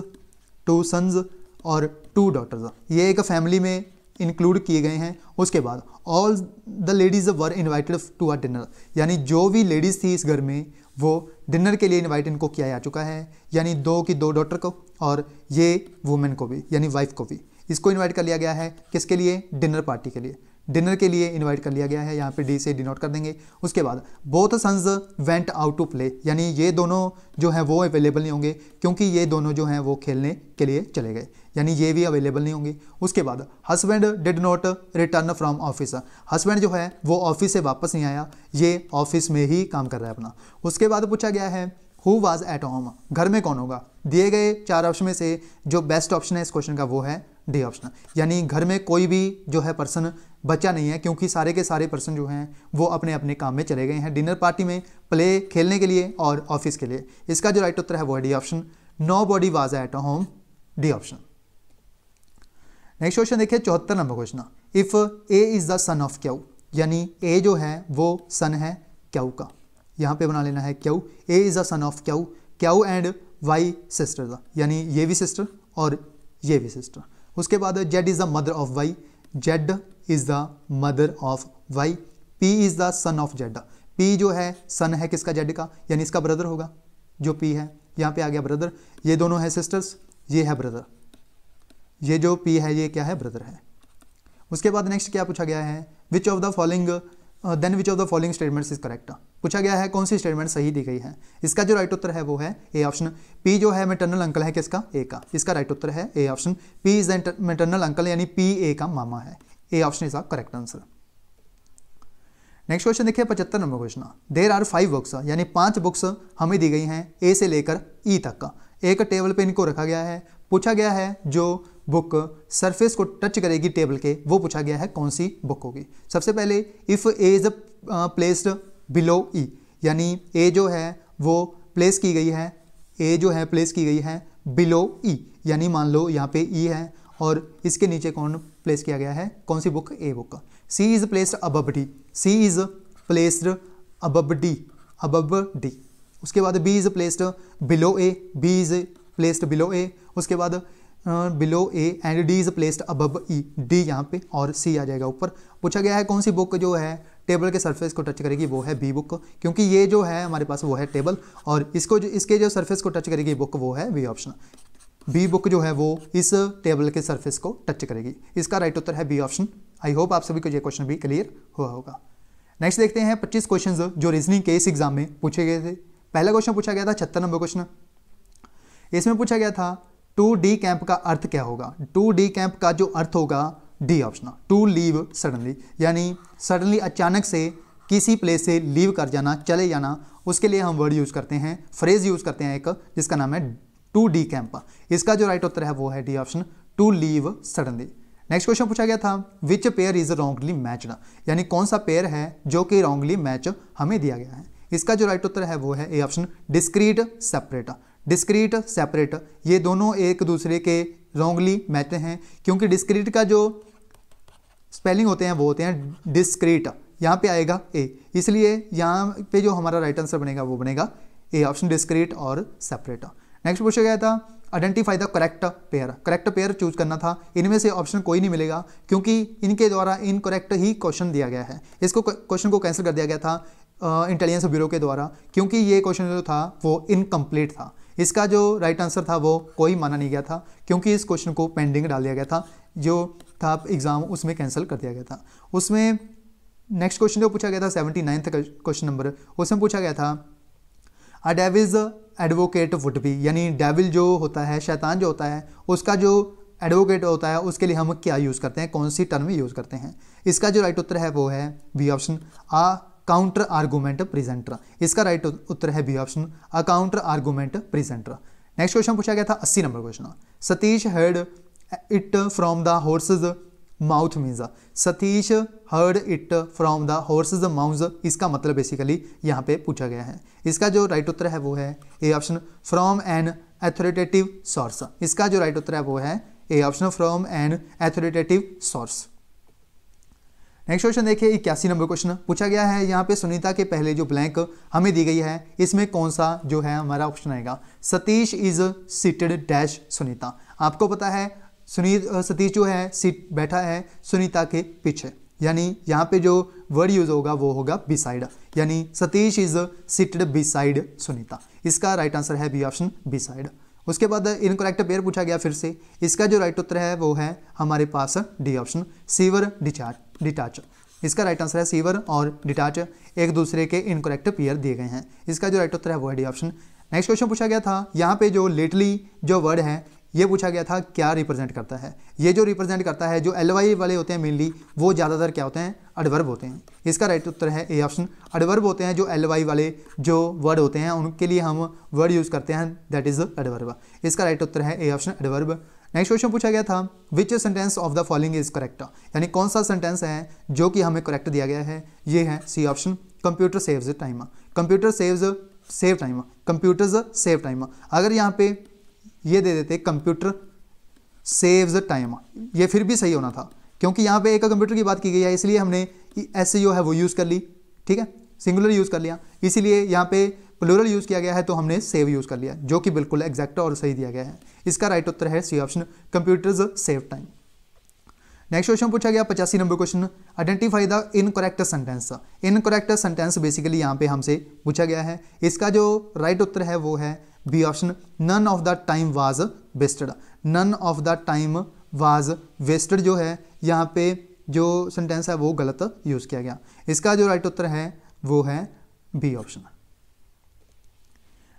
टू सन्स और टू डॉटर्स ये एक फैमिली में इंक्लूड किए गए हैं उसके बाद all the ladies were invited to a dinner यानी जो भी लेडीज़ थी इस घर में वो डिनर के लिए इनवाइट इनको किया जा चुका है यानी दो की दो डॉटर को और ये वुमेन को भी यानी वाइफ को भी इसको इनवाइट कर लिया गया है किसके लिए डिनर पार्टी के लिए डिनर के लिए इनवाइट कर लिया गया है यहाँ पे डी से डिनोट कर देंगे उसके बाद both sons went out to play यानी ये दोनों जो हैं वो अवेलेबल नहीं होंगे क्योंकि ये दोनों जो हैं वो खेलने के लिए चले गए यानी ये भी अवेलेबल नहीं होंगे उसके बाद husband did not return from office husband जो है वो ऑफिस से वापस नहीं आया ये ऑफिस में ही काम कर रहा है अपना उसके बाद पूछा गया है हु वॉज एट होम घर में कौन होगा दिए गए चार ऑप्शन में से जो बेस्ट ऑप्शन है इस क्वेश्चन का वो है डी ऑप्शन यानी घर में कोई भी जो है पर्सन बचा नहीं है क्योंकि सारे के सारे पर्सन जो हैं वो अपने अपने काम में चले गए हैं डिनर पार्टी में प्ले खेलने के लिए और ऑफिस के लिए इसका जो राइट उत्तर है वो है D option nobody was at home D option next question देखिए चौहत्तर number question if A is the son of Q यानी ए जो है वो सन है क्यू का यहां पे बना लेना है Q A is the son of Q Q and Y sister यानी ये भी सिस्टर और ये भी सिस्टर उसके बाद Z is the mother of Y Z is the mother of Y P is the son of Z P जो है सन है किसका जेड का यानी इसका ब्रदर होगा जो पी है यहाँ पे आ गया ब्रदर ये दोनों है सिस्टर्स ये है ब्रदर ये जो पी है ये क्या है ब्रदर है उसके बाद नेक्स्ट क्या पूछा गया है which of the following then which of the following statements is correct पूछा गया है कौन सी स्टेटमेंट सही दी गई है इसका जो राइट उत्तर है वो है ए ऑप्शन पी जो है मेटर्नल अंकल है किसका ए का इसका राइट उत्तर है A option P is the maternal uncle यानी पी ए का मामा है A option is a correct answer next question देखिए पचहत्तर number question there are five books यानी पांच बुक्स हमें दी गई हैं ए से लेकर ई e तक का एक टेबल पे इनको रखा गया है पूछा गया है जो बुक सरफेस को टच करेगी टेबल के वो पूछा गया है कौन सी बुक होगी सबसे पहले if A is placed below E यानी ए जो है वो प्लेस की गई है ए जो है प्लेस की गई है बिलो ई e, यानी मान लो यहाँ पे ई e है और इसके नीचे कौन प्लेस किया गया है कौन सी book A book C is placed above D C is placed above D above D उसके बाद B is placed below A B is placed below A उसके बाद below A and D is placed above E D यहाँ पे और सी आ जाएगा ऊपर पूछा गया है कौन सी बुक जो है टेबल के सरफेस को टच करेगी वो है बी बुक क्योंकि ये जो है हमारे पास वो है टेबल और इसको जो इसके जो सरफेस को टच करेगी बुक वो है बी ऑप्शन बी बुक जो है वो इस टेबल के सर्फेस को टच करेगी इसका राइट उत्तर है बी ऑप्शन आई होप आप सभी को ये क्वेश्चन भी क्लियर हुआ होगा नेक्स्ट देखते हैं 25 क्वेश्चन जो रीजनिंग के इस एग्जाम में पूछे गए थे पहला क्वेश्चन पूछा गया था छत्तर नंबर क्वेश्चन इसमें पूछा गया था टू डी कैंप का अर्थ क्या होगा टू डी कैंप का जो अर्थ होगा D option to leave suddenly यानी सडनली अचानक से किसी प्लेस से लीव कर जाना चले जाना उसके लिए हम वर्ड यूज़ करते हैं फ्रेज यूज़ करते हैं एक जिसका नाम है टू डी कैंप इसका जो राइट उत्तर है वो है D option to leave suddenly next question पूछा गया था which pair is wrongly matched यानी कौन सा पेयर है जो कि रॉन्गली मैच हमें दिया गया है इसका जो राइट उत्तर है वो है A option discrete separate discrete separate ये दोनों एक दूसरे के रॉन्गली मैच हैं क्योंकि डिस्क्रीट का जो स्पेलिंग होते हैं वो होते हैं डिस्क्रीट यहाँ पे आएगा ए इसलिए यहाँ पे जो हमारा राइट आंसर बनेगा वो बनेगा ए ऑप्शन डिस्क्रीट और सेपरेट नेक्स्ट पूछा गया था identify the correct pair correct pair choose करना था इनमें से ऑप्शन कोई नहीं मिलेगा क्योंकि इनके द्वारा इनकरेक्ट ही क्वेश्चन दिया गया है इसको क्वेश्चन को कैंसिल कर दिया गया था इंटेलिजेंस ब्यूरो के द्वारा क्योंकि ये क्वेश्चन जो था वो इनकम्प्लीट था इसका जो राइट आंसर था वो कोई माना नहीं गया था क्योंकि इस क्वेश्चन को पेंडिंग डाल दिया गया था जो था एग्ज़ाम उसमें कैंसिल कर दिया गया था उसमें नेक्स्ट क्वेश्चन जो पूछा गया था सेवेंटी नाइन्थ क्वेश्चन नंबर उसमें पूछा गया था a devil's advocate would भी यानी डेविल जो होता है शैतान जो होता है उसका जो एडवोकेट होता है उसके लिए हम क्या यूज़ करते हैं कौन सी टर्म यूज़ करते हैं इसका जो राइट उत्तर है वो है B option a counter argument presenter इसका राइट उत्तर है B option a counter argument presenter next question पूछा गया था अस्सी number question Satish head it from the horse's mouth means Satish heard it from the horse's mouth इसका मतलब बेसिकली यहाँ पे पूछा गया है इसका जो राइट उत्तर है वो है A option from an authoritative source इसका जो राइट उत्तर है वो है A option from an authoritative source next question देखिए इक्यासी नंबर क्वेश्चन पूछा गया है यहाँ पे सुनीता के पहले जो ब्लैंक हमें दी गई है इसमें कौन सा जो है हमारा ऑप्शन आएगा Satish is seated dash Sunita आपको पता है सुनील सतीश जो है सीट बैठा है सुनीता के पीछे यानी यहाँ पे जो वर्ड यूज होगा वो होगा बी साइड यानी Satish is seated beside Sunita इसका राइट आंसर है बी ऑप्शन बी साइड उसके बाद इनकोरेक्ट पेयर पूछा गया फिर से इसका जो राइट उत्तर है वो है हमारे पास डी ऑप्शन सीवर डिचार डिटाच इसका राइट आंसर है सीवर और डिटाच एक दूसरे के इनकोरेक्ट पेयर दिए गए हैं इसका जो राइट उत्तर है वो है डी ऑप्शन नेक्स्ट क्वेश्चन पूछा गया था यहाँ पे जो लेटली जो वर्ड है ये पूछा गया था क्या रिप्रेजेंट करता है ये जो रिप्रेजेंट करता है जो एल वाले होते हैं मेनली वो ज़्यादातर क्या होते हैं अडवर्ब होते हैं इसका राइट उत्तर है ए ऑप्शन अडवर्ब होते हैं जो एल वाले जो वर्ड होते हैं उनके लिए हम वर्ड यूज़ करते हैं दैट इज़ अडवर्ब इसका राइट उत्तर है A option adverb next question पूछा गया था which sentence of the following is correct यानी कौन सा सेंटेंस है जो कि हमें करेक्ट दिया गया है ये है C option computer saves time computer saves save time computers save time अगर यहाँ पे ये दे देते कंप्यूटर सेव्स टाइम ये फिर भी सही होना था क्योंकि यहाँ पे एक कंप्यूटर की बात की गई है इसलिए हमने एस e है वो यूज़ कर ली ठीक है सिंगुलर यूज़ कर लिया इसीलिए यहाँ पे प्लूरल यूज़ किया गया है तो हमने सेव यूज़ कर लिया जो कि बिल्कुल एग्जैक्ट और सही दिया गया है इसका राइट उत्तर है C option computers save time next question पूछा गया पचासी number question identify the incorrect sentence incorrect sentence basically यहाँ पे हमसे पूछा गया है इसका जो राइट right उत्तर है वो है B option none of the time was wasted none of the time was wasted जो है यहाँ पे जो सेंटेंस है वो गलत यूज़ किया गया इसका जो राइट उत्तर है वो है बी ऑप्शन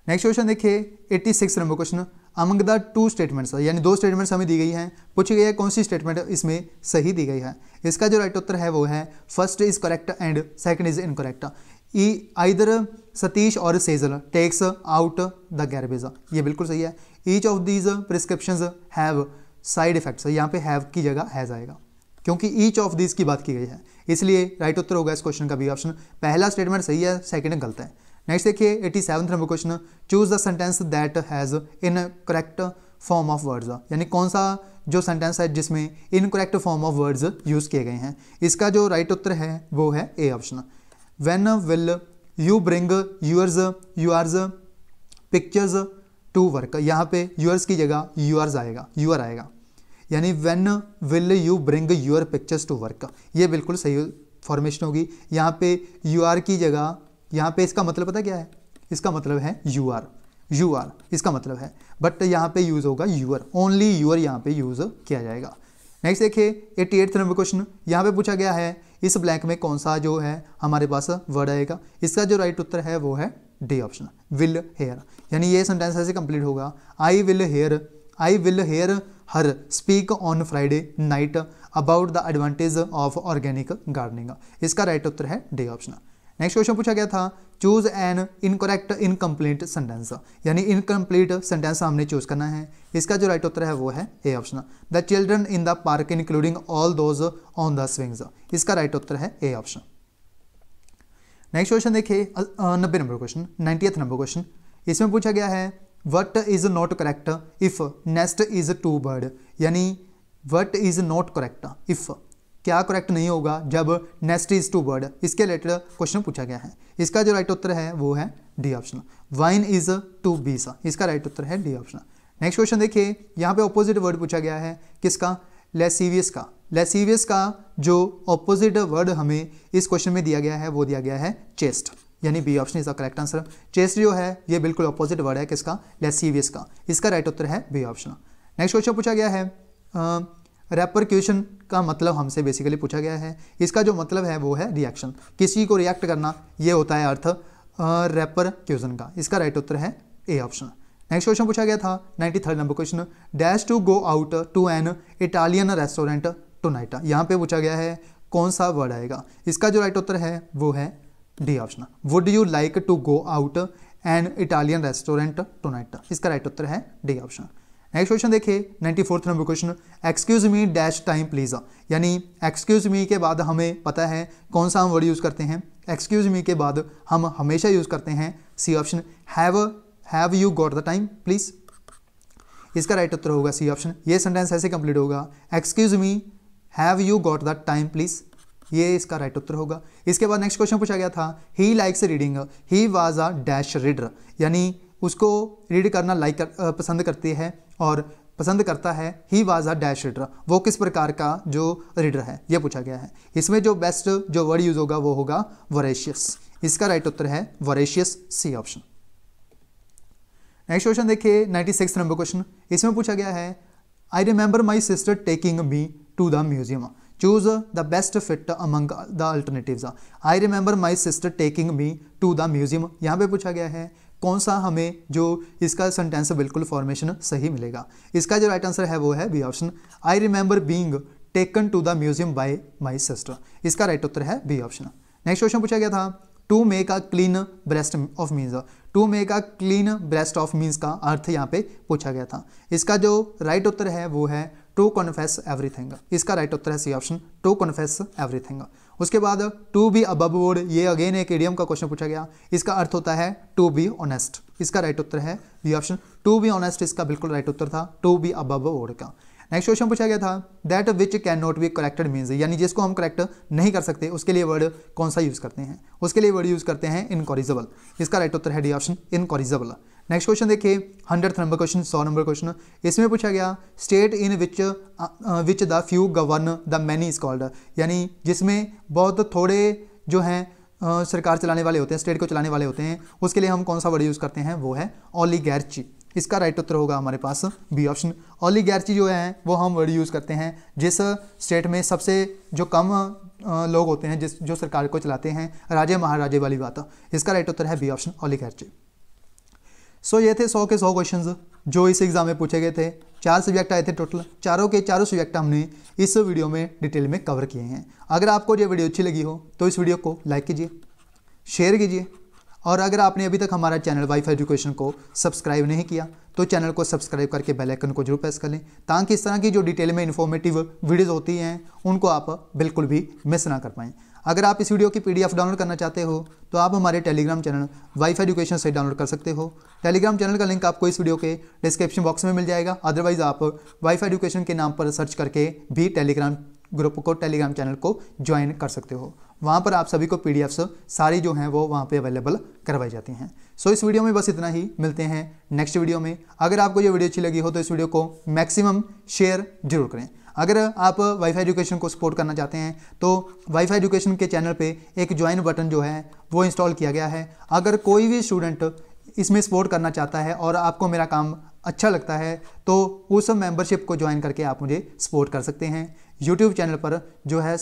नेक्स्ट क्वेश्चन देखिए 86 number question among the two statements यानी दो स्टेटमेंट्स हमें दी गई हैं पूछी गई है कौन सी स्टेटमेंट इसमें सही दी गई है इसका जो राइट उत्तर है वो है first is correct and second is incorrect E either Satish और Sejal takes out the garbage ये बिल्कुल सही है each of these prescription have side effects यहाँ पे हैव की जगह हैज आएगा क्योंकि ईच ऑफ दीज की बात की गई है इसलिए राइट उत्तर होगा इस क्वेश्चन का भी ऑप्शन पहला स्टेटमेंट सही है सेकंड गलत है नेक्स्ट देखिए eighty seventh number question choose the sentence that has incorrect form of words यानी कौन सा जो सेंटेंस है जिसमें incorrect form of words use किए गए हैं इसका जो राइट right उत्तर है वो है A option when will you bring yours yours pictures to work यहाँ पे यूअर्स की जगह यूअर्स आएगा यूअर आएगा यानी when will you bring your pictures to work ये बिल्कुल सही फॉर्मेशन होगी यहाँ पे यू आर की जगह यहाँ पे इसका मतलब पता क्या है इसका मतलब है यू आर यू आर इसका मतलब है बट यहाँ पे यूज़ होगा यूअर ओनली यूअर यहाँ पे यूज़ किया जाएगा नेक्स्ट देखिए एट्टी एट्थ नंबर क्वेश्चन यहाँ पे पूछा गया है इस ब्लैंक में कौन सा जो है हमारे पास वर्ड आएगा इसका जो राइट उत्तर है वो है डी ऑप्शन विल हेयर यानी ये सेंटेंस ऐसे कंप्लीट होगा I will hear I will hear her speak on Friday night about the advantage of organic gardening इसका राइट उत्तर है डी ऑप्शन नेक्स्ट क्वेश्चन पूछा गया था choose an incorrect incomplete sentence यानी इनकम्प्लीट सेंटेंस हमने चूज करना है इसका जो राइट उत्तर है वो है A option the children in the park including all those on the swings इसका राइट उत्तर है ए ऑप्शन नेक्स्ट क्वेश्चन देखिए नब्बे number question ninetieth number question इसमें पूछा गया है what is not correct if nest is to bird यानी what is not correct if क्या करेक्ट नहीं होगा जब नेस्ट इज टू वर्ड इसके रिलेटेड क्वेश्चन पूछा गया है इसका जो राइट उत्तर है वो है D option vine is to bees इसका राइट उत्तर है डी ऑप्शन नेक्स्ट क्वेश्चन देखिए यहाँ पे ऑपोजिट वर्ड पूछा गया है किसका लेसीवियस का लेसीवियस का जो ऑपोजिट वर्ड हमें इस क्वेश्चन में दिया गया है वो दिया गया है चेस्ट यानी बी ऑप्शन इसका करेक्ट आंसर चेस्ट जो है ये बिल्कुल ऑपोजिट वर्ड है किसका लेसीवियस का इसका राइट उत्तर है बी ऑप्शन नेक्स्ट क्वेश्चन पूछा गया है क्वेश्चन का मतलब हमसे बेसिकली पूछा गया है इसका जो मतलब है वो है रिएक्शन किसी को रिएक्ट करना ये होता है अर्थ क्वेश्चन का इसका राइट उत्तर है ए ऑप्शन नेक्स्ट क्वेश्चन पूछा गया था ninety third number question dash to go out to an Italian restaurant tonight यहाँ पे पूछा गया है कौन सा वर्ड आएगा इसका जो राइट उत्तर है वो है D option would you like to go out an Italian restaurant tonight इसका राइट उत्तर है डी ऑप्शन नेक्स्ट क्वेश्चन देखिए ninety fourth number question excuse me dash time please यानी एक्सक्यूज मी के बाद हमें पता है कौन सा हम वर्ड यूज़ करते हैं एक्सक्यूज मी के बाद हम हमेशा यूज़ करते हैं C option have have you got the time please इसका राइट उत्तर होगा सी ऑप्शन ये सेंटेंस ऐसे कंप्लीट होगा excuse me have you got the time please ये इसका राइट उत्तर होगा इसके बाद नेक्स्ट क्वेश्चन पूछा गया था he likes reading he was a dash reader यानी उसको रीड करना लाइक कर, पसंद करती है और पसंद करता है he was a dash reader वो किस प्रकार का जो रीडर है ये पूछा गया है इसमें जो बेस्ट जो वर्ड यूज होगा वो होगा वरेशियस इसका राइट उत्तर है voracious C option next question देखिए नाइन्टी सिक्स नंबर क्वेश्चन इसमें पूछा गया है I remember my sister taking me to the museum choose the best fit among the alternative I remember my sister taking me to the museum यहाँ पे पूछा गया है कौन सा हमें जो इसका सेंटेंस बिल्कुल फॉर्मेशन सही मिलेगा इसका जो राइट आंसर है वो है B option I remember being taken to the museum by my sister इसका राइट उत्तर है बी ऑप्शन नेक्स्ट क्वेश्चन पूछा गया था to make a clean breast of means to make a clean breast of means का अर्थ यहाँ पे पूछा गया था इसका जो राइट उत्तर है वो है टू कॉन्फेस एवरीथिंग इसका राइट उत्तर है C option to confess everything उसके बाद टू बी अब बोर्ड ये अगेन एक एडियम का क्वेश्चन पूछा गया इसका अर्थ होता है टू बी ऑनेस्ट इसका राइट उत्तर है B option to be honest इसका बिल्कुल राइट उत्तर था टू बी अब बोर्ड का नेक्स्ट क्वेश्चन पूछा गया था that which can not be corrected means यानी जिसको हम करेक्ट नहीं कर सकते उसके लिए वर्ड कौन सा यूज़ करते हैं उसके लिए वर्ड यूज़ करते हैं इनकॉरिजेबल इसका राइट उत्तर है D option incorrigible next question देखिए हंड्रेड नंबर क्वेश्चन सौ नंबर क्वेश्चन इसमें पूछा गया state in which which the few govern the many is called यानी जिसमें बहुत थोड़े जो हैं Uh, सरकार चलाने वाले होते हैं स्टेट को चलाने वाले होते हैं उसके लिए हम कौन सा वर्ड यूज़ करते हैं वो है ओली इसका राइट उत्तर होगा हमारे पास बी ऑप्शन ओली जो है वो हम वर्ड यूज़ करते हैं जिस स्टेट में सबसे जो कम uh, लोग होते हैं जिस जो सरकार को चलाते हैं राजे महाराजे वाली बात इसका राइट उत्तर है बी ऑप्शन ओली सो so, ये थे सौ के सौ क्वेश्चन जो इस एग्ज़ाम में पूछे गए थे चार सब्जेक्ट आए थे टोटल चारों के चारों सब्जेक्ट हमने इस वीडियो में डिटेल में कवर किए हैं अगर आपको ये वीडियो अच्छी लगी हो तो इस वीडियो को लाइक कीजिए शेयर कीजिए और अगर आपने अभी तक हमारा चैनल वाई फाई एजुकेशन को सब्सक्राइब नहीं किया तो चैनल को सब्सक्राइब करके बेल आइकन को जरूर प्रेस कर लें ताकि इस तरह की जो डिटेल में इन्फॉर्मेटिव वीडियोज़ होती हैं उनको आप बिल्कुल भी मिस ना कर पाएँ अगर आप इस वीडियो की पीडीएफ डाउनलोड करना चाहते हो तो आप हमारे टेलीग्राम चैनल वाईफाई एजुकेशन से डाउनलोड कर सकते हो टेलीग्राम चैनल का लिंक आपको इस वीडियो के डिस्क्रिप्शन बॉक्स में मिल जाएगा अदरवाइज़ आप वाईफाई एजुकेशन के नाम पर सर्च करके भी टेलीग्राम ग्रुप को टेलीग्राम चैनल को ज्वाइन कर सकते हो वहाँ पर आप सभी को पी सारी जो हैं वो वहाँ पे अवेलेबल करवाई जाती हैं सो so, इस वीडियो में बस इतना ही मिलते हैं नेक्स्ट वीडियो में अगर आपको ये वीडियो अच्छी लगी हो तो इस वीडियो को मैक्सिमम शेयर जरूर करें अगर आप वाईफाई एजुकेशन को सपोर्ट करना चाहते हैं तो वाईफाई एजुकेशन के चैनल पे एक ज्वाइन बटन जो है वो इंस्टॉल किया गया है अगर कोई भी स्टूडेंट इसमें सपोर्ट करना चाहता है और आपको मेरा काम अच्छा लगता है तो उस मेंबरशिप को ज्वाइन करके आप मुझे सपोर्ट कर सकते हैं यूट्यूब चैनल पर जो है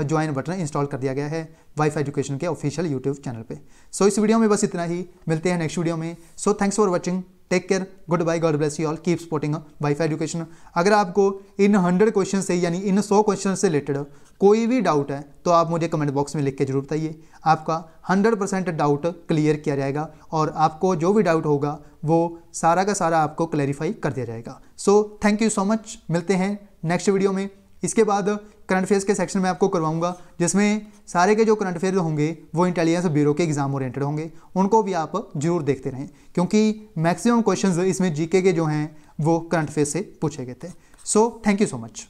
ज्वाइन बटन इंस्टॉल कर दिया गया है वाइफ एजुकेशन के ऑफिशियल यूट्यूब चैनल पे सो so, इस वीडियो में बस इतना ही मिलते हैं नेक्स्ट वीडियो में so thanks for watching take care good bye God bless you all keep supporting wifi education अगर आपको इन हंड्रेड क्वेश्चन से यानी इन सौ क्वेश्चन से रिलेटेड कोई भी डाउट है तो आप मुझे कमेंट बॉक्स में लिख के जरूर बताइए आपका हंड्रेड परसेंट डाउट क्लियर किया जाएगा और आपको जो भी डाउट होगा वो सारा का सारा आपको क्लैरिफाई कर दिया जाएगा so thank you so much मिलते हैं नेक्स्ट वीडियो में इसके बाद करंट अफेयर्स के सेक्शन में आपको करवाऊंगा जिसमें सारे के जो करंट अफेयर होंगे वो इंटेलिजेंस ब्यूरो के एग्जाम ओरिएंटेड होंगे उनको भी आप जरूर देखते रहें क्योंकि मैक्सिमम क्वेश्चंस इसमें जीके के जो हैं वो करंट अफेयर से पूछे गए थे so thank you so much